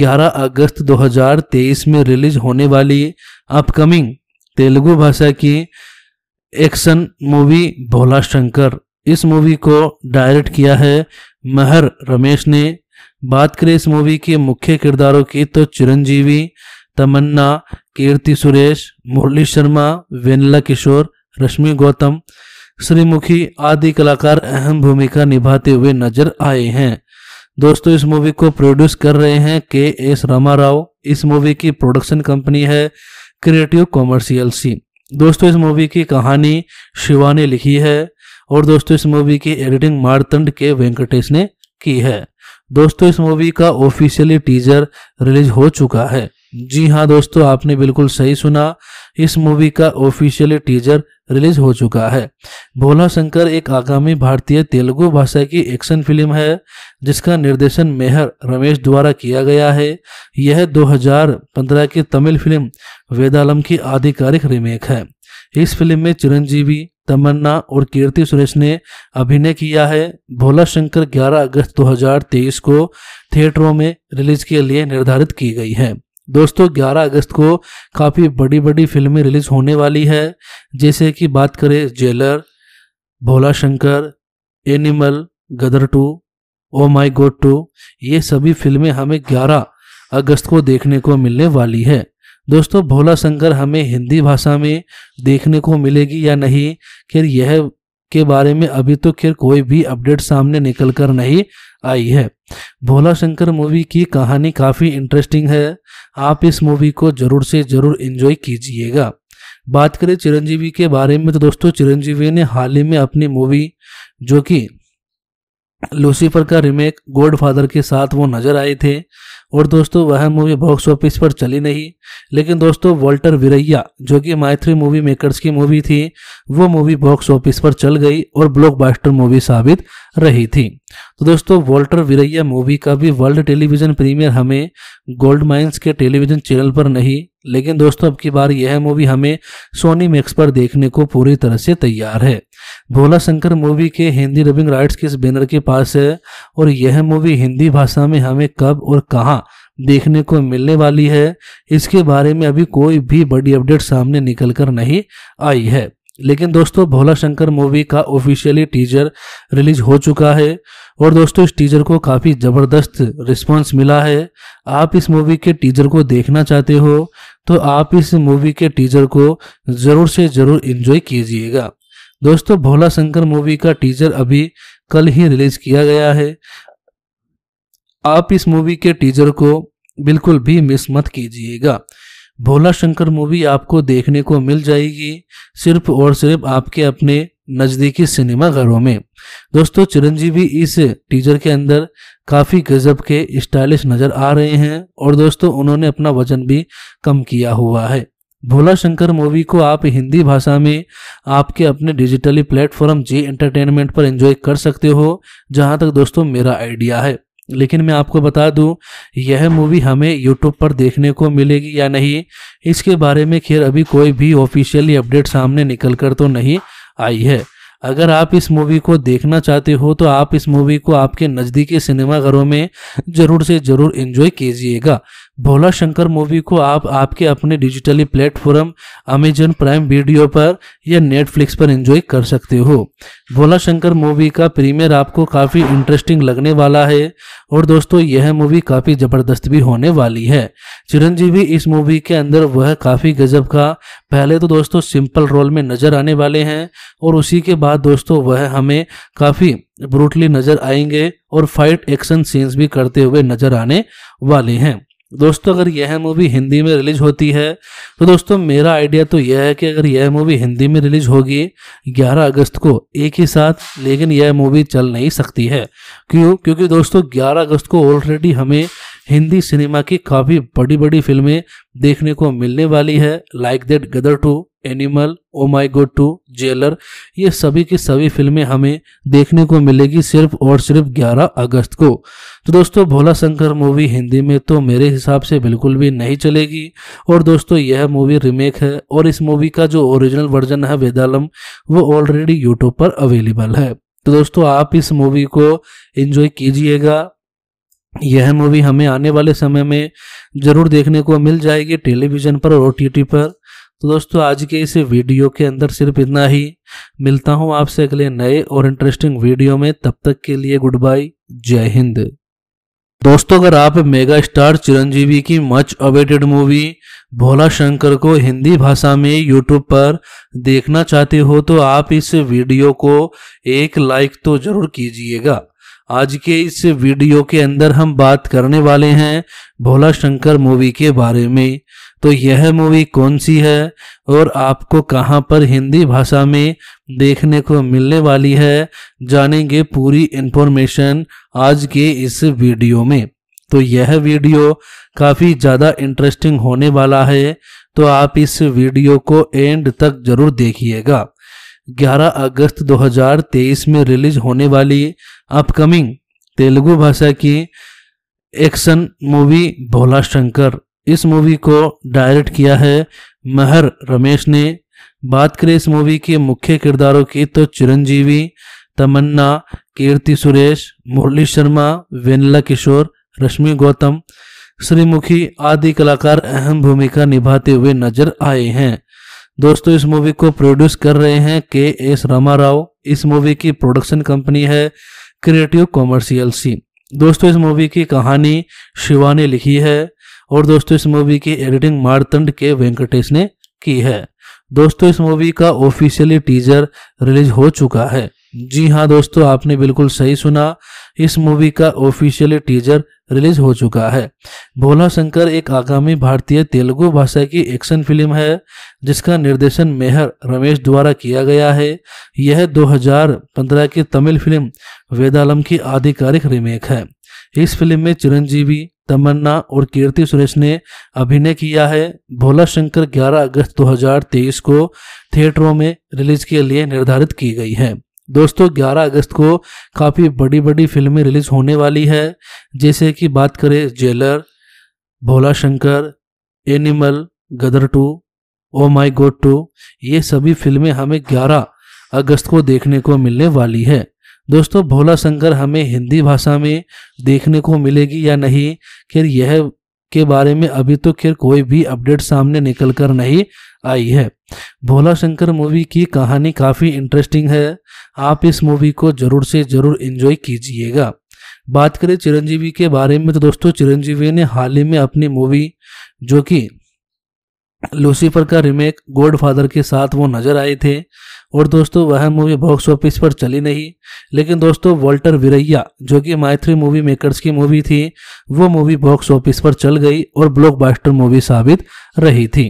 11 अगस्त 2023 में रिलीज होने वाली अपकमिंग तेलुगु भाषा की एक्शन मूवी भोला शंकर इस मूवी को डायरेक्ट किया है महर रमेश ने बात करें इस मूवी के मुख्य किरदारों की तो चिरंजीवी तमन्ना कीर्ति सुरेश मुरली शर्मा वेनला किशोर रश्मि गौतम श्रीमुखी आदि कलाकार अहम भूमिका निभाते हुए नजर आए हैं दोस्तों इस मूवी को प्रोड्यूस कर रहे हैं के एस रामा राव इस मूवी की प्रोडक्शन कंपनी है क्रिएटिव कॉमर्शियल सी दोस्तों इस मूवी की कहानी शिवा ने लिखी है और दोस्तों इस मूवी की एडिटिंग मारतंड के वेंकटेश ने की है दोस्तों इस मूवी का ऑफिशियली टीजर रिलीज हो चुका है जी हाँ दोस्तों आपने बिल्कुल सही सुना इस मूवी का ऑफिशियली टीजर रिलीज हो चुका है भोला शंकर एक आगामी भारतीय तेलुगु भाषा की एक्शन फिल्म है जिसका निर्देशन मेहर रमेश द्वारा किया गया है यह 2015 की तमिल फिल्म वेदालम की आधिकारिक रीमेक है इस फिल्म में चिरंजीवी तमन्ना और कीर्ति सुरेश ने अभिनय किया है भोला शंकर 11 अगस्त 2023 को थिएटरों में रिलीज के लिए निर्धारित की गई है दोस्तों 11 अगस्त को काफ़ी बड़ी बड़ी फिल्में रिलीज होने वाली है जैसे कि बात करें Jailer Bhola Shankar Animal Gadar two ओ माई गोड टू ये सभी फिल्में हमें 11 अगस्त को देखने को मिलने वाली है दोस्तों भोला शंकर हमें हिंदी भाषा में देखने को मिलेगी या नहीं खैर यह के बारे में अभी तो खैर कोई भी अपडेट सामने निकल कर नहीं आई है भोला शंकर मूवी की कहानी काफ़ी इंटरेस्टिंग है आप इस मूवी को ज़रूर से ज़रूर इन्जॉय कीजिएगा बात करें चिरंजीवी के बारे में तो दोस्तों चिरंजीवी ने हाल ही में अपनी मूवी जो कि लूसीफर का रीमेक गॉडफादर के साथ वो नज़र आए थे और दोस्तों वह मूवी बॉक्स ऑफिस पर चली नहीं लेकिन दोस्तों वॉल्टर विरैया जो कि माइथ्री मूवी मेकर्स की मूवी थी वो मूवी बॉक्स ऑफिस पर चल गई और ब्लॉकबस्टर मूवी साबित रही थी तो दोस्तों वॉल्टर विरैया मूवी का भी वर्ल्ड टेलीविजन प्रीमियर हमें गोल्ड माइंस के टेलीविजन चैनल पर नहीं लेकिन दोस्तों अब की बार यह मूवी हमें सोनी मैक्स पर देखने को पूरी तरह से तैयार है भोला शंकर मूवी के हिंदी डबिंग राइट्स के इस बैनर के पास है और यह मूवी हिंदी भाषा में हमें कब और कहाँ देखने को मिलने वाली है इसके बारे में अभी कोई भी बड़ी अपडेट सामने निकल कर नहीं आई है लेकिन दोस्तों भोला शंकर मूवी का ऑफिशियली टीजर रिलीज हो चुका है और दोस्तों इस टीजर को काफ़ी ज़बरदस्त रिस्पांस मिला है आप इस मूवी के टीजर को देखना चाहते हो तो आप इस मूवी के टीजर को ज़रूर से ज़रूर इन्जॉय कीजिएगा दोस्तों भोला शंकर मूवी का टीजर अभी कल ही रिलीज किया गया है आप इस मूवी के टीजर को बिल्कुल भी मिस मत कीजिएगा भोला शंकर मूवी आपको देखने को मिल जाएगी सिर्फ और सिर्फ आपके अपने नज़दीकी सिनेमा घरों में दोस्तों चिरंजीवी इस टीजर के अंदर काफ़ी गजब के स्टाइलिश नज़र आ रहे हैं और दोस्तों उन्होंने अपना वजन भी कम किया हुआ है भोला शंकर मूवी को आप हिंदी भाषा में आपके अपने डिजिटली प्लेटफॉर्म जी एंटरटेनमेंट पर एंजॉय कर सकते हो जहां तक दोस्तों मेरा आइडिया है लेकिन मैं आपको बता दूं यह मूवी हमें यूट्यूब पर देखने को मिलेगी या नहीं इसके बारे में खैर अभी कोई भी ऑफिशियली अपडेट सामने निकल कर तो नहीं आई है अगर आप इस मूवी को देखना चाहते हो तो आप इस मूवी को आपके नज़दीकी सिनेमाघरों में ज़रूर से ज़रूर इन्जॉय कीजिएगा भोला शंकर मूवी को आप आपके अपने digitally platform Amazon Prime video पर या नेटफ्लिक्स पर एंजॉय कर सकते हो भोला शंकर मूवी का प्रीमियर आपको काफ़ी इंटरेस्टिंग लगने वाला है और दोस्तों यह मूवी काफ़ी ज़बरदस्त भी होने वाली है चिरंजीवी इस मूवी के अंदर वह काफ़ी गजब का पहले तो दोस्तों सिंपल रोल में नज़र आने वाले हैं और उसी के बाद दोस्तों वह हमें काफ़ी ब्रूटली नज़र आएंगे और फाइट एक्शन सीन्स भी करते हुए नज़र आने वाले हैं दोस्तों अगर यह मूवी हिंदी में रिलीज होती है तो दोस्तों मेरा आइडिया तो यह है कि अगर यह मूवी हिंदी में रिलीज होगी 11 अगस्त को एक ही साथ लेकिन यह मूवी चल नहीं सकती है क्यों क्योंकि दोस्तों 11 अगस्त को ऑलरेडी हमें हिंदी सिनेमा की काफ़ी बड़ी बड़ी फिल्में देखने को मिलने वाली है like that Gadar two Animal O my God two Jailer ये सभी की सभी फिल्में हमें देखने को मिलेगी सिर्फ और सिर्फ 11 अगस्त को तो दोस्तों भोला शंकर मूवी हिंदी में तो मेरे हिसाब से बिल्कुल भी नहीं चलेगी और दोस्तों यह मूवी रिमेक है और इस मूवी का जो ओरिजिनल वर्जन है वेदालम वो ऑलरेडी यूट्यूब पर अवेलेबल है तो दोस्तों आप इस मूवी को इंजॉय कीजिएगा यह मूवी हमें आने वाले समय में ज़रूर देखने को मिल जाएगी टेलीविज़न पर और ओ पर तो दोस्तों आज के इस वीडियो के अंदर सिर्फ इतना ही मिलता हूँ आपसे अगले नए और इंटरेस्टिंग वीडियो में तब तक के लिए गुड बाय जय हिंद दोस्तों अगर आप मेगा स्टार चिरंजीवी की much awaited movie Bhola Shankar को हिंदी भाषा में यूट्यूब पर देखना चाहते हो तो आप इस वीडियो को एक लाइक तो जरूर कीजिएगा आज के इस वीडियो के अंदर हम बात करने वाले हैं भोला शंकर मूवी के बारे में तो यह मूवी कौन सी है और आपको कहाँ पर हिंदी भाषा में देखने को मिलने वाली है जानेंगे पूरी इन्फॉर्मेशन आज के इस वीडियो में तो यह वीडियो काफ़ी ज़्यादा इंटरेस्टिंग होने वाला है तो आप इस वीडियो को एंड तक जरूर देखिएगा 11 अगस्त 2023 में रिलीज होने वाली अपकमिंग तेलुगु भाषा की एक्शन मूवी भोला शंकर इस मूवी को डायरेक्ट किया है महर रमेश ने बात करें इस मूवी के मुख्य किरदारों की तो चिरंजीवी तमन्ना कीर्ति सुरेश मुरली शर्मा वेनला किशोर रश्मि गौतम श्रीमुखी आदि कलाकार अहम भूमिका निभाते हुए नजर आए हैं दोस्तों इस मूवी को प्रोड्यूस कर रहे हैं के एस रामा राव इस मूवी की प्रोडक्शन कंपनी है क्रिएटिव कॉमर्शियल सी दोस्तों इस मूवी की कहानी शिवा ने लिखी है और दोस्तों इस मूवी की एडिटिंग मारतंड के वेंकटेश ने की है दोस्तों इस मूवी का ऑफिशियली टीजर रिलीज हो चुका है जी हाँ दोस्तों आपने बिल्कुल सही सुना इस मूवी का ऑफिशियली टीजर रिलीज हो चुका है भोला शंकर एक आगामी भारतीय तेलुगु भाषा की एक्शन फिल्म है जिसका निर्देशन मेहर रमेश द्वारा किया गया है यह 2015 की तमिल फिल्म वेदालम की आधिकारिक रीमेक है इस फिल्म में चिरंजीवी तमन्ना और कीर्ति सुरेश ने अभिनय किया है भोला शंकर 11 अगस्त 2023 को थिएटरों में रिलीज के लिए निर्धारित की गई है दोस्तों 11 अगस्त को काफ़ी बड़ी बड़ी फिल्में रिलीज होने वाली है जैसे कि बात करें Jailer Bhola Shankar Animal Gadar two ओ माई गोड टू ये सभी फिल्में हमें 11 अगस्त को देखने को मिलने वाली है दोस्तों भोला शंकर हमें हिंदी भाषा में देखने को मिलेगी या नहीं खैर यह के बारे में अभी तो खैर कोई भी अपडेट सामने निकल कर नहीं आई है भोला शंकर मूवी की कहानी काफ़ी इंटरेस्टिंग है आप इस मूवी को ज़रूर से ज़रूर इन्जॉय कीजिएगा बात करें चिरंजीवी के बारे में तो दोस्तों चिरंजीवी ने हाल ही में अपनी मूवी जो कि लूसीफर का रिमेक गॉडफादर के साथ वो नज़र आए थे और दोस्तों वह मूवी बॉक्स ऑफिस पर चली नहीं लेकिन दोस्तों वॉल्टर विरैया जो कि मायथ्री मूवी मेकर्स की मूवी थी वो मूवी बॉक्स ऑफिस पर चल गई और ब्लॉकबस्टर मूवी साबित रही थी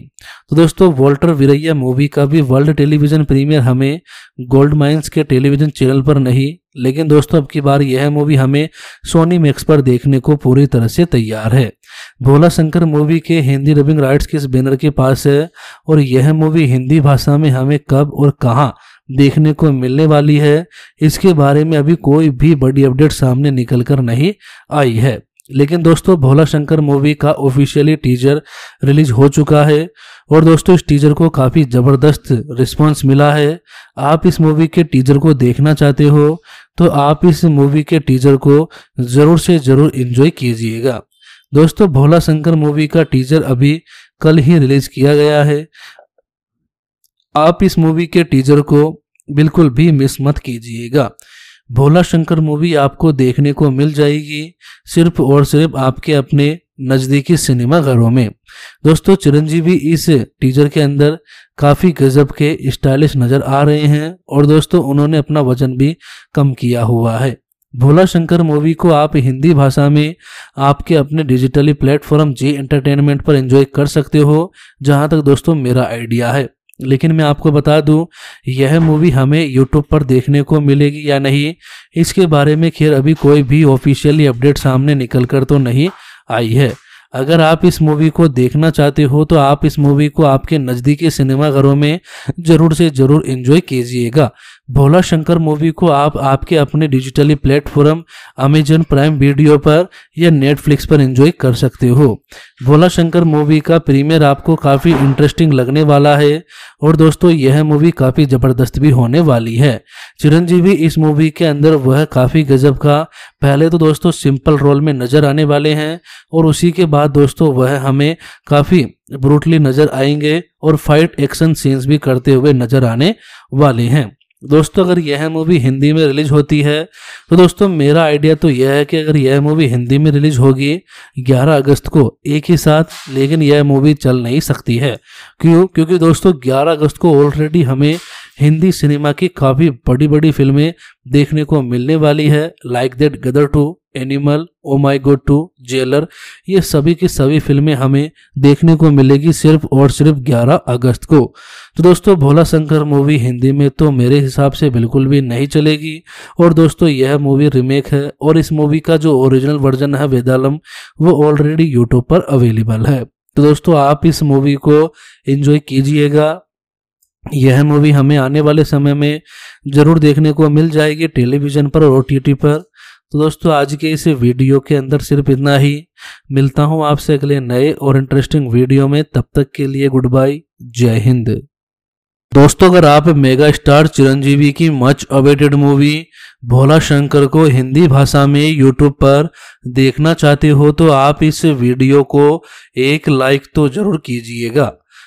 तो दोस्तों वॉल्टर विरैया मूवी का भी वर्ल्ड टेलीविजन प्रीमियर हमें गोल्ड माइंस के टेलीविजन चैनल पर नहीं लेकिन दोस्तों अब की बार यह मूवी हमें सोनी मैक्स पर देखने को पूरी तरह से तैयार है भोला शंकर मूवी के हिंदी रबिंग राइट्स के इस बैनर के पास है और यह मूवी हिंदी भाषा में हमें कब और कहाँ देखने को मिलने वाली है इसके बारे में अभी कोई भी बड़ी अपडेट सामने निकल कर नहीं आई है लेकिन दोस्तों भोला शंकर मूवी का ऑफिशियली टीजर रिलीज हो चुका है और दोस्तों इस टीजर को काफ़ी ज़बरदस्त रिस्पांस मिला है आप इस मूवी के टीजर को देखना चाहते हो तो आप इस मूवी के टीजर को ज़रूर से ज़रूर इन्जॉय कीजिएगा दोस्तों भोला शंकर मूवी का टीजर अभी कल ही रिलीज किया गया है आप इस मूवी के टीजर को बिल्कुल भी मिस मत कीजिएगा भोला शंकर मूवी आपको देखने को मिल जाएगी सिर्फ और सिर्फ आपके अपने नज़दीकी सिनेमा घरों में दोस्तों चिरंजीवी इस टीजर के अंदर काफ़ी गजब के स्टाइलिश नज़र आ रहे हैं और दोस्तों उन्होंने अपना वजन भी कम किया हुआ है भोला शंकर मूवी को आप हिंदी भाषा में आपके अपने डिजिटली प्लेटफॉर्म जी एंटरटेनमेंट पर एंजॉय कर सकते हो जहां तक दोस्तों मेरा आइडिया है लेकिन मैं आपको बता दूं यह मूवी हमें यूट्यूब पर देखने को मिलेगी या नहीं इसके बारे में खैर अभी कोई भी ऑफिशियली अपडेट सामने निकल कर तो नहीं आई है अगर आप इस मूवी को देखना चाहते हो तो आप इस मूवी को आपके नज़दीकी सिनेमाघरों में ज़रूर से ज़रूर इन्जॉय कीजिएगा भोला शंकर मूवी को आप आपके अपने digitally platform Amazon Prime video पर या नेटफ्लिक्स पर एंजॉय कर सकते हो भोला शंकर मूवी का प्रीमियर आपको काफ़ी इंटरेस्टिंग लगने वाला है और दोस्तों यह मूवी काफ़ी ज़बरदस्त भी होने वाली है चिरंजीवी इस मूवी के अंदर वह काफ़ी गजब का पहले तो दोस्तों सिंपल रोल में नज़र आने वाले हैं और उसी के बाद दोस्तों वह हमें काफ़ी ब्रूटली नज़र आएंगे और फाइट एक्शन सीन्स भी करते हुए नज़र आने वाले हैं दोस्तों अगर यह मूवी हिंदी में रिलीज होती है तो दोस्तों मेरा आइडिया तो यह है कि अगर यह मूवी हिंदी में रिलीज होगी 11 अगस्त को एक ही साथ लेकिन यह मूवी चल नहीं सकती है क्यों क्योंकि दोस्तों 11 अगस्त को ऑलरेडी हमें हिंदी सिनेमा की काफ़ी बड़ी बड़ी फिल्में देखने को मिलने वाली है like that Gadar two Animal O my God two Jailer ये सभी की सभी फिल्में हमें देखने को मिलेगी सिर्फ और सिर्फ 11 अगस्त को तो दोस्तों भोला शंकर मूवी हिंदी में तो मेरे हिसाब से बिल्कुल भी नहीं चलेगी और दोस्तों यह मूवी रीमेक है और इस मूवी का जो ओरिजिनल वर्जन है वेदालम वो ऑलरेडी यूट्यूब पर अवेलेबल है तो दोस्तों आप इस मूवी को एंजॉय कीजिएगा यह मूवी हमें आने वाले समय में ज़रूर देखने को मिल जाएगी टेलीविज़न पर और ओ पर तो दोस्तों आज के इस वीडियो के अंदर सिर्फ इतना ही मिलता हूँ आपसे अगले नए और इंटरेस्टिंग वीडियो में तब तक के लिए गुड बाय जय हिंद दोस्तों अगर आप मेगा स्टार चिरंजीवी की much awaited movie Bhola Shankar को हिंदी भाषा में यूट्यूब पर देखना चाहते हो तो आप इस वीडियो को एक लाइक तो जरूर कीजिएगा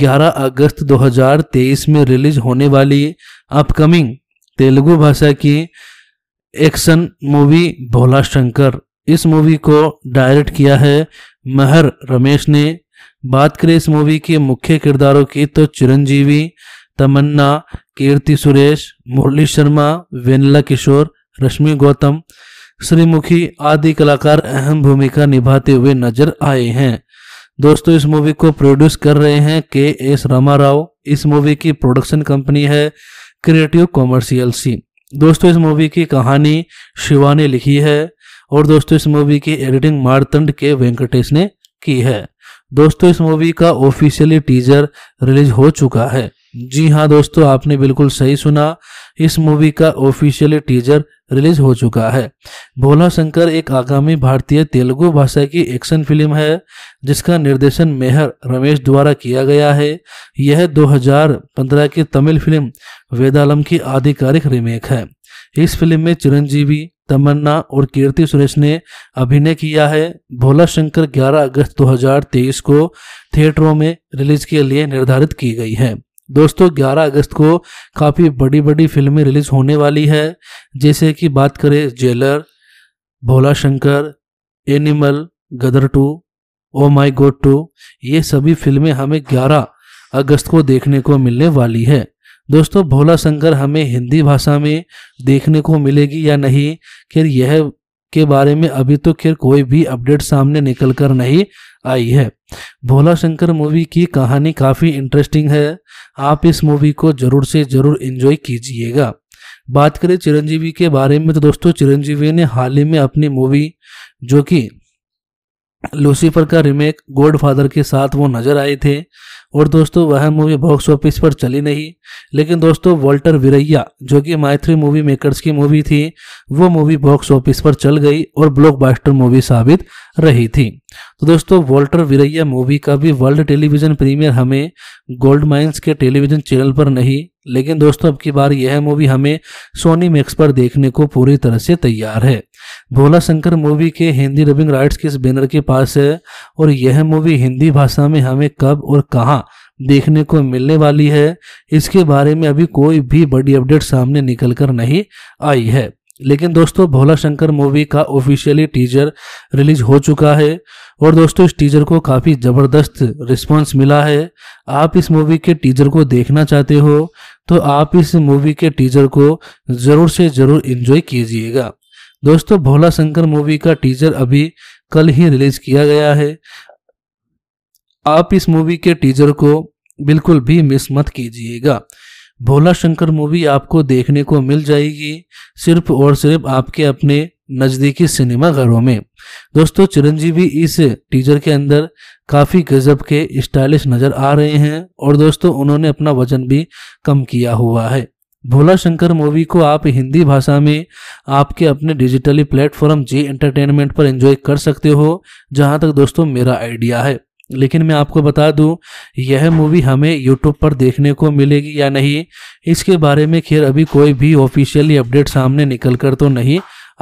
11 अगस्त 2023 में रिलीज होने वाली अपकमिंग तेलुगु भाषा की एक्शन मूवी भोला शंकर इस मूवी को डायरेक्ट किया है महर रमेश ने बात करें इस मूवी के मुख्य किरदारों की तो चिरंजीवी तमन्ना कीर्ति सुरेश मुरली शर्मा वेनला किशोर रश्मि गौतम श्रीमुखी आदि कलाकार अहम भूमिका निभाते हुए नजर आए हैं दोस्तों इस मूवी को प्रोड्यूस कर रहे हैं के एस रामा राव इस मूवी की प्रोडक्शन कंपनी है क्रिएटिव कॉमर्शियल सी दोस्तों इस मूवी की कहानी शिवा ने लिखी है और दोस्तों इस मूवी की एडिटिंग मारतंड के वेंकटेश ने की है दोस्तों इस मूवी का ऑफिशियली टीजर रिलीज हो चुका है जी हाँ दोस्तों आपने बिल्कुल सही सुना इस मूवी का ऑफिशियली टीजर रिलीज हो चुका है भोला शंकर एक आगामी भारतीय तेलुगु भाषा की एक्शन फिल्म है जिसका निर्देशन मेहर रमेश द्वारा किया गया है यह 2015 की तमिल फिल्म वेदालम की आधिकारिक रीमेक है इस फिल्म में चिरंजीवी तमन्ना और कीर्ति सुरेश ने अभिनय किया है भोला शंकर 11 अगस्त 2023 को थिएटरों में रिलीज के लिए निर्धारित की गई है दोस्तों 11 अगस्त को काफ़ी बड़ी बड़ी फिल्में रिलीज होने वाली है जैसे कि बात करें Jailer Bhola Shankar Animal Gadar two ओ माई गोड टू ये सभी फिल्में हमें 11 अगस्त को देखने को मिलने वाली है दोस्तों भोला शंकर हमें हिंदी भाषा में देखने को मिलेगी या नहीं खैर यह के बारे में अभी तो खैर कोई भी अपडेट सामने निकल कर नहीं आई है भोला शंकर मूवी की कहानी काफ़ी इंटरेस्टिंग है आप इस मूवी को ज़रूर से ज़रूर इन्जॉय कीजिएगा बात करें चिरंजीवी के बारे में तो दोस्तों चिरंजीवी ने हाल ही में अपनी मूवी जो कि लूसीफर का रीमेक गॉडफादर के साथ वो नज़र आए थे और दोस्तों वह मूवी बॉक्स ऑफिस पर चली नहीं लेकिन दोस्तों वॉल्टर विरैया जो कि माइथ्री मूवी मेकर्स की मूवी थी वो मूवी बॉक्स ऑफिस पर चल गई और ब्लॉकबस्टर मूवी साबित रही थी तो दोस्तों वॉल्टर विरैया मूवी का भी वर्ल्ड टेलीविजन प्रीमियर हमें गोल्ड माइंस के टेलीविजन चैनल पर नहीं लेकिन दोस्तों अब की बार यह मूवी हमें सोनी मैक्स पर देखने को पूरी तरह से तैयार है भोला शंकर मूवी के हिंदी डबिंग राइट्स के इस बैनर के पास है और यह मूवी हिंदी भाषा में हमें कब और कहाँ देखने को मिलने वाली है इसके बारे में अभी कोई भी बड़ी अपडेट सामने निकल कर नहीं आई है लेकिन दोस्तों भोला शंकर मूवी का ऑफिशियली टीजर रिलीज हो चुका है और दोस्तों इस टीजर को काफ़ी ज़बरदस्त रिस्पांस मिला है आप इस मूवी के टीजर को देखना चाहते हो तो आप इस मूवी के टीजर को ज़रूर से ज़रूर इन्जॉय कीजिएगा दोस्तों भोला शंकर मूवी का टीजर अभी कल ही रिलीज किया गया है आप इस मूवी के टीजर को बिल्कुल भी मिस मत कीजिएगा भोला शंकर मूवी आपको देखने को मिल जाएगी सिर्फ और सिर्फ आपके अपने नज़दीकी सिनेमा घरों में दोस्तों चिरंजीवी इस टीजर के अंदर काफ़ी गजब के स्टाइलिश नज़र आ रहे हैं और दोस्तों उन्होंने अपना वजन भी कम किया हुआ है भोला शंकर मूवी को आप हिंदी भाषा में आपके अपने डिजिटली प्लेटफॉर्म जी एंटरटेनमेंट पर एंजॉय कर सकते हो जहां तक दोस्तों मेरा आइडिया है लेकिन मैं आपको बता दूं यह मूवी हमें यूट्यूब पर देखने को मिलेगी या नहीं इसके बारे में खैर अभी कोई भी ऑफिशियली अपडेट सामने निकल कर तो नहीं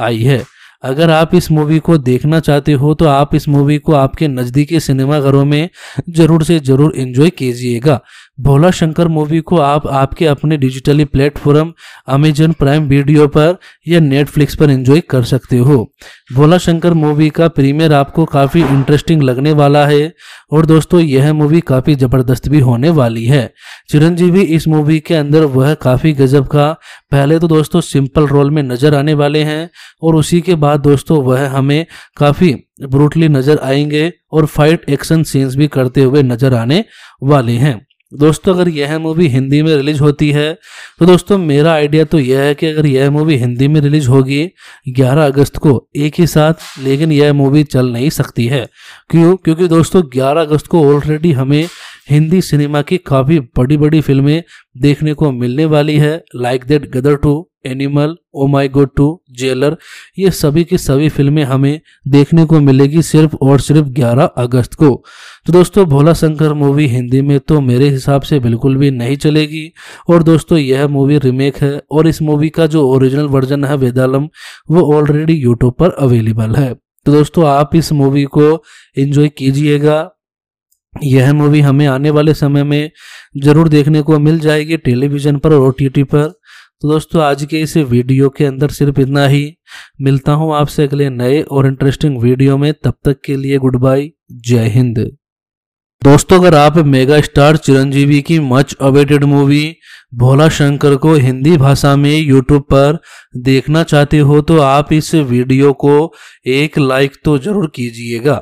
आई है अगर आप इस मूवी को देखना चाहते हो तो आप इस मूवी को आपके नज़दीकी सिनेमाघरों में ज़रूर से ज़रूर एंजॉय कीजिएगा भोला शंकर मूवी को आप आपके अपने digitally platform Amazon Prime video पर या नेटफ्लिक्स पर एंजॉय कर सकते हो भोला शंकर मूवी का प्रीमियर आपको काफ़ी इंटरेस्टिंग लगने वाला है और दोस्तों यह मूवी काफ़ी ज़बरदस्त भी होने वाली है चिरंजीवी इस मूवी के अंदर वह काफ़ी गजब का पहले तो दोस्तों सिंपल रोल में नज़र आने वाले हैं और उसी के बाद दोस्तों वह हमें काफ़ी ब्रूटली नज़र आएंगे और फाइट एक्शन सीन्स भी करते हुए नज़र आने वाले हैं दोस्तों अगर यह मूवी हिंदी में रिलीज होती है तो दोस्तों मेरा आइडिया तो यह है कि अगर यह मूवी हिंदी में रिलीज होगी 11 अगस्त को एक ही साथ लेकिन यह मूवी चल नहीं सकती है क्यों क्योंकि दोस्तों 11 अगस्त को ऑलरेडी हमें हिंदी सिनेमा की काफ़ी बड़ी बड़ी फिल्में देखने को मिलने वाली है like that Gadar two Animal O my God two Jailer ये सभी की सभी फिल्में हमें देखने को मिलेगी सिर्फ और सिर्फ 11 अगस्त को तो दोस्तों भोला शंकर मूवी हिंदी में तो मेरे हिसाब से बिल्कुल भी नहीं चलेगी और दोस्तों यह मूवी रीमेक है और इस मूवी का जो ओरिजिनल वर्जन है वेदालम वो ऑलरेडी यूट्यूब पर अवेलेबल है तो दोस्तों आप इस मूवी को एंजॉय कीजिएगा यह मूवी हमें आने वाले समय में ज़रूर देखने को मिल जाएगी टेलीविज़न पर और ओ पर तो दोस्तों आज के इस वीडियो के अंदर सिर्फ इतना ही मिलता हूँ आपसे अगले नए और इंटरेस्टिंग वीडियो में तब तक के लिए गुड बाय जय हिंद दोस्तों अगर आप मेगा स्टार चिरंजीवी की much awaited movie Bhola Shankar को हिंदी भाषा में यूट्यूब पर देखना चाहते हो तो आप इस वीडियो को एक लाइक तो जरूर कीजिएगा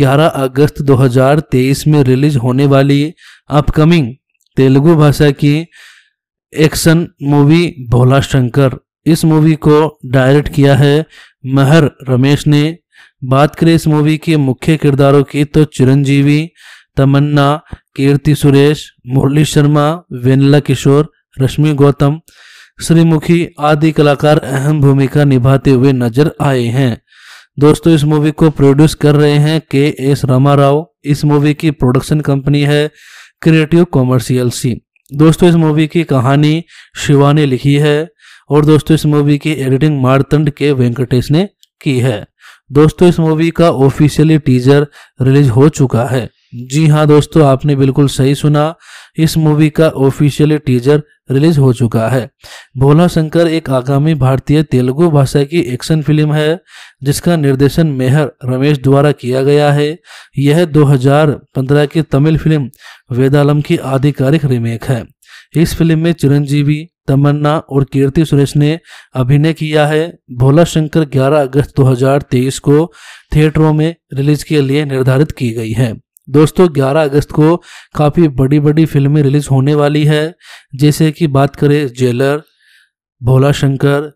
11 अगस्त 2023 में रिलीज होने वाली अपकमिंग तेलुगु भाषा की एक्शन मूवी भोला शंकर इस मूवी को डायरेक्ट किया है महर रमेश ने बात करें इस मूवी के मुख्य किरदारों की तो चिरंजीवी तमन्ना कीर्ति सुरेश मुरली शर्मा वेनला किशोर रश्मि गौतम श्रीमुखी आदि कलाकार अहम भूमिका निभाते हुए नजर आए हैं दोस्तों इस मूवी को प्रोड्यूस कर रहे हैं के एस रामा राव इस मूवी की प्रोडक्शन कंपनी है क्रिएटिव कॉमर्शियल सी दोस्तों इस मूवी की कहानी शिवा ने लिखी है और दोस्तों इस मूवी की एडिटिंग मारतंड के वेंकटेश ने की है दोस्तों इस मूवी का ऑफिशियली टीजर रिलीज हो चुका है जी हाँ दोस्तों आपने बिल्कुल सही सुना इस मूवी का ऑफिशियली टीजर रिलीज हो चुका है भोला शंकर एक आगामी भारतीय तेलुगु भाषा की एक्शन फिल्म है जिसका निर्देशन मेहर रमेश द्वारा किया गया है यह 2015 की तमिल फिल्म वेदालम की आधिकारिक रीमेक है इस फिल्म में चिरंजीवी तमन्ना और कीर्ति सुरेश ने अभिनय किया है भोला शंकर 11 अगस्त 2023 को थिएटरों में रिलीज के लिए निर्धारित की गई है दोस्तों 11 अगस्त को काफ़ी बड़ी बड़ी फिल्में रिलीज होने वाली है जैसे कि बात करें Jailer Bhola Shankar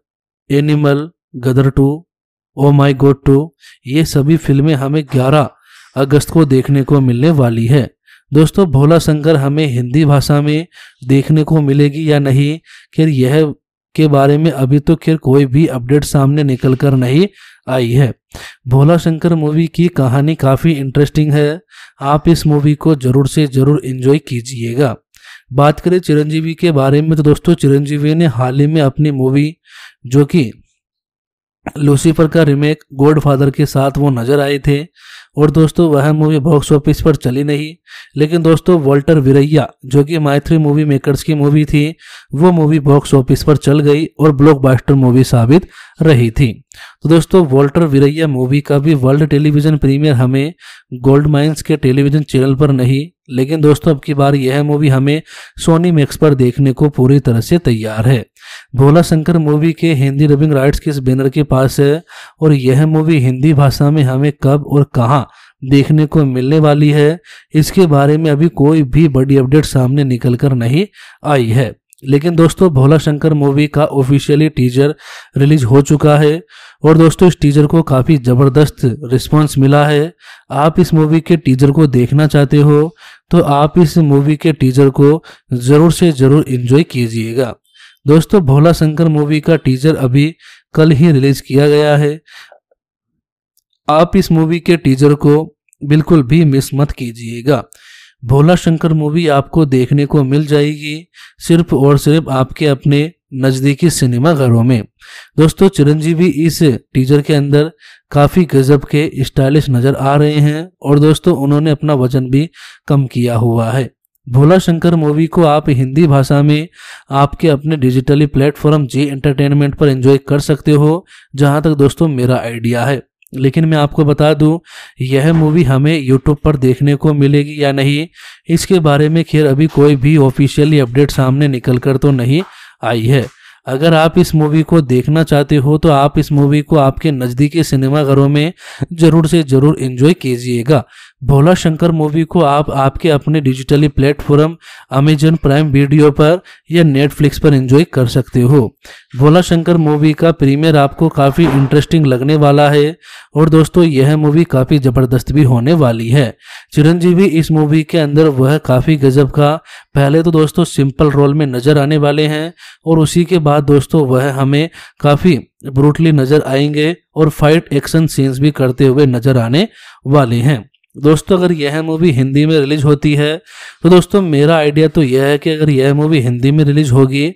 Animal Gadar two ओ माई गोड टू ये सभी फिल्में हमें 11 अगस्त को देखने को मिलने वाली है दोस्तों भोला शंकर हमें हिंदी भाषा में देखने को मिलेगी या नहीं खैर यह के बारे में अभी तो खैर कोई भी अपडेट सामने निकल कर नहीं आई है भोला शंकर मूवी की कहानी काफ़ी इंटरेस्टिंग है आप इस मूवी को ज़रूर से ज़रूर इंजॉय कीजिएगा बात करें चिरंजीवी के बारे में तो दोस्तों चिरंजीवी ने हाल ही में अपनी मूवी जो कि लूसीफर का रिमेक गॉडफादर के साथ वो नज़र आए थे और दोस्तों वह मूवी बॉक्स ऑफिस पर चली नहीं लेकिन दोस्तों वॉल्टर विरैया जो कि मायथ्री मूवी मेकर्स की मूवी थी वो मूवी बॉक्स ऑफिस पर चल गई और ब्लॉकबस्टर मूवी साबित रही थी तो दोस्तों वॉल्टर विरैया मूवी का भी वर्ल्ड टेलीविजन प्रीमियर हमें गोल्ड माइंस के टेलीविजन चैनल पर नहीं लेकिन दोस्तों अब की बार यह मूवी हमें सोनी मैक्स पर देखने को पूरी तरह से तैयार है भोला शंकर मूवी के हिंदी रबिंग राइट्स के इस बैनर के पास है और यह मूवी हिंदी भाषा में हमें कब और कहाँ देखने को मिलने वाली है इसके बारे में अभी कोई भी बड़ी अपडेट सामने निकल कर नहीं आई है लेकिन दोस्तों भोला शंकर मूवी का ऑफिशियली टीजर रिलीज हो चुका है और दोस्तों इस टीजर को काफ़ी ज़बरदस्त रिस्पांस मिला है आप इस मूवी के टीजर को देखना चाहते हो तो आप इस मूवी के टीजर को ज़रूर से ज़रूर इन्जॉय कीजिएगा दोस्तों भोला शंकर मूवी का टीजर अभी कल ही रिलीज किया गया है आप इस मूवी के टीजर को बिल्कुल भी मिस मत कीजिएगा भोला शंकर मूवी आपको देखने को मिल जाएगी सिर्फ और सिर्फ आपके अपने नज़दीकी सिनेमा घरों में दोस्तों चिरंजीवी इस टीजर के अंदर काफ़ी गजब के स्टाइलिश नज़र आ रहे हैं और दोस्तों उन्होंने अपना वजन भी कम किया हुआ है भोला शंकर मूवी को आप हिंदी भाषा में आपके अपने डिजिटली प्लेटफॉर्म जी एंटरटेनमेंट पर एंजॉय कर सकते हो जहां तक दोस्तों मेरा आइडिया है लेकिन मैं आपको बता दूं यह मूवी हमें यूट्यूब पर देखने को मिलेगी या नहीं इसके बारे में खैर अभी कोई भी ऑफिशियली अपडेट सामने निकल कर तो नहीं आई है अगर आप इस मूवी को देखना चाहते हो तो आप इस मूवी को आपके नज़दीकी सिनेमाघरों में ज़रूर से ज़रूर इन्जॉय कीजिएगा भोला शंकर मूवी को आप आपके अपने digitally platform Amazon Prime video पर या नेटफ्लिक्स पर एंजॉय कर सकते हो भोला शंकर मूवी का प्रीमियर आपको काफ़ी इंटरेस्टिंग लगने वाला है और दोस्तों यह मूवी काफ़ी ज़बरदस्त भी होने वाली है चिरंजीवी इस मूवी के अंदर वह काफ़ी गजब का पहले तो दोस्तों सिंपल रोल में नज़र आने वाले हैं और उसी के बाद दोस्तों वह हमें काफ़ी ब्रूटली नज़र आएंगे और फाइट एक्शन सीन्स भी करते हुए नज़र आने वाले हैं दोस्तों अगर यह मूवी हिंदी में रिलीज होती है तो दोस्तों मेरा आइडिया तो यह है कि अगर यह मूवी हिंदी में रिलीज होगी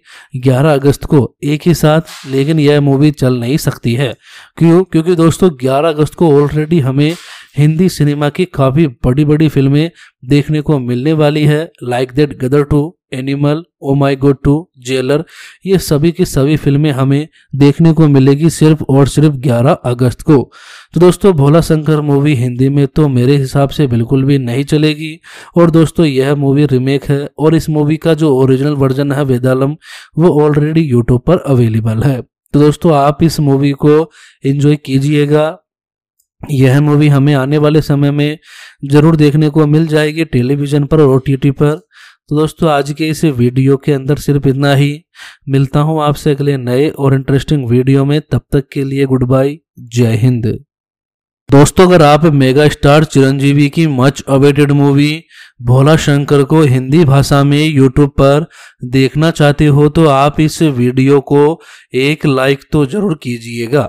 11 अगस्त को एक ही साथ लेकिन यह मूवी चल नहीं सकती है क्यों क्योंकि दोस्तों 11 अगस्त को ऑलरेडी हमें हिंदी सिनेमा की काफ़ी बड़ी बड़ी फिल्में देखने को मिलने वाली है like that Gadar two Animal O my God two Jailer ये सभी की सभी फिल्में हमें देखने को मिलेगी सिर्फ और सिर्फ 11 अगस्त को तो दोस्तों भोला शंकर मूवी हिंदी में तो मेरे हिसाब से बिल्कुल भी नहीं चलेगी और दोस्तों यह मूवी रीमेक है और इस मूवी का जो ओरिजिनल वर्जन है वेदालम वो ऑलरेडी यूट्यूब पर अवेलेबल है तो दोस्तों आप इस मूवी को एंजॉय कीजिएगा यह मूवी हमें आने वाले समय में ज़रूर देखने को मिल जाएगी टेलीविज़न पर और ओ पर तो दोस्तों आज के इस वीडियो के अंदर सिर्फ इतना ही मिलता हूँ आपसे अगले नए और इंटरेस्टिंग वीडियो में तब तक के लिए गुड बाय जय हिंद दोस्तों अगर आप मेगा स्टार चिरंजीवी की much awaited movie Bhola Shankar को हिंदी भाषा में यूट्यूब पर देखना चाहते हो तो आप इस वीडियो को एक लाइक तो जरूर कीजिएगा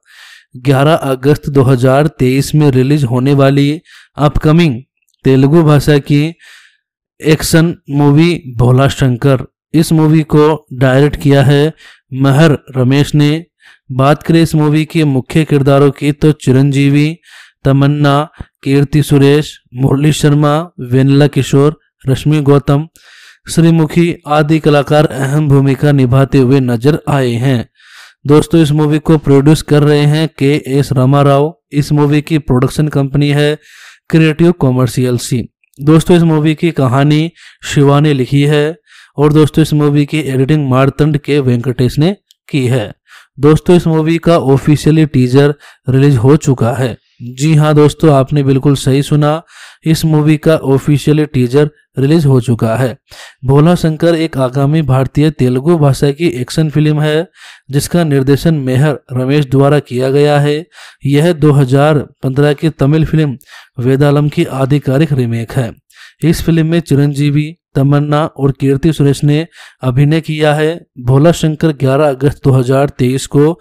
11 अगस्त 2023 में रिलीज होने वाली अपकमिंग तेलुगु भाषा की एक्शन मूवी भोला शंकर इस मूवी को डायरेक्ट किया है महर रमेश ने बात करें इस मूवी के मुख्य किरदारों की तो चिरंजीवी तमन्ना कीर्ति सुरेश मुरली शर्मा वेनला किशोर रश्मि गौतम श्रीमुखी आदि कलाकार अहम भूमिका निभाते हुए नजर आए हैं दोस्तों इस मूवी को प्रोड्यूस कर रहे हैं के एस रामा राव इस मूवी की प्रोडक्शन कंपनी है क्रिएटिव कॉमर्शियल सी दोस्तों इस मूवी की कहानी शिवा ने लिखी है और दोस्तों इस मूवी की एडिटिंग मारतंड के वेंकटेश ने की है दोस्तों इस मूवी का ऑफिशियली टीजर रिलीज हो चुका है जी हाँ दोस्तों आपने बिल्कुल सही सुना इस मूवी का ऑफिशियली टीजर रिलीज हो चुका है भोला शंकर एक आगामी भारतीय तेलुगु भाषा की एक्शन फिल्म है जिसका निर्देशन मेहर रमेश द्वारा किया गया है यह 2015 की तमिल फिल्म वेदालम की आधिकारिक रीमेक है इस फिल्म में चिरंजीवी तमन्ना और कीर्ति सुरेश ने अभिनय किया है भोला शंकर 11 अगस्त 2023 को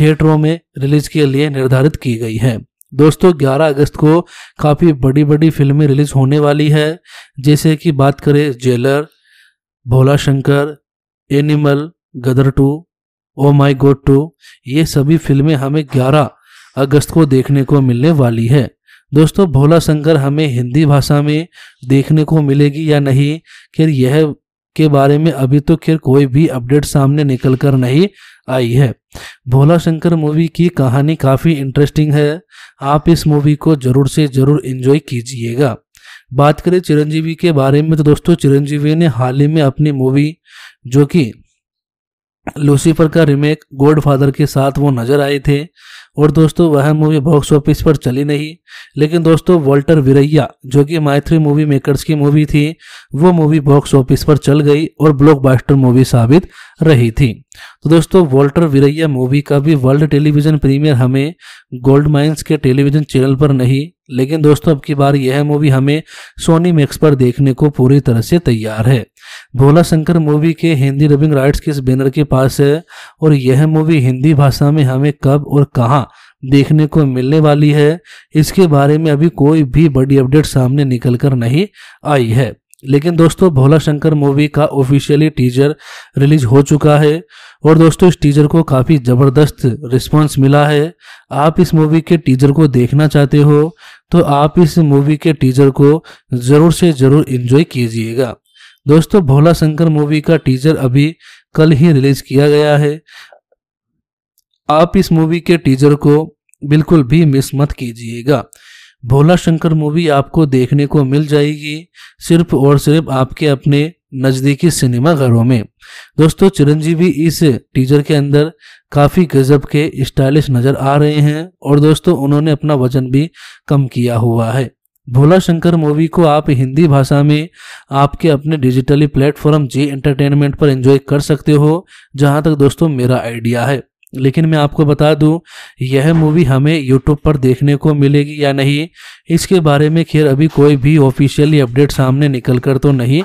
थिएटरों में रिलीज के लिए निर्धारित की गई है दोस्तों 11 अगस्त को काफ़ी बड़ी बड़ी फिल्में रिलीज होने वाली है जैसे कि बात करें Jailer Bhola Shankar Animal Gadar two ओ माई गोड टू ये सभी फिल्में हमें 11 अगस्त को देखने को मिलने वाली है दोस्तों भोला शंकर हमें हिंदी भाषा में देखने को मिलेगी या नहीं खैर यह के बारे में अभी तो खैर कोई भी अपडेट सामने निकल कर नहीं आई है भोला शंकर मूवी की कहानी काफ़ी इंटरेस्टिंग है आप इस मूवी को ज़रूर से ज़रूर इंजॉय कीजिएगा बात करें चिरंजीवी के बारे में तो दोस्तों चिरंजीवी ने हाल ही में अपनी मूवी जो कि लूसीफर का रीमेक गोड फादर के साथ वो नज़र आए थे और दोस्तों वह मूवी बॉक्स ऑफिस पर चली नहीं लेकिन दोस्तों वॉल्टर विरैया जो कि माइथ्री मूवी मेकर्स की मूवी थी वो मूवी बॉक्स ऑफिस पर चल गई और ब्लॉकबस्टर मूवी साबित रही थी तो दोस्तों वॉल्टर विरैया मूवी का भी वर्ल्ड टेलीविजन प्रीमियर हमें गोल्ड माइंस के टेलीविजन चैनल पर नहीं लेकिन दोस्तों अब की बार यह मूवी हमें सोनी मैक्स पर देखने को पूरी तरह से तैयार है भोला शंकर मूवी के हिंदी डबिंग राइट्स के इस बैनर के पास है और यह मूवी हिंदी भाषा में हमें कब और कहाँ देखने को मिलने वाली है इसके बारे में अभी कोई भी बड़ी अपडेट सामने निकल कर नहीं आई है लेकिन दोस्तों भोला शंकर मूवी का ऑफिशियली टीजर रिलीज हो चुका है और दोस्तों इस टीजर को काफ़ी ज़बरदस्त रिस्पांस मिला है आप इस मूवी के टीजर को देखना चाहते हो तो आप इस मूवी के टीजर को ज़रूर से ज़रूर इन्जॉय कीजिएगा दोस्तों भोला शंकर मूवी का टीजर अभी कल ही रिलीज किया गया है आप इस मूवी के टीजर को बिल्कुल भी मिस मत कीजिएगा भोला शंकर मूवी आपको देखने को मिल जाएगी सिर्फ और सिर्फ आपके अपने नज़दीकी सिनेमा घरों में दोस्तों चिरंजीवी इस टीजर के अंदर काफ़ी गजब के स्टाइलिश नज़र आ रहे हैं और दोस्तों उन्होंने अपना वजन भी कम किया हुआ है भोला शंकर मूवी को आप हिंदी भाषा में आपके अपने डिजिटली प्लेटफॉर्म जी एंटरटेनमेंट पर एंजॉय कर सकते हो जहां तक दोस्तों मेरा आइडिया है लेकिन मैं आपको बता दूं यह मूवी हमें यूट्यूब पर देखने को मिलेगी या नहीं इसके बारे में खैर अभी कोई भी ऑफिशियली अपडेट सामने निकल कर तो नहीं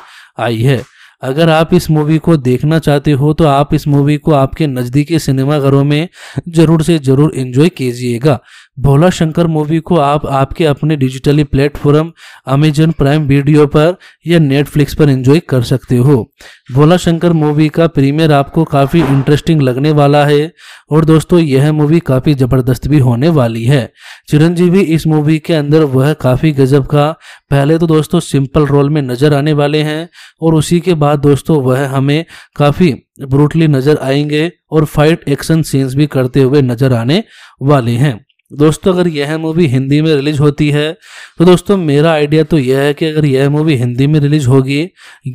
आई है अगर आप इस मूवी को देखना चाहते हो तो आप इस मूवी को आपके नज़दीकी सिनेमाघरों में ज़रूर से ज़रूर इन्जॉय कीजिएगा भोला शंकर मूवी को आप आपके अपने digitally platform Amazon Prime video पर या नेटफ्लिक्स पर एंजॉय कर सकते हो भोला शंकर मूवी का प्रीमियर आपको काफ़ी इंटरेस्टिंग लगने वाला है और दोस्तों यह मूवी काफ़ी ज़बरदस्त भी होने वाली है चिरंजीवी इस मूवी के अंदर वह काफ़ी गजब का पहले तो दोस्तों सिंपल रोल में नज़र आने वाले हैं और उसी के बाद दोस्तों वह हमें काफ़ी ब्रूटली नज़र आएंगे और फाइट एक्शन सीन्स भी करते हुए नज़र आने वाले हैं दोस्तों अगर यह मूवी हिंदी में रिलीज होती है तो दोस्तों मेरा आइडिया तो यह है कि अगर यह मूवी हिंदी में रिलीज होगी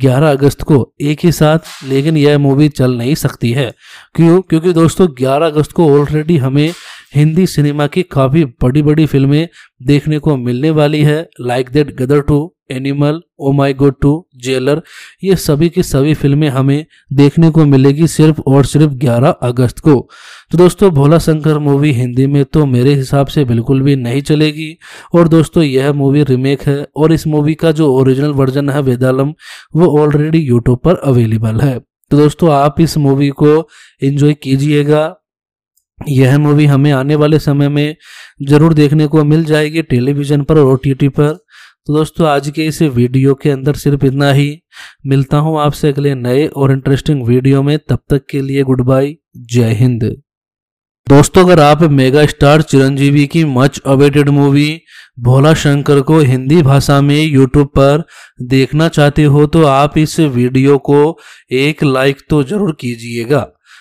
11 अगस्त को एक ही साथ लेकिन यह मूवी चल नहीं सकती है क्यों क्योंकि दोस्तों 11 अगस्त को ऑलरेडी हमें हिंदी सिनेमा की काफ़ी बड़ी बड़ी फिल्में देखने को मिलने वाली है like that Gadar two Animal O my God two Jailer ये सभी की सभी फिल्में हमें देखने को मिलेगी सिर्फ और सिर्फ 11 अगस्त को तो दोस्तों भोला शंकर मूवी हिंदी में तो मेरे हिसाब से बिल्कुल भी नहीं चलेगी और दोस्तों यह मूवी रीमेक है और इस मूवी का जो ओरिजिनल वर्जन है वेदालम वो ऑलरेडी यूट्यूब पर अवेलेबल है तो दोस्तों आप इस मूवी को एंजॉय कीजिएगा यह मूवी हमें आने वाले समय में ज़रूर देखने को मिल जाएगी टेलीविज़न पर और ओ पर तो दोस्तों आज के इस वीडियो के अंदर सिर्फ इतना ही मिलता हूँ आपसे अगले नए और इंटरेस्टिंग वीडियो में तब तक के लिए गुड बाय जय हिंद दोस्तों अगर आप मेगा स्टार चिरंजीवी की much awaited movie Bhola Shankar को हिंदी भाषा में यूट्यूब पर देखना चाहते हो तो आप इस वीडियो को एक लाइक तो जरूर कीजिएगा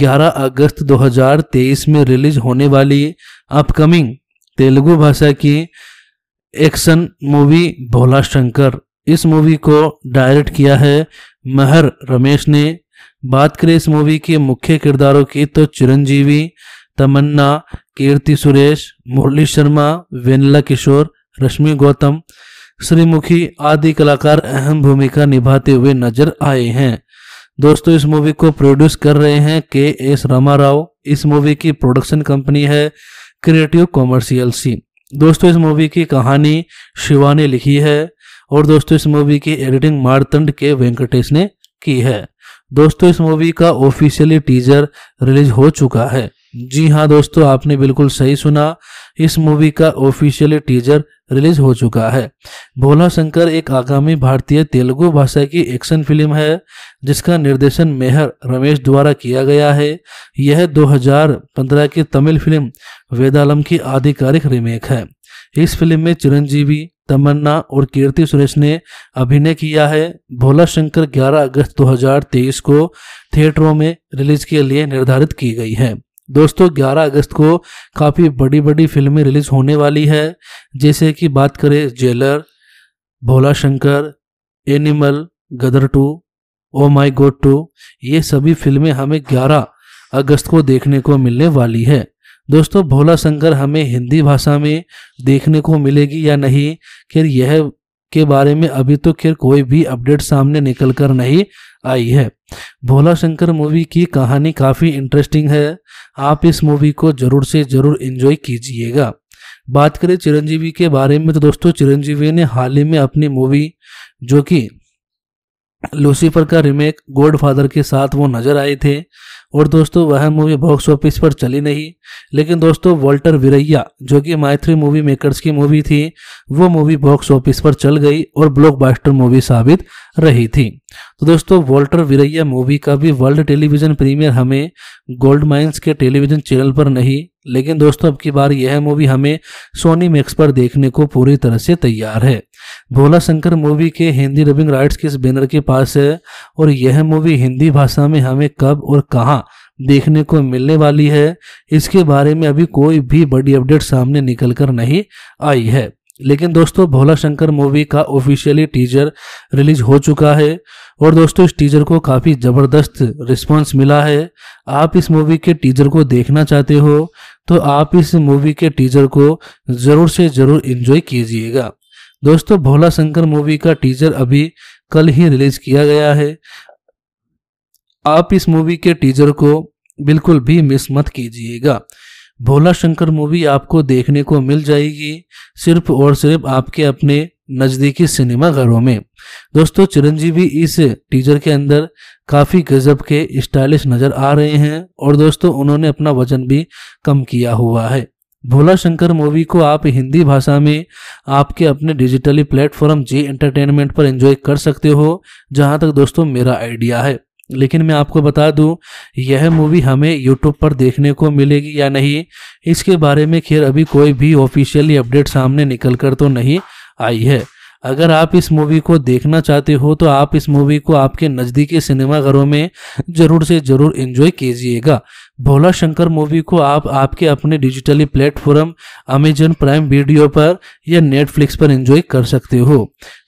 11 अगस्त 2023 में रिलीज होने वाली अपकमिंग तेलुगु भाषा की एक्शन मूवी भोला शंकर इस मूवी को डायरेक्ट किया है महर रमेश ने बात करें इस मूवी के मुख्य किरदारों की तो चिरंजीवी तमन्ना कीर्ति सुरेश मुरली शर्मा वेनला किशोर रश्मि गौतम श्रीमुखी आदि कलाकार अहम भूमिका निभाते हुए नजर आए हैं दोस्तों इस मूवी को प्रोड्यूस कर रहे हैं के एस रामा राव इस मूवी की प्रोडक्शन कंपनी है क्रिएटिव कॉमर्शियल सी दोस्तों इस मूवी की कहानी शिवा ने लिखी है और दोस्तों इस मूवी की एडिटिंग मारतंड के वेंकटेश ने की है दोस्तों इस मूवी का ऑफिशियली टीजर रिलीज हो चुका है जी हाँ दोस्तों आपने बिल्कुल सही सुना इस मूवी का ऑफिशियली टीजर रिलीज हो चुका है भोला शंकर एक आगामी भारतीय तेलुगु भाषा की एक्शन फिल्म है जिसका निर्देशन मेहर रमेश द्वारा किया गया है यह 2015 की तमिल फिल्म वेदालम की आधिकारिक रीमेक है इस फिल्म में चिरंजीवी तमन्ना और कीर्ति सुरेश ने अभिनय किया है भोला शंकर 11 अगस्त 2023 को थिएटरों में रिलीज के लिए निर्धारित की गई है दोस्तों 11 अगस्त को काफ़ी बड़ी बड़ी फिल्में रिलीज होने वाली है जैसे कि बात करें Jailer Bhola Shankar Animal Gadar two ओ माई गोड टू ये सभी फिल्में हमें 11 अगस्त को देखने को मिलने वाली है दोस्तों भोला शंकर हमें हिंदी भाषा में देखने को मिलेगी या नहीं खैर यह के बारे में अभी तो खैर कोई भी अपडेट सामने निकल कर नहीं आई है भोला शंकर मूवी की कहानी काफ़ी इंटरेस्टिंग है आप इस मूवी को ज़रूर से ज़रूर इन्जॉय कीजिएगा बात करें चिरंजीवी के बारे में तो दोस्तों चिरंजीवी ने हाल ही में अपनी मूवी जो कि लूसीफर का रीमेक गोड फादर के साथ वो नजर आए थे और दोस्तों वह मूवी बॉक्स ऑफिस पर चली नहीं लेकिन दोस्तों वॉल्टर विरैया जो कि मायथ्री मूवी मेकर्स की मूवी थी वो मूवी बॉक्स ऑफिस पर चल गई और ब्लॉकबस्टर मूवी साबित रही थी तो दोस्तों वॉल्टर विरैया मूवी का भी वर्ल्ड टेलीविजन प्रीमियर हमें गोल्ड माइंस के टेलीविजन चैनल पर नहीं लेकिन दोस्तों अब की बार यह मूवी हमें सोनी मैक्स पर देखने को पूरी तरह से तैयार है भोला शंकर मूवी के हिंदी डबिंग राइट्स के इस बैनर के पास है और यह मूवी हिंदी भाषा में हमें कब और कहाँ देखने को मिलने वाली है इसके बारे में अभी कोई भी बड़ी अपडेट सामने निकल कर नहीं आई है लेकिन दोस्तों भोला शंकर मूवी का ऑफिशियली टीजर रिलीज हो चुका है और दोस्तों इस टीजर को काफ़ी ज़बरदस्त रिस्पांस मिला है आप इस मूवी के टीजर को देखना चाहते हो तो आप इस मूवी के टीजर को ज़रूर से ज़रूर इन्जॉय कीजिएगा दोस्तों भोला शंकर मूवी का टीजर अभी कल ही रिलीज किया गया है आप इस मूवी के टीजर को बिल्कुल भी मिस मत कीजिएगा भोला शंकर मूवी आपको देखने को मिल जाएगी सिर्फ और सिर्फ आपके अपने नज़दीकी सिनेमा घरों में दोस्तों चिरंजीवी इस टीजर के अंदर काफ़ी गजब के स्टाइलिश नज़र आ रहे हैं और दोस्तों उन्होंने अपना वजन भी कम किया हुआ है भोला शंकर मूवी को आप हिंदी भाषा में आपके अपने डिजिटली प्लेटफॉर्म जी एंटरटेनमेंट पर एंजॉय कर सकते हो जहां तक दोस्तों मेरा आइडिया है लेकिन मैं आपको बता दूं यह मूवी हमें यूट्यूब पर देखने को मिलेगी या नहीं इसके बारे में खैर अभी कोई भी ऑफिशियली अपडेट सामने निकल कर तो नहीं आई है अगर आप इस मूवी को देखना चाहते हो तो आप इस मूवी को आपके नज़दीकी सिनेमाघरों में ज़रूर से ज़रूर इंजॉय कीजिएगा भोला शंकर मूवी को आप आपके अपने digitally platform Amazon Prime video पर या नेटफ्लिक्स पर एंजॉय कर सकते हो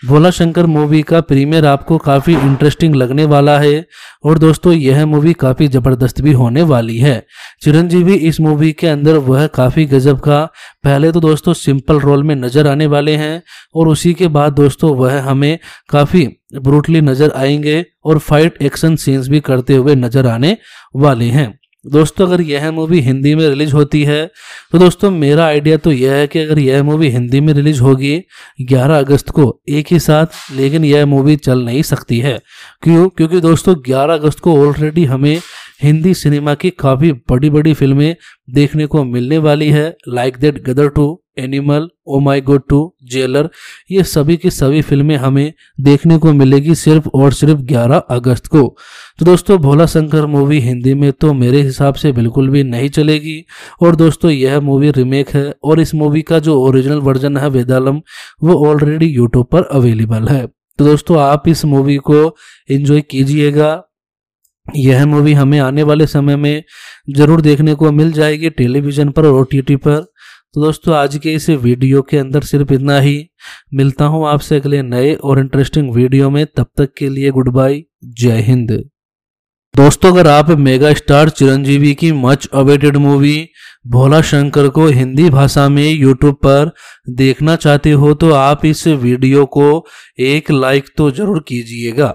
भोला शंकर मूवी का प्रीमियर आपको काफ़ी इंटरेस्टिंग लगने वाला है और दोस्तों यह मूवी काफ़ी ज़बरदस्त भी होने वाली है चिरंजीवी इस मूवी के अंदर वह काफ़ी गजब का पहले तो दोस्तों सिंपल रोल में नज़र आने वाले हैं और उसी के बाद दोस्तों वह हमें काफ़ी ब्रूटली नज़र आएंगे और फाइट एक्शन सीन्स भी करते हुए नज़र आने वाले हैं दोस्तों अगर यह मूवी हिंदी में रिलीज होती है तो दोस्तों मेरा आइडिया तो यह है कि अगर यह मूवी हिंदी में रिलीज होगी 11 अगस्त को एक ही साथ लेकिन यह मूवी चल नहीं सकती है क्यों क्योंकि दोस्तों 11 अगस्त को ऑलरेडी हमें हिंदी सिनेमा की काफ़ी बड़ी बड़ी फिल्में देखने को मिलने वाली है like that Gadar two Animal O my God two Jailer ये सभी की सभी फिल्में हमें देखने को मिलेगी सिर्फ और सिर्फ 11 अगस्त को तो दोस्तों भोला शंकर मूवी हिंदी में तो मेरे हिसाब से बिल्कुल भी नहीं चलेगी और दोस्तों यह मूवी रीमेक है और इस मूवी का जो ओरिजिनल वर्जन है वेदालम वो ऑलरेडी यूट्यूब पर अवेलेबल है तो दोस्तों आप इस मूवी को एंजॉय कीजिएगा यह मूवी हमें आने वाले समय में ज़रूर देखने को मिल जाएगी टेलीविज़न पर और ओटीटी पर तो दोस्तों आज के इस वीडियो के अंदर सिर्फ इतना ही मिलता हूँ आपसे अगले नए और इंटरेस्टिंग वीडियो में तब तक के लिए गुड बाय जय हिंद दोस्तों अगर आप मेगा स्टार चिरंजीवी की much awaited movie Bhola Shankar को हिंदी भाषा में यूट्यूब पर देखना चाहते हो तो आप इस वीडियो को एक लाइक तो जरूर कीजिएगा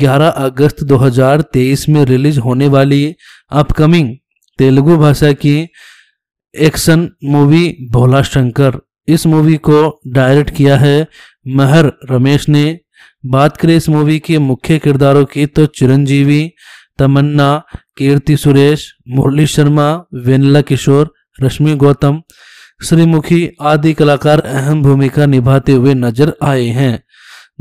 11 अगस्त 2023 में रिलीज होने वाली अपकमिंग तेलुगु भाषा की एक्शन मूवी भोला शंकर इस मूवी को डायरेक्ट किया है महर रमेश ने बात करें इस मूवी के मुख्य किरदारों की तो चिरंजीवी तमन्ना कीर्ति सुरेश मुरली शर्मा वेनला किशोर रश्मि गौतम श्रीमुखी आदि कलाकार अहम भूमिका निभाते हुए नजर आए हैं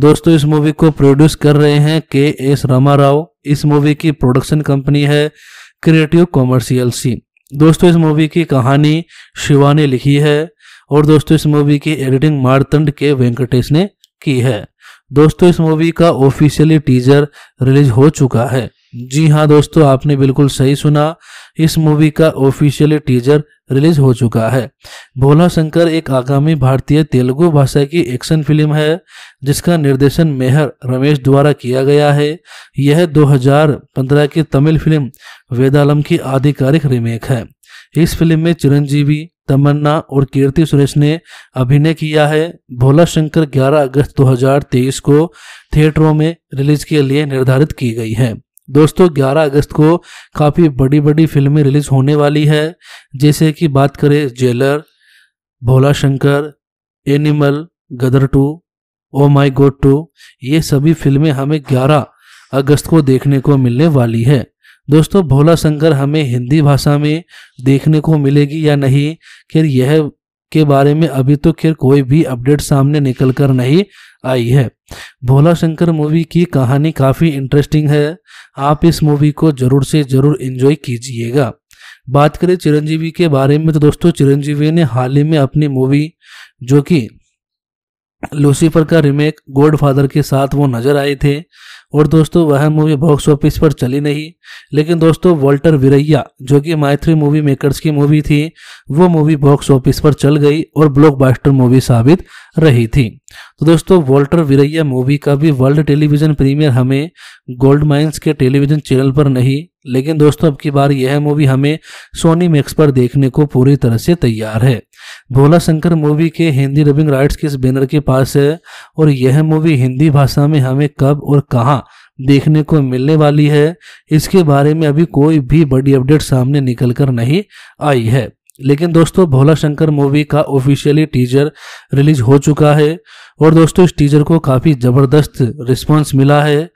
दोस्तों इस मूवी को प्रोड्यूस कर रहे हैं के एस रामा राव इस मूवी की प्रोडक्शन कंपनी है क्रिएटिव कॉमर्शियल सी दोस्तों इस मूवी की कहानी शिवा ने लिखी है और दोस्तों इस मूवी की एडिटिंग मारतंड के वेंकटेश ने की है दोस्तों इस मूवी का ऑफिशियली टीजर रिलीज हो चुका है जी हाँ दोस्तों आपने बिल्कुल सही सुना इस मूवी का ऑफिशियली टीजर रिलीज हो चुका है भोला शंकर एक आगामी भारतीय तेलुगु भाषा की एक्शन फिल्म है जिसका निर्देशन मेहर रमेश द्वारा किया गया है यह 2015 की तमिल फिल्म वेदालम की आधिकारिक रीमेक है इस फिल्म में चिरंजीवी तमन्ना और कीर्ति सुरेश ने अभिनय किया है भोला शंकर 11 अगस्त 2023 को थिएटरों में रिलीज के लिए निर्धारित की गई है दोस्तों 11 अगस्त को काफ़ी बड़ी बड़ी फिल्में रिलीज होने वाली है जैसे कि बात करें Jailer Bhola Shankar Animal Gadar two ओ माई गोड टू ये सभी फिल्में हमें 11 अगस्त को देखने को मिलने वाली है दोस्तों भोला शंकर हमें हिंदी भाषा में देखने को मिलेगी या नहीं खैर यह के बारे में अभी तो खैर कोई भी अपडेट सामने निकल कर नहीं आई है भोला शंकर मूवी की कहानी काफ़ी इंटरेस्टिंग है आप इस मूवी को ज़रूर से ज़रूर इन्जॉय कीजिएगा बात करें चिरंजीवी के बारे में तो दोस्तों चिरंजीवी ने हाल ही में अपनी मूवी जो कि लूसीफर का रीमेक गोड फादर के साथ वो नज़र आए थे और दोस्तों वह मूवी बॉक्स ऑफिस पर चली नहीं लेकिन दोस्तों वॉल्टर विरैया जो कि मायथ्री मूवी मेकर्स की मूवी थी वो मूवी बॉक्स ऑफिस पर चल गई और ब्लॉकबस्टर मूवी साबित रही थी तो दोस्तों वॉल्टर विरैया मूवी का भी वर्ल्ड टेलीविज़न प्रीमियर हमें गोल्ड माइंस के टेलीविज़न चैनल पर नहीं लेकिन दोस्तों अब की बार यह मूवी हमें सोनी मैक्स पर देखने को पूरी तरह से तैयार है भोला शंकर मूवी के हिंदी रबिंग राइट्स के इस बैनर के पास है और यह मूवी हिंदी भाषा में हमें कब और कहाँ देखने को मिलने वाली है इसके बारे में अभी कोई भी बड़ी अपडेट सामने निकल कर नहीं आई है लेकिन दोस्तों भोला शंकर मूवी का ऑफिशियली टीजर रिलीज हो चुका है और दोस्तों इस टीजर को काफ़ी ज़बरदस्त रिस्पांस मिला है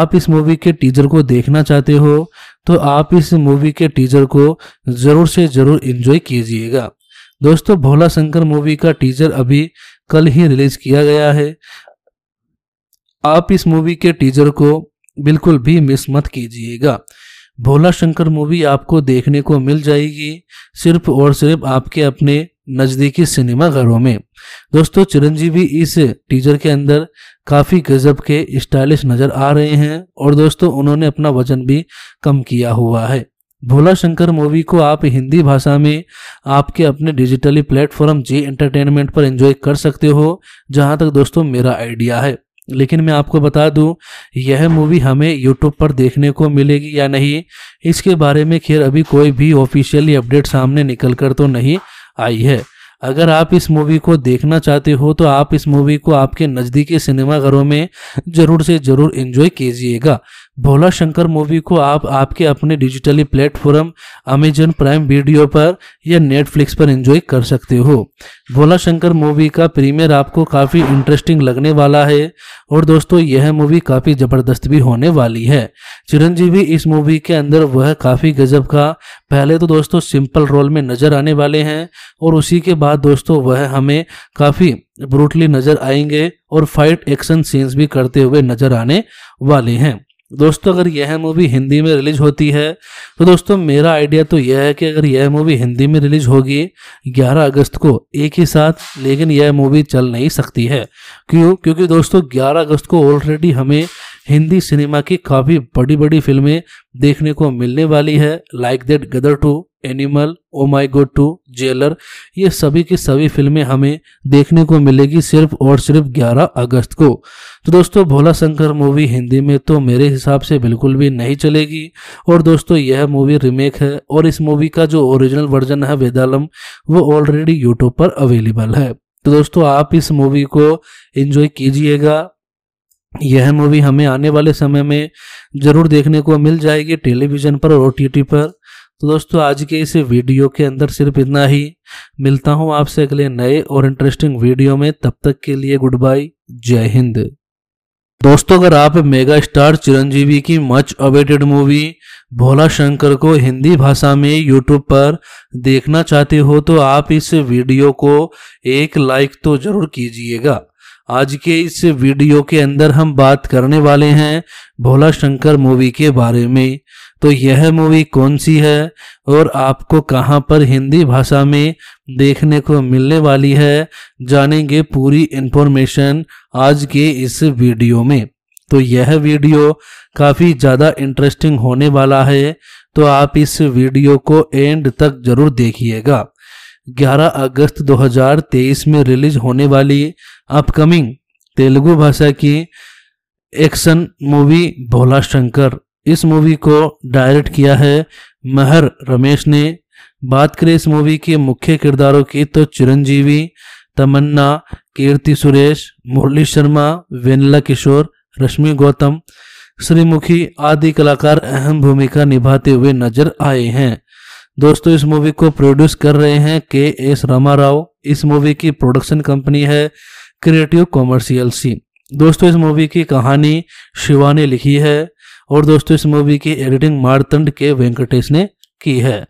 आप इस मूवी के टीजर को देखना चाहते हो तो आप इस मूवी के टीजर को जरूर से जरूर इंजॉय कीजिएगा दोस्तों भोला शंकर मूवी का टीजर अभी कल ही रिलीज किया गया है आप इस मूवी के टीजर को बिल्कुल भी मिस मत कीजिएगा भोला शंकर मूवी आपको देखने को मिल जाएगी सिर्फ और सिर्फ आपके अपने नज़दीकी सिनेमा घरों में दोस्तों चिरंजीवी इस टीजर के अंदर काफ़ी गजब के स्टाइलिश नज़र आ रहे हैं और दोस्तों उन्होंने अपना वजन भी कम किया हुआ है भोला शंकर मूवी को आप हिंदी भाषा में आपके अपने डिजिटली प्लेटफॉर्म जी एंटरटेनमेंट पर एंजॉय कर सकते हो जहां तक दोस्तों मेरा आइडिया है लेकिन मैं आपको बता दूं यह मूवी हमें यूट्यूब पर देखने को मिलेगी या नहीं इसके बारे में खैर अभी कोई भी ऑफिशियली अपडेट सामने निकल कर तो नहीं आई है अगर आप इस मूवी को देखना चाहते हो तो आप इस मूवी को आपके नज़दीकी सिनेमाघरों में ज़रूर से ज़रूर इन्जॉय कीजिएगा भोला शंकर मूवी को आप आपके अपने digitally platform Amazon Prime video पर या नेटफ्लिक्स पर एंजॉय कर सकते हो भोला शंकर मूवी का प्रीमियर आपको काफ़ी इंटरेस्टिंग लगने वाला है और दोस्तों यह मूवी काफ़ी ज़बरदस्त भी होने वाली है चिरंजीवी इस मूवी के अंदर वह काफ़ी गजब का पहले तो दोस्तों सिंपल रोल में नज़र आने वाले हैं और उसी के बाद दोस्तों वह हमें काफ़ी ब्रूटली नज़र आएंगे और फाइट एक्शन सीन्स भी करते हुए नज़र आने वाले हैं दोस्तों अगर यह मूवी हिंदी में रिलीज होती है तो दोस्तों मेरा आइडिया तो यह है कि अगर यह मूवी हिंदी में रिलीज होगी 11 अगस्त को एक ही साथ लेकिन यह मूवी चल नहीं सकती है क्यों क्योंकि दोस्तों 11 अगस्त को ऑलरेडी हमें हिंदी सिनेमा की काफ़ी बड़ी बड़ी फिल्में देखने को मिलने वाली है like that Gadar two Animal O my God two Jailer ये सभी की सभी फिल्में हमें देखने को मिलेगी सिर्फ और सिर्फ 11 अगस्त को तो दोस्तों भोला शंकर मूवी हिंदी में तो मेरे हिसाब से बिल्कुल भी नहीं चलेगी और दोस्तों यह मूवी रीमेक है और इस मूवी का जो ओरिजिनल वर्जन है वेदालम वो ऑलरेडी यूट्यूब पर अवेलेबल है तो दोस्तों आप इस मूवी को एंजॉय कीजिएगा यह मूवी हमें आने वाले समय में ज़रूर देखने को मिल जाएगी टेलीविज़न पर और ओटीटी पर तो दोस्तों आज के इस वीडियो के अंदर सिर्फ इतना ही मिलता हूँ आपसे अगले नए और इंटरेस्टिंग वीडियो में तब तक के लिए गुड बाय जय हिंद दोस्तों अगर आप मेगा स्टार चिरंजीवी की much awaited movie Bhola Shankar को हिंदी भाषा में यूट्यूब पर देखना चाहते हो तो आप इस वीडियो को एक लाइक तो जरूर कीजिएगा आज के इस वीडियो के अंदर हम बात करने वाले हैं भोला शंकर मूवी के बारे में तो यह मूवी कौन सी है और आपको कहां पर हिंदी भाषा में देखने को मिलने वाली है जानेंगे पूरी इन्फॉर्मेशन आज के इस वीडियो में तो यह वीडियो काफ़ी ज़्यादा इंटरेस्टिंग होने वाला है तो आप इस वीडियो को एंड तक जरूर देखिएगा 11 अगस्त 2023 में रिलीज होने वाली अपकमिंग तेलुगु भाषा की एक्शन मूवी भोला शंकर इस मूवी को डायरेक्ट किया है महर रमेश ने बात करें इस मूवी के मुख्य किरदारों की तो चिरंजीवी तमन्ना कीर्ति सुरेश मुरली शर्मा वेनला किशोर रश्मि गौतम श्रीमुखी आदि कलाकार अहम भूमिका निभाते हुए नजर आए हैं दोस्तों इस मूवी को प्रोड्यूस कर रहे हैं के एस रामा राव इस मूवी की प्रोडक्शन कंपनी है क्रिएटिव कॉमर्शियल सी दोस्तों इस मूवी की कहानी शिवा ने लिखी है और दोस्तों इस मूवी की एडिटिंग मारतंड के वेंकटेश ने की है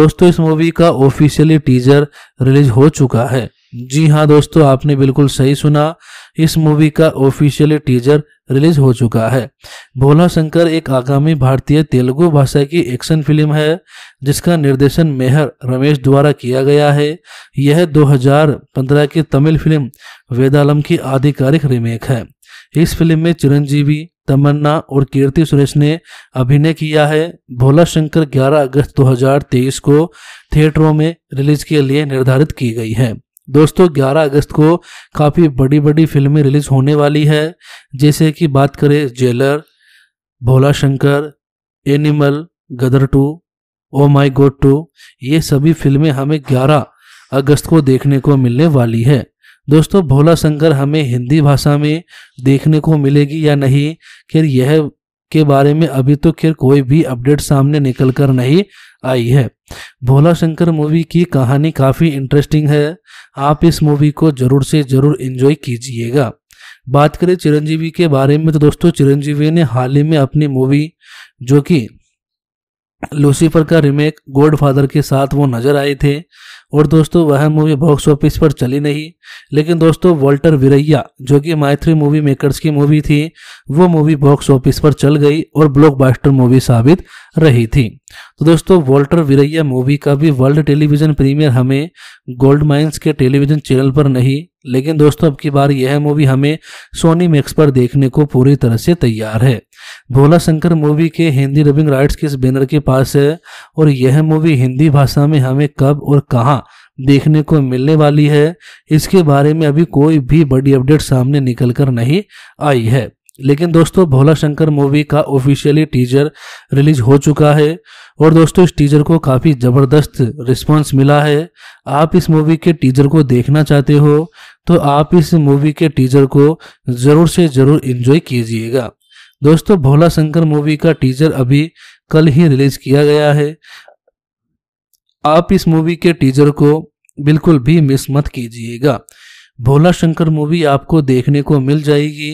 दोस्तों इस मूवी का ऑफिशियली टीजर रिलीज हो चुका है जी हाँ दोस्तों आपने बिल्कुल सही सुना इस मूवी का ऑफिशियली टीजर रिलीज हो चुका है भोला शंकर एक आगामी भारतीय तेलुगु भाषा की एक्शन फिल्म है जिसका निर्देशन मेहर रमेश द्वारा किया गया है यह 2015 की तमिल फिल्म वेदालम की आधिकारिक रीमेक है इस फिल्म में चिरंजीवी तमन्ना और कीर्ति सुरेश ने अभिनय किया है भोला शंकर 11 अगस्त 2023 को थिएटरों में रिलीज के लिए निर्धारित की गई है दोस्तों 11 अगस्त को काफ़ी बड़ी बड़ी फिल्में रिलीज होने वाली है जैसे कि बात करें Jailer Bhola Shankar Animal Gadar two ओ माई गोड टू ये सभी फिल्में हमें 11 अगस्त को देखने को मिलने वाली है दोस्तों भोला शंकर हमें हिंदी भाषा में देखने को मिलेगी या नहीं खैर यह के बारे में अभी तो खैर कोई भी अपडेट सामने निकल कर नहीं आई है भोला शंकर मूवी की कहानी काफ़ी इंटरेस्टिंग है आप इस मूवी को ज़रूर से ज़रूर इन्जॉय कीजिएगा बात करें चिरंजीवी के बारे में तो दोस्तों चिरंजीवी ने हाल ही में अपनी मूवी जो कि लूसीफर का रीमेक गोड फादर के साथ वो नज़र आए थे और दोस्तों वह मूवी बॉक्स ऑफिस पर चली नहीं लेकिन दोस्तों वॉल्टर विरैया जो कि मायत्री मूवी मेकर्स की मूवी थी वो मूवी बॉक्स ऑफिस पर चल गई और ब्लॉकबस्टर मूवी साबित रही थी तो दोस्तों वॉल्टर विरैया मूवी का भी वर्ल्ड टेलीविजन प्रीमियर हमें गोल्ड माइंस के टेलीविजन चैनल पर नहीं लेकिन दोस्तों अब की बार यह मूवी हमें सोनी मैक्स पर देखने को पूरी तरह से तैयार है भोला शंकर मूवी के हिंदी डबिंग राइट्स के इस बैनर के पास है और यह मूवी हिंदी भाषा में हमें कब और कहाँ देखने को मिलने वाली है इसके बारे में अभी कोई भी बड़ी अपडेट सामने निकल कर नहीं आई है लेकिन दोस्तों भोला शंकर मूवी का ऑफिशियली टीजर रिलीज हो चुका है और दोस्तों इस टीजर को काफ़ी ज़बरदस्त रिस्पांस मिला है आप इस मूवी के टीजर को देखना चाहते हो तो आप इस मूवी के टीजर को ज़रूर से ज़रूर इन्जॉय कीजिएगा दोस्तों भोला शंकर मूवी का टीजर अभी कल ही रिलीज किया गया है आप इस मूवी के टीजर को बिल्कुल भी मिस मत कीजिएगा भोला शंकर मूवी आपको देखने को मिल जाएगी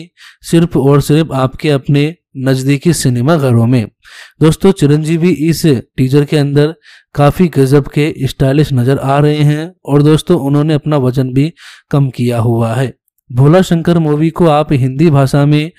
सिर्फ और सिर्फ आपके अपने नज़दीकी सिनेमा घरों में दोस्तों चिरंजीवी इस टीजर के अंदर काफ़ी गजब के स्टाइलिश नज़र आ रहे हैं और दोस्तों उन्होंने अपना वजन भी कम किया हुआ है भोला शंकर मूवी को आप हिंदी भाषा में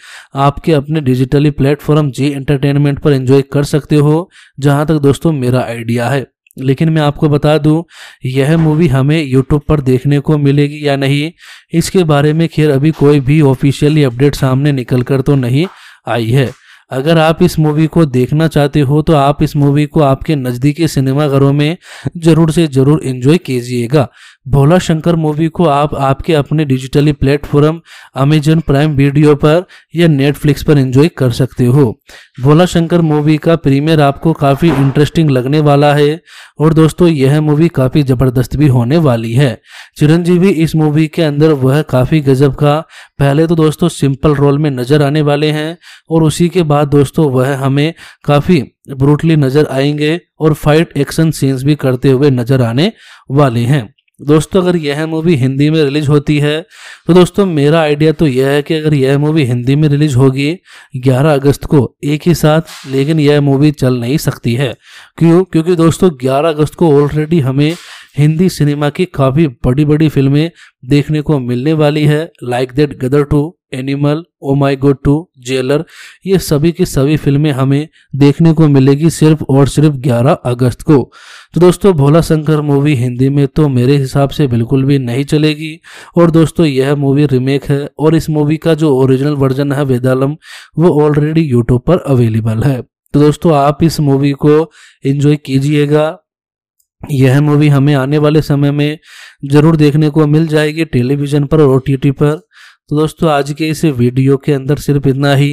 आपके अपने डिजिटली प्लेटफॉर्म जी एंटरटेनमेंट पर एंजॉय कर सकते हो जहां तक दोस्तों मेरा आइडिया है लेकिन मैं आपको बता दूं यह मूवी हमें यूट्यूब पर देखने को मिलेगी या नहीं इसके बारे में खैर अभी कोई भी ऑफिशियली अपडेट सामने निकल कर तो नहीं आई है अगर आप इस मूवी को देखना चाहते हो तो आप इस मूवी को आपके नज़दीकी सिनेमाघरों में ज़रूर से ज़रूर इंजॉय कीजिएगा भोला शंकर मूवी को आप आपके अपने digitally platform Amazon Prime video पर या नेटफ्लिक्स पर एंजॉय कर सकते हो भोला शंकर मूवी का प्रीमियर आपको काफ़ी इंटरेस्टिंग लगने वाला है और दोस्तों यह मूवी काफ़ी ज़बरदस्त भी होने वाली है चिरंजीवी इस मूवी के अंदर वह काफ़ी गजब का पहले तो दोस्तों सिंपल रोल में नज़र आने वाले हैं और उसी के बाद दोस्तों वह हमें काफ़ी ब्रूटली नज़र आएंगे और फाइट एक्शन सीन्स भी करते हुए नज़र आने वाले हैं दोस्तों अगर यह मूवी हिंदी में रिलीज होती है तो दोस्तों मेरा आइडिया तो यह है कि अगर यह मूवी हिंदी में रिलीज होगी 11 अगस्त को एक ही साथ लेकिन यह मूवी चल नहीं सकती है क्यों क्योंकि दोस्तों 11 अगस्त को ऑलरेडी हमें हिंदी सिनेमा की काफ़ी बड़ी बड़ी फिल्में देखने को मिलने वाली है like that Gadar two Animal O my God two Jailer ये सभी की सभी फिल्में हमें देखने को मिलेगी सिर्फ और सिर्फ 11 अगस्त को तो दोस्तों भोला शंकर मूवी हिंदी में तो मेरे हिसाब से बिल्कुल भी नहीं चलेगी और दोस्तों यह मूवी रीमेक है और इस मूवी का जो ओरिजिनल वर्जन है वेदालम वो ऑलरेडी यूट्यूब पर अवेलेबल है तो दोस्तों आप इस मूवी को एंजॉय कीजिएगा यह मूवी हमें आने वाले समय में ज़रूर देखने को मिल जाएगी टेलीविज़न पर और ओटीटी पर तो दोस्तों आज के इस वीडियो के अंदर सिर्फ इतना ही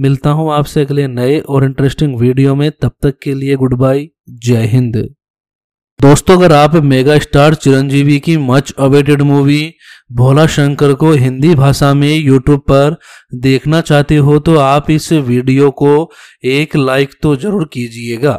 मिलता हूँ आपसे अगले नए और इंटरेस्टिंग वीडियो में तब तक के लिए गुड बाय जय हिंद दोस्तों अगर आप मेगा स्टार चिरंजीवी की much awaited movie Bhola Shankar को हिंदी भाषा में यूट्यूब पर देखना चाहते हो तो आप इस वीडियो को एक लाइक तो जरूर कीजिएगा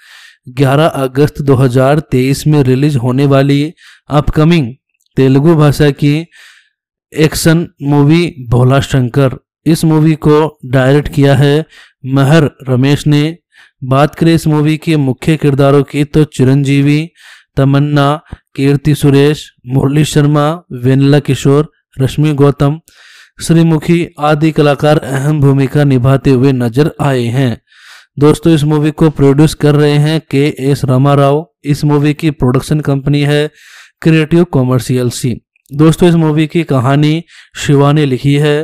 11 अगस्त 2023 में रिलीज होने वाली अपकमिंग तेलुगु भाषा की एक्शन मूवी भोला शंकर इस मूवी को डायरेक्ट किया है महर रमेश ने बात करें इस मूवी के मुख्य किरदारों की तो चिरंजीवी तमन्ना कीर्ति सुरेश मुरली शर्मा वेनला किशोर रश्मि गौतम श्रीमुखी आदि कलाकार अहम भूमिका निभाते हुए नजर आए हैं दोस्तों इस मूवी को प्रोड्यूस कर रहे हैं के एस रामा राव इस मूवी की प्रोडक्शन कंपनी है क्रिएटिव कॉमर्शियल सी दोस्तों इस मूवी की कहानी शिवा ने लिखी है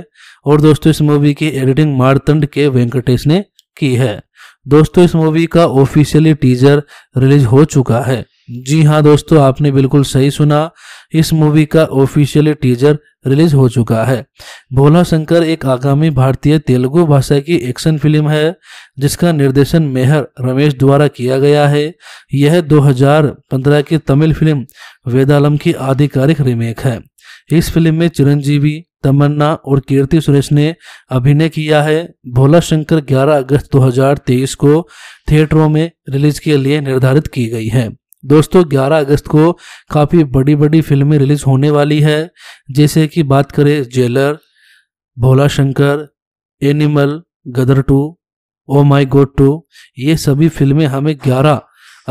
और दोस्तों इस मूवी की एडिटिंग मारतंड के वेंकटेश ने की है दोस्तों इस मूवी का ऑफिशियली टीजर रिलीज हो चुका है जी हाँ दोस्तों आपने बिल्कुल सही सुना इस मूवी का ऑफिशियली टीजर रिलीज हो चुका है भोला शंकर एक आगामी भारतीय तेलुगु भाषा की एक्शन फिल्म है जिसका निर्देशन मेहर रमेश द्वारा किया गया है यह 2015 की तमिल फिल्म वेदालम की आधिकारिक रीमेक है इस फिल्म में चिरंजीवी तमन्ना और कीर्ति सुरेश ने अभिनय किया है भोला शंकर 11 अगस्त 2023 को थिएटरों में रिलीज के लिए निर्धारित की गई है दोस्तों 11 अगस्त को काफ़ी बड़ी बड़ी फिल्में रिलीज होने वाली है जैसे कि बात करें Jailer Bhola Shankar Animal Gadar two ओ माई गोड टू ये सभी फिल्में हमें 11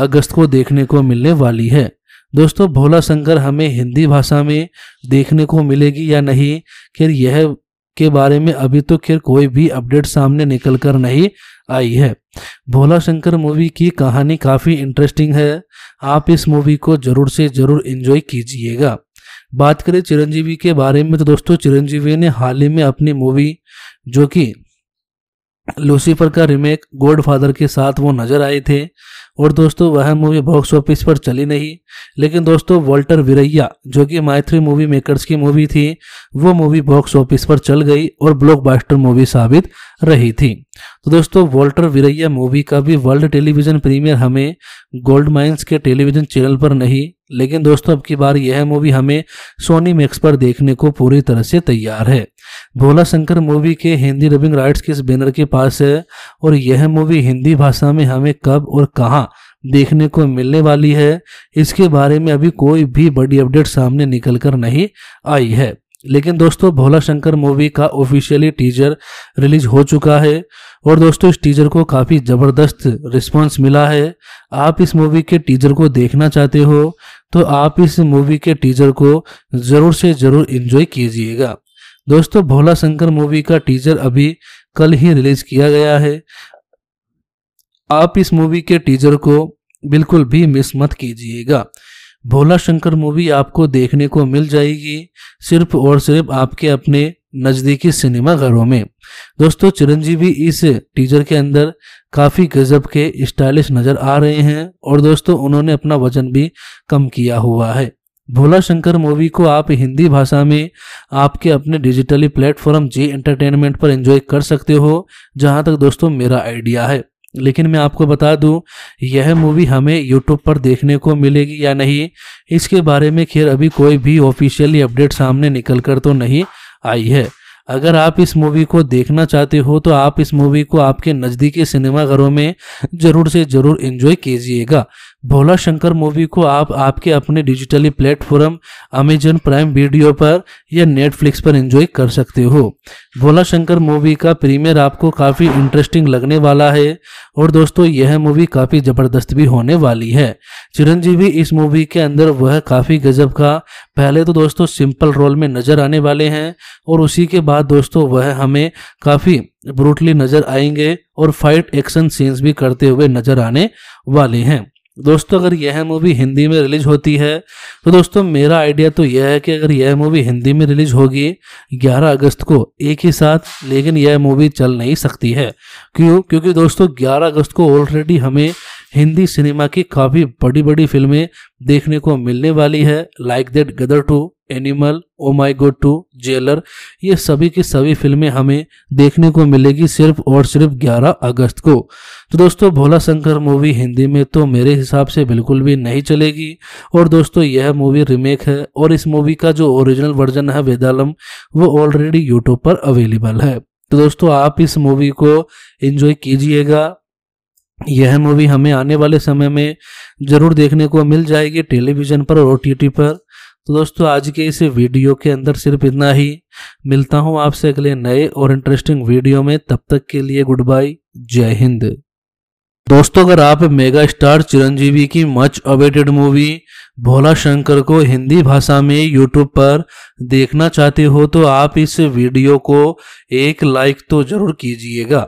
अगस्त को देखने को मिलने वाली है दोस्तों भोला शंकर हमें हिंदी भाषा में देखने को मिलेगी या नहीं खैर यह के बारे में अभी तो खैर कोई भी अपडेट सामने निकल कर नहीं आई है भोला शंकर मूवी की कहानी काफ़ी इंटरेस्टिंग है आप इस मूवी को ज़रूर से ज़रूर इन्जॉय कीजिएगा बात करें चिरंजीवी के बारे में तो दोस्तों चिरंजीवी ने हाल ही में अपनी मूवी जो कि लूसीफर का रीमेक गोड फादर के साथ वो नज़र आए थे और दोस्तों वह मूवी बॉक्स ऑफिस पर चली नहीं लेकिन दोस्तों वॉल्टर विरैया जो कि मायथ्री मूवी मेकर्स की मूवी थी वो मूवी बॉक्स ऑफिस पर चल गई और ब्लॉकबस्टर मूवी साबित रही थी तो दोस्तों वॉल्टर विरैया मूवी का भी वर्ल्ड टेलीविजन प्रीमियर हमें गोल्ड माइंस के टेलीविजन चैनल पर नहीं लेकिन दोस्तों अब की बार यह मूवी हमें सोनी मैक्स पर देखने को पूरी तरह से तैयार है भोला शंकर मूवी के हिंदी रबिंग राइट्स के इस बैनर के पास है और यह मूवी हिंदी भाषा में हमें कब और कहाँ देखने को मिलने वाली है इसके बारे में अभी कोई भी बड़ी अपडेट सामने निकल कर नहीं आई है लेकिन दोस्तों भोला शंकर मूवी का ऑफिशियली टीजर रिलीज हो चुका है और दोस्तों इस टीजर को काफ़ी ज़बरदस्त रिस्पांस मिला है आप इस मूवी के टीजर को देखना चाहते हो तो आप इस मूवी के टीजर को जरूर से जरूर इंजॉय कीजिएगा दोस्तों भोला शंकर मूवी का टीजर अभी कल ही रिलीज किया गया है आप इस मूवी के टीजर को बिल्कुल भी मिस मत कीजिएगा भोला शंकर मूवी आपको देखने को मिल जाएगी सिर्फ और सिर्फ आपके अपने नज़दीकी सिनेमा घरों में दोस्तों चिरंजीवी इस टीजर के अंदर काफ़ी गजब के स्टाइलिश नज़र आ रहे हैं और दोस्तों उन्होंने अपना वजन भी कम किया हुआ है भोला शंकर मूवी को आप हिंदी भाषा में आपके अपने डिजिटली प्लेटफॉर्म जी एंटरटेनमेंट पर एंजॉय कर सकते हो जहां तक दोस्तों मेरा आइडिया है लेकिन मैं आपको बता दूं यह मूवी हमें यूट्यूब पर देखने को मिलेगी या नहीं इसके बारे में खैर अभी कोई भी ऑफिशियली अपडेट सामने निकल कर तो नहीं आई है अगर आप इस मूवी को देखना चाहते हो तो आप इस मूवी को आपके नज़दीकी सिनेमाघरों में ज़रूर से ज़रूर इंजॉय कीजिएगा भोला शंकर मूवी को आप आपके अपने digitally platform Amazon Prime video पर या नेटफ्लिक्स पर एंजॉय कर सकते हो भोला शंकर मूवी का प्रीमियर आपको काफ़ी इंटरेस्टिंग लगने वाला है और दोस्तों यह मूवी काफ़ी ज़बरदस्त भी होने वाली है चिरंजीवी इस मूवी के अंदर वह काफ़ी गजब का पहले तो दोस्तों सिंपल रोल में नज़र आने वाले हैं और उसी के बाद बाद दोस्तों वह हमें काफ़ी ब्रूटली नज़र आएंगे और फाइट एक्शन सीन्स भी करते हुए नज़र आने वाले हैं दोस्तों अगर यह मूवी हिंदी में रिलीज होती है तो दोस्तों मेरा आइडिया तो यह है कि अगर यह मूवी हिंदी में रिलीज होगी 11 अगस्त को एक ही साथ लेकिन यह मूवी चल नहीं सकती है क्यों क्योंकि दोस्तों 11 अगस्त को ऑलरेडी हमें हिंदी सिनेमा की काफ़ी बड़ी बड़ी फिल्में देखने को मिलने वाली है like that Gadar two Animal O my God two Jailer ये सभी की सभी फिल्में हमें देखने को मिलेगी सिर्फ और सिर्फ 11 अगस्त को तो दोस्तों भोला शंकर मूवी हिंदी में तो मेरे हिसाब से बिल्कुल भी नहीं चलेगी और दोस्तों यह मूवी रीमेक है और इस मूवी का जो ओरिजिनल वर्जन है वेदालम वो ऑलरेडी यूट्यूब पर अवेलेबल है तो दोस्तों आप इस मूवी को एंजॉय कीजिएगा यह मूवी हमें आने वाले समय में ज़रूर देखने को मिल जाएगी टेलीविज़न पर और ओटीटी पर तो दोस्तों आज के इस वीडियो के अंदर सिर्फ इतना ही मिलता हूं आपसे अगले नए और इंटरेस्टिंग वीडियो में तब तक के लिए गुड बाय जय हिंद दोस्तों अगर आप मेगा स्टार चिरंजीवी की much awaited movie Bhola Shankar को हिंदी भाषा में यूट्यूब पर देखना चाहते हो तो आप इस वीडियो को एक लाइक तो जरूर कीजिएगा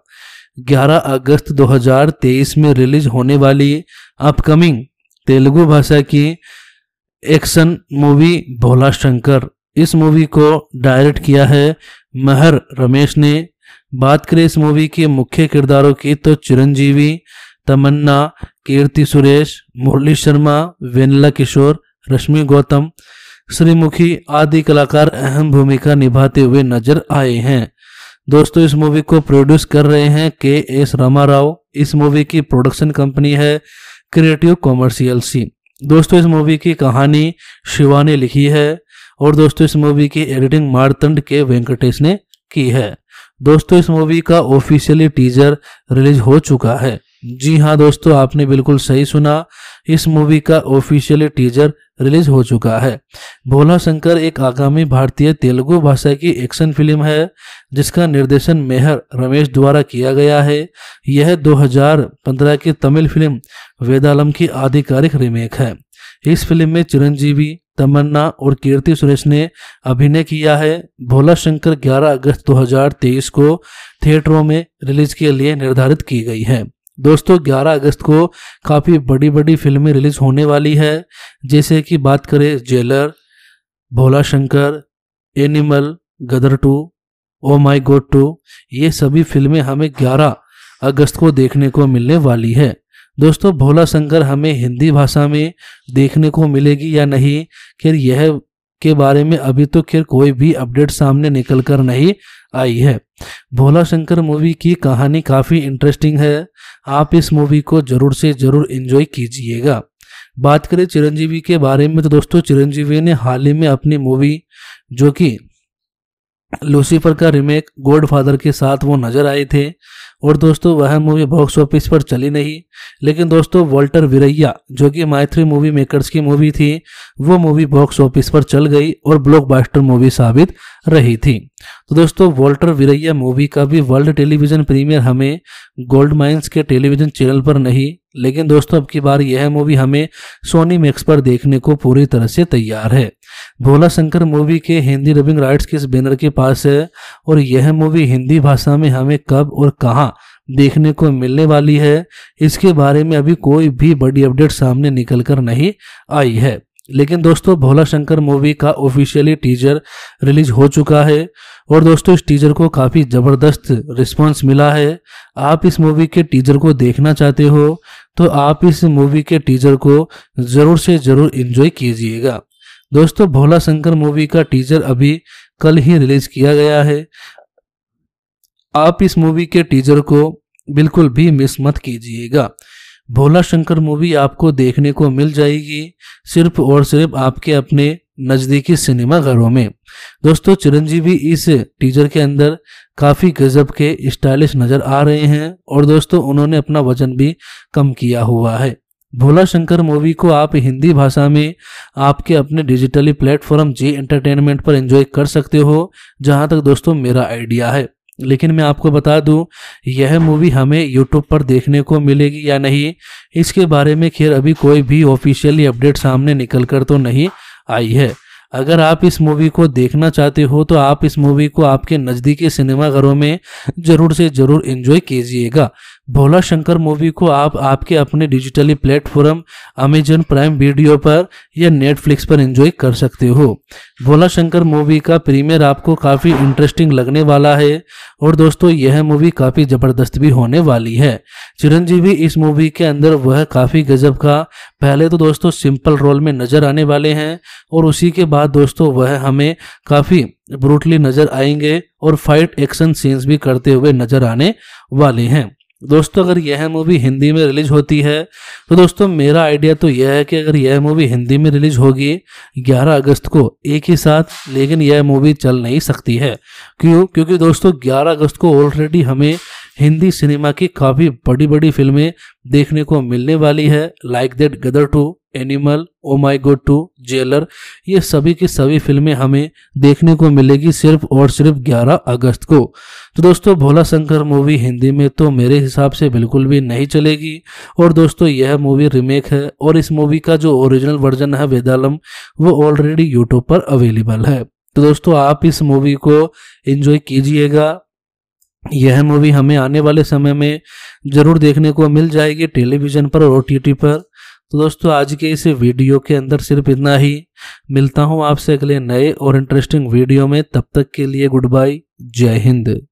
11 अगस्त 2023 में रिलीज होने वाली अपकमिंग तेलुगु भाषा की एक्शन मूवी भोला शंकर इस मूवी को डायरेक्ट किया है महर रमेश ने बात करें इस मूवी के मुख्य किरदारों की तो चिरंजीवी तमन्ना कीर्ति सुरेश मुरली शर्मा वेनला किशोर रश्मि गौतम श्रीमुखी आदि कलाकार अहम भूमिका निभाते हुए नजर आए हैं दोस्तों इस मूवी को प्रोड्यूस कर रहे हैं के एस रामा राव इस मूवी की प्रोडक्शन कंपनी है क्रिएटिव कॉमर्शियल सी दोस्तों इस मूवी की कहानी शिवा ने लिखी है और दोस्तों इस मूवी की एडिटिंग मारतंड के वेंकटेश ने की है दोस्तों इस मूवी का ऑफिशियली टीजर रिलीज हो चुका है जी हाँ दोस्तों आपने बिल्कुल सही सुना इस मूवी का ऑफिशियली टीजर रिलीज हो चुका है भोला शंकर एक आगामी भारतीय तेलुगु भाषा की एक्शन फिल्म है जिसका निर्देशन मेहर रमेश द्वारा किया गया है यह 2015 की तमिल फिल्म वेदालम की आधिकारिक रीमेक है इस फिल्म में चिरंजीवी तमन्ना और कीर्ति सुरेश ने अभिनय किया है भोला शंकर 11 अगस्त 2023 को थिएटरों में रिलीज के लिए निर्धारित की गई है दोस्तों 11 अगस्त को काफ़ी बड़ी बड़ी फिल्में रिलीज होने वाली है जैसे कि बात करें Jailer Bhola Shankar Animal Gadar two ओ माई गोड टू ये सभी फिल्में हमें 11 अगस्त को देखने को मिलने वाली है दोस्तों भोला शंकर हमें हिंदी भाषा में देखने को मिलेगी या नहीं खैर यह के बारे में अभी तो खैर कोई भी अपडेट सामने निकल कर नहीं आई है भोला शंकर मूवी की कहानी काफ़ी इंटरेस्टिंग है आप इस मूवी को ज़रूर से ज़रूर इन्जॉय कीजिएगा बात करें चिरंजीवी के बारे में तो दोस्तों चिरंजीवी ने हाल ही में अपनी मूवी जो कि लूसीफर का रीमेक गोड फादर के साथ वो नज़र आए थे और दोस्तों वह मूवी बॉक्स ऑफिस पर चली नहीं लेकिन दोस्तों वॉल्टर विरैया जो कि मायथ्री मूवी मेकर्स की मूवी थी वो मूवी बॉक्स ऑफिस पर चल गई और ब्लॉकबस्टर मूवी साबित रही थी तो दोस्तों वॉल्टर विरैया मूवी का भी वर्ल्ड टेलीविजन प्रीमियर हमें गोल्ड माइंस के टेलीविजन चैनल पर नहीं लेकिन दोस्तों अब की बार यह मूवी हमें सोनी मैक्स पर देखने को पूरी तरह से तैयार है भोला शंकर मूवी के हिंदी रबिंग राइट्स के इस बैनर के पास है और यह मूवी हिंदी भाषा में हमें कब और कहाँ देखने को मिलने वाली है इसके बारे में अभी कोई भी बड़ी अपडेट सामने निकल कर नहीं आई है लेकिन दोस्तों भोला शंकर मूवी का ऑफिशियली टीजर रिलीज हो चुका है और दोस्तों इस टीजर को काफ़ी ज़बरदस्त रिस्पांस मिला है आप इस मूवी के टीजर को देखना चाहते हो तो आप इस मूवी के टीजर को जरूर से जरूर इंजॉय कीजिएगा दोस्तों भोला शंकर मूवी का टीजर अभी कल ही रिलीज किया गया है आप इस मूवी के टीजर को बिल्कुल भी मिस मत कीजिएगा भोला शंकर मूवी आपको देखने को मिल जाएगी सिर्फ और सिर्फ आपके अपने नज़दीकी सिनेमा घरों में दोस्तों चिरंजीवी इस टीजर के अंदर काफ़ी गजब के स्टाइलिश नज़र आ रहे हैं और दोस्तों उन्होंने अपना वजन भी कम किया हुआ है भोला शंकर मूवी को आप हिंदी भाषा में आपके अपने डिजिटली प्लेटफॉर्म जी एंटरटेनमेंट पर एंजॉय कर सकते हो जहां तक दोस्तों मेरा आइडिया है लेकिन मैं आपको बता दूं यह मूवी हमें यूट्यूब पर देखने को मिलेगी या नहीं इसके बारे में खैर अभी कोई भी ऑफिशियली अपडेट सामने निकल कर तो नहीं आई है अगर आप इस मूवी को देखना चाहते हो तो आप इस मूवी को आपके नज़दीकी सिनेमाघरों में ज़रूर से ज़रूर इन्जॉय कीजिएगा भोला शंकर मूवी को आप आपके अपने digitally platform Amazon Prime video पर या नेटफ्लिक्स पर एंजॉय कर सकते हो भोला शंकर मूवी का प्रीमियर आपको काफ़ी इंटरेस्टिंग लगने वाला है और दोस्तों यह मूवी काफ़ी ज़बरदस्त भी होने वाली है चिरंजीवी इस मूवी के अंदर वह काफ़ी गजब का पहले तो दोस्तों सिंपल रोल में नज़र आने वाले हैं और उसी के बाद दोस्तों वह हमें काफ़ी ब्रूटली नज़र आएंगे और फाइट एक्शन सीन्स भी करते हुए नज़र आने वाले हैं दोस्तों अगर यह मूवी हिंदी में रिलीज होती है तो दोस्तों मेरा आइडिया तो यह है कि अगर यह मूवी हिंदी में रिलीज होगी 11 अगस्त को एक ही साथ लेकिन यह मूवी चल नहीं सकती है क्यों क्योंकि दोस्तों 11 अगस्त को ऑलरेडी हमें हिंदी सिनेमा की काफ़ी बड़ी बड़ी फिल्में देखने को मिलने वाली है like that Gadar two Animal O my God two Jailer ये सभी की सभी फिल्में हमें देखने को मिलेगी सिर्फ और सिर्फ 11 अगस्त को तो दोस्तों भोला शंकर मूवी हिंदी में तो मेरे हिसाब से बिल्कुल भी नहीं चलेगी और दोस्तों यह मूवी रिमेक है और इस मूवी का जो ओरिजिनल वर्जन है वेदालम वो ऑलरेडी यूट्यूब पर अवेलेबल है तो दोस्तों आप इस मूवी को इंजॉय कीजिएगा यह मूवी हमें आने वाले समय में ज़रूर देखने को मिल जाएगी टेलीविज़न पर और ओ पर तो दोस्तों आज के इस वीडियो के अंदर सिर्फ इतना ही मिलता हूँ आपसे अगले नए और इंटरेस्टिंग वीडियो में तब तक के लिए गुड बाय जय हिंद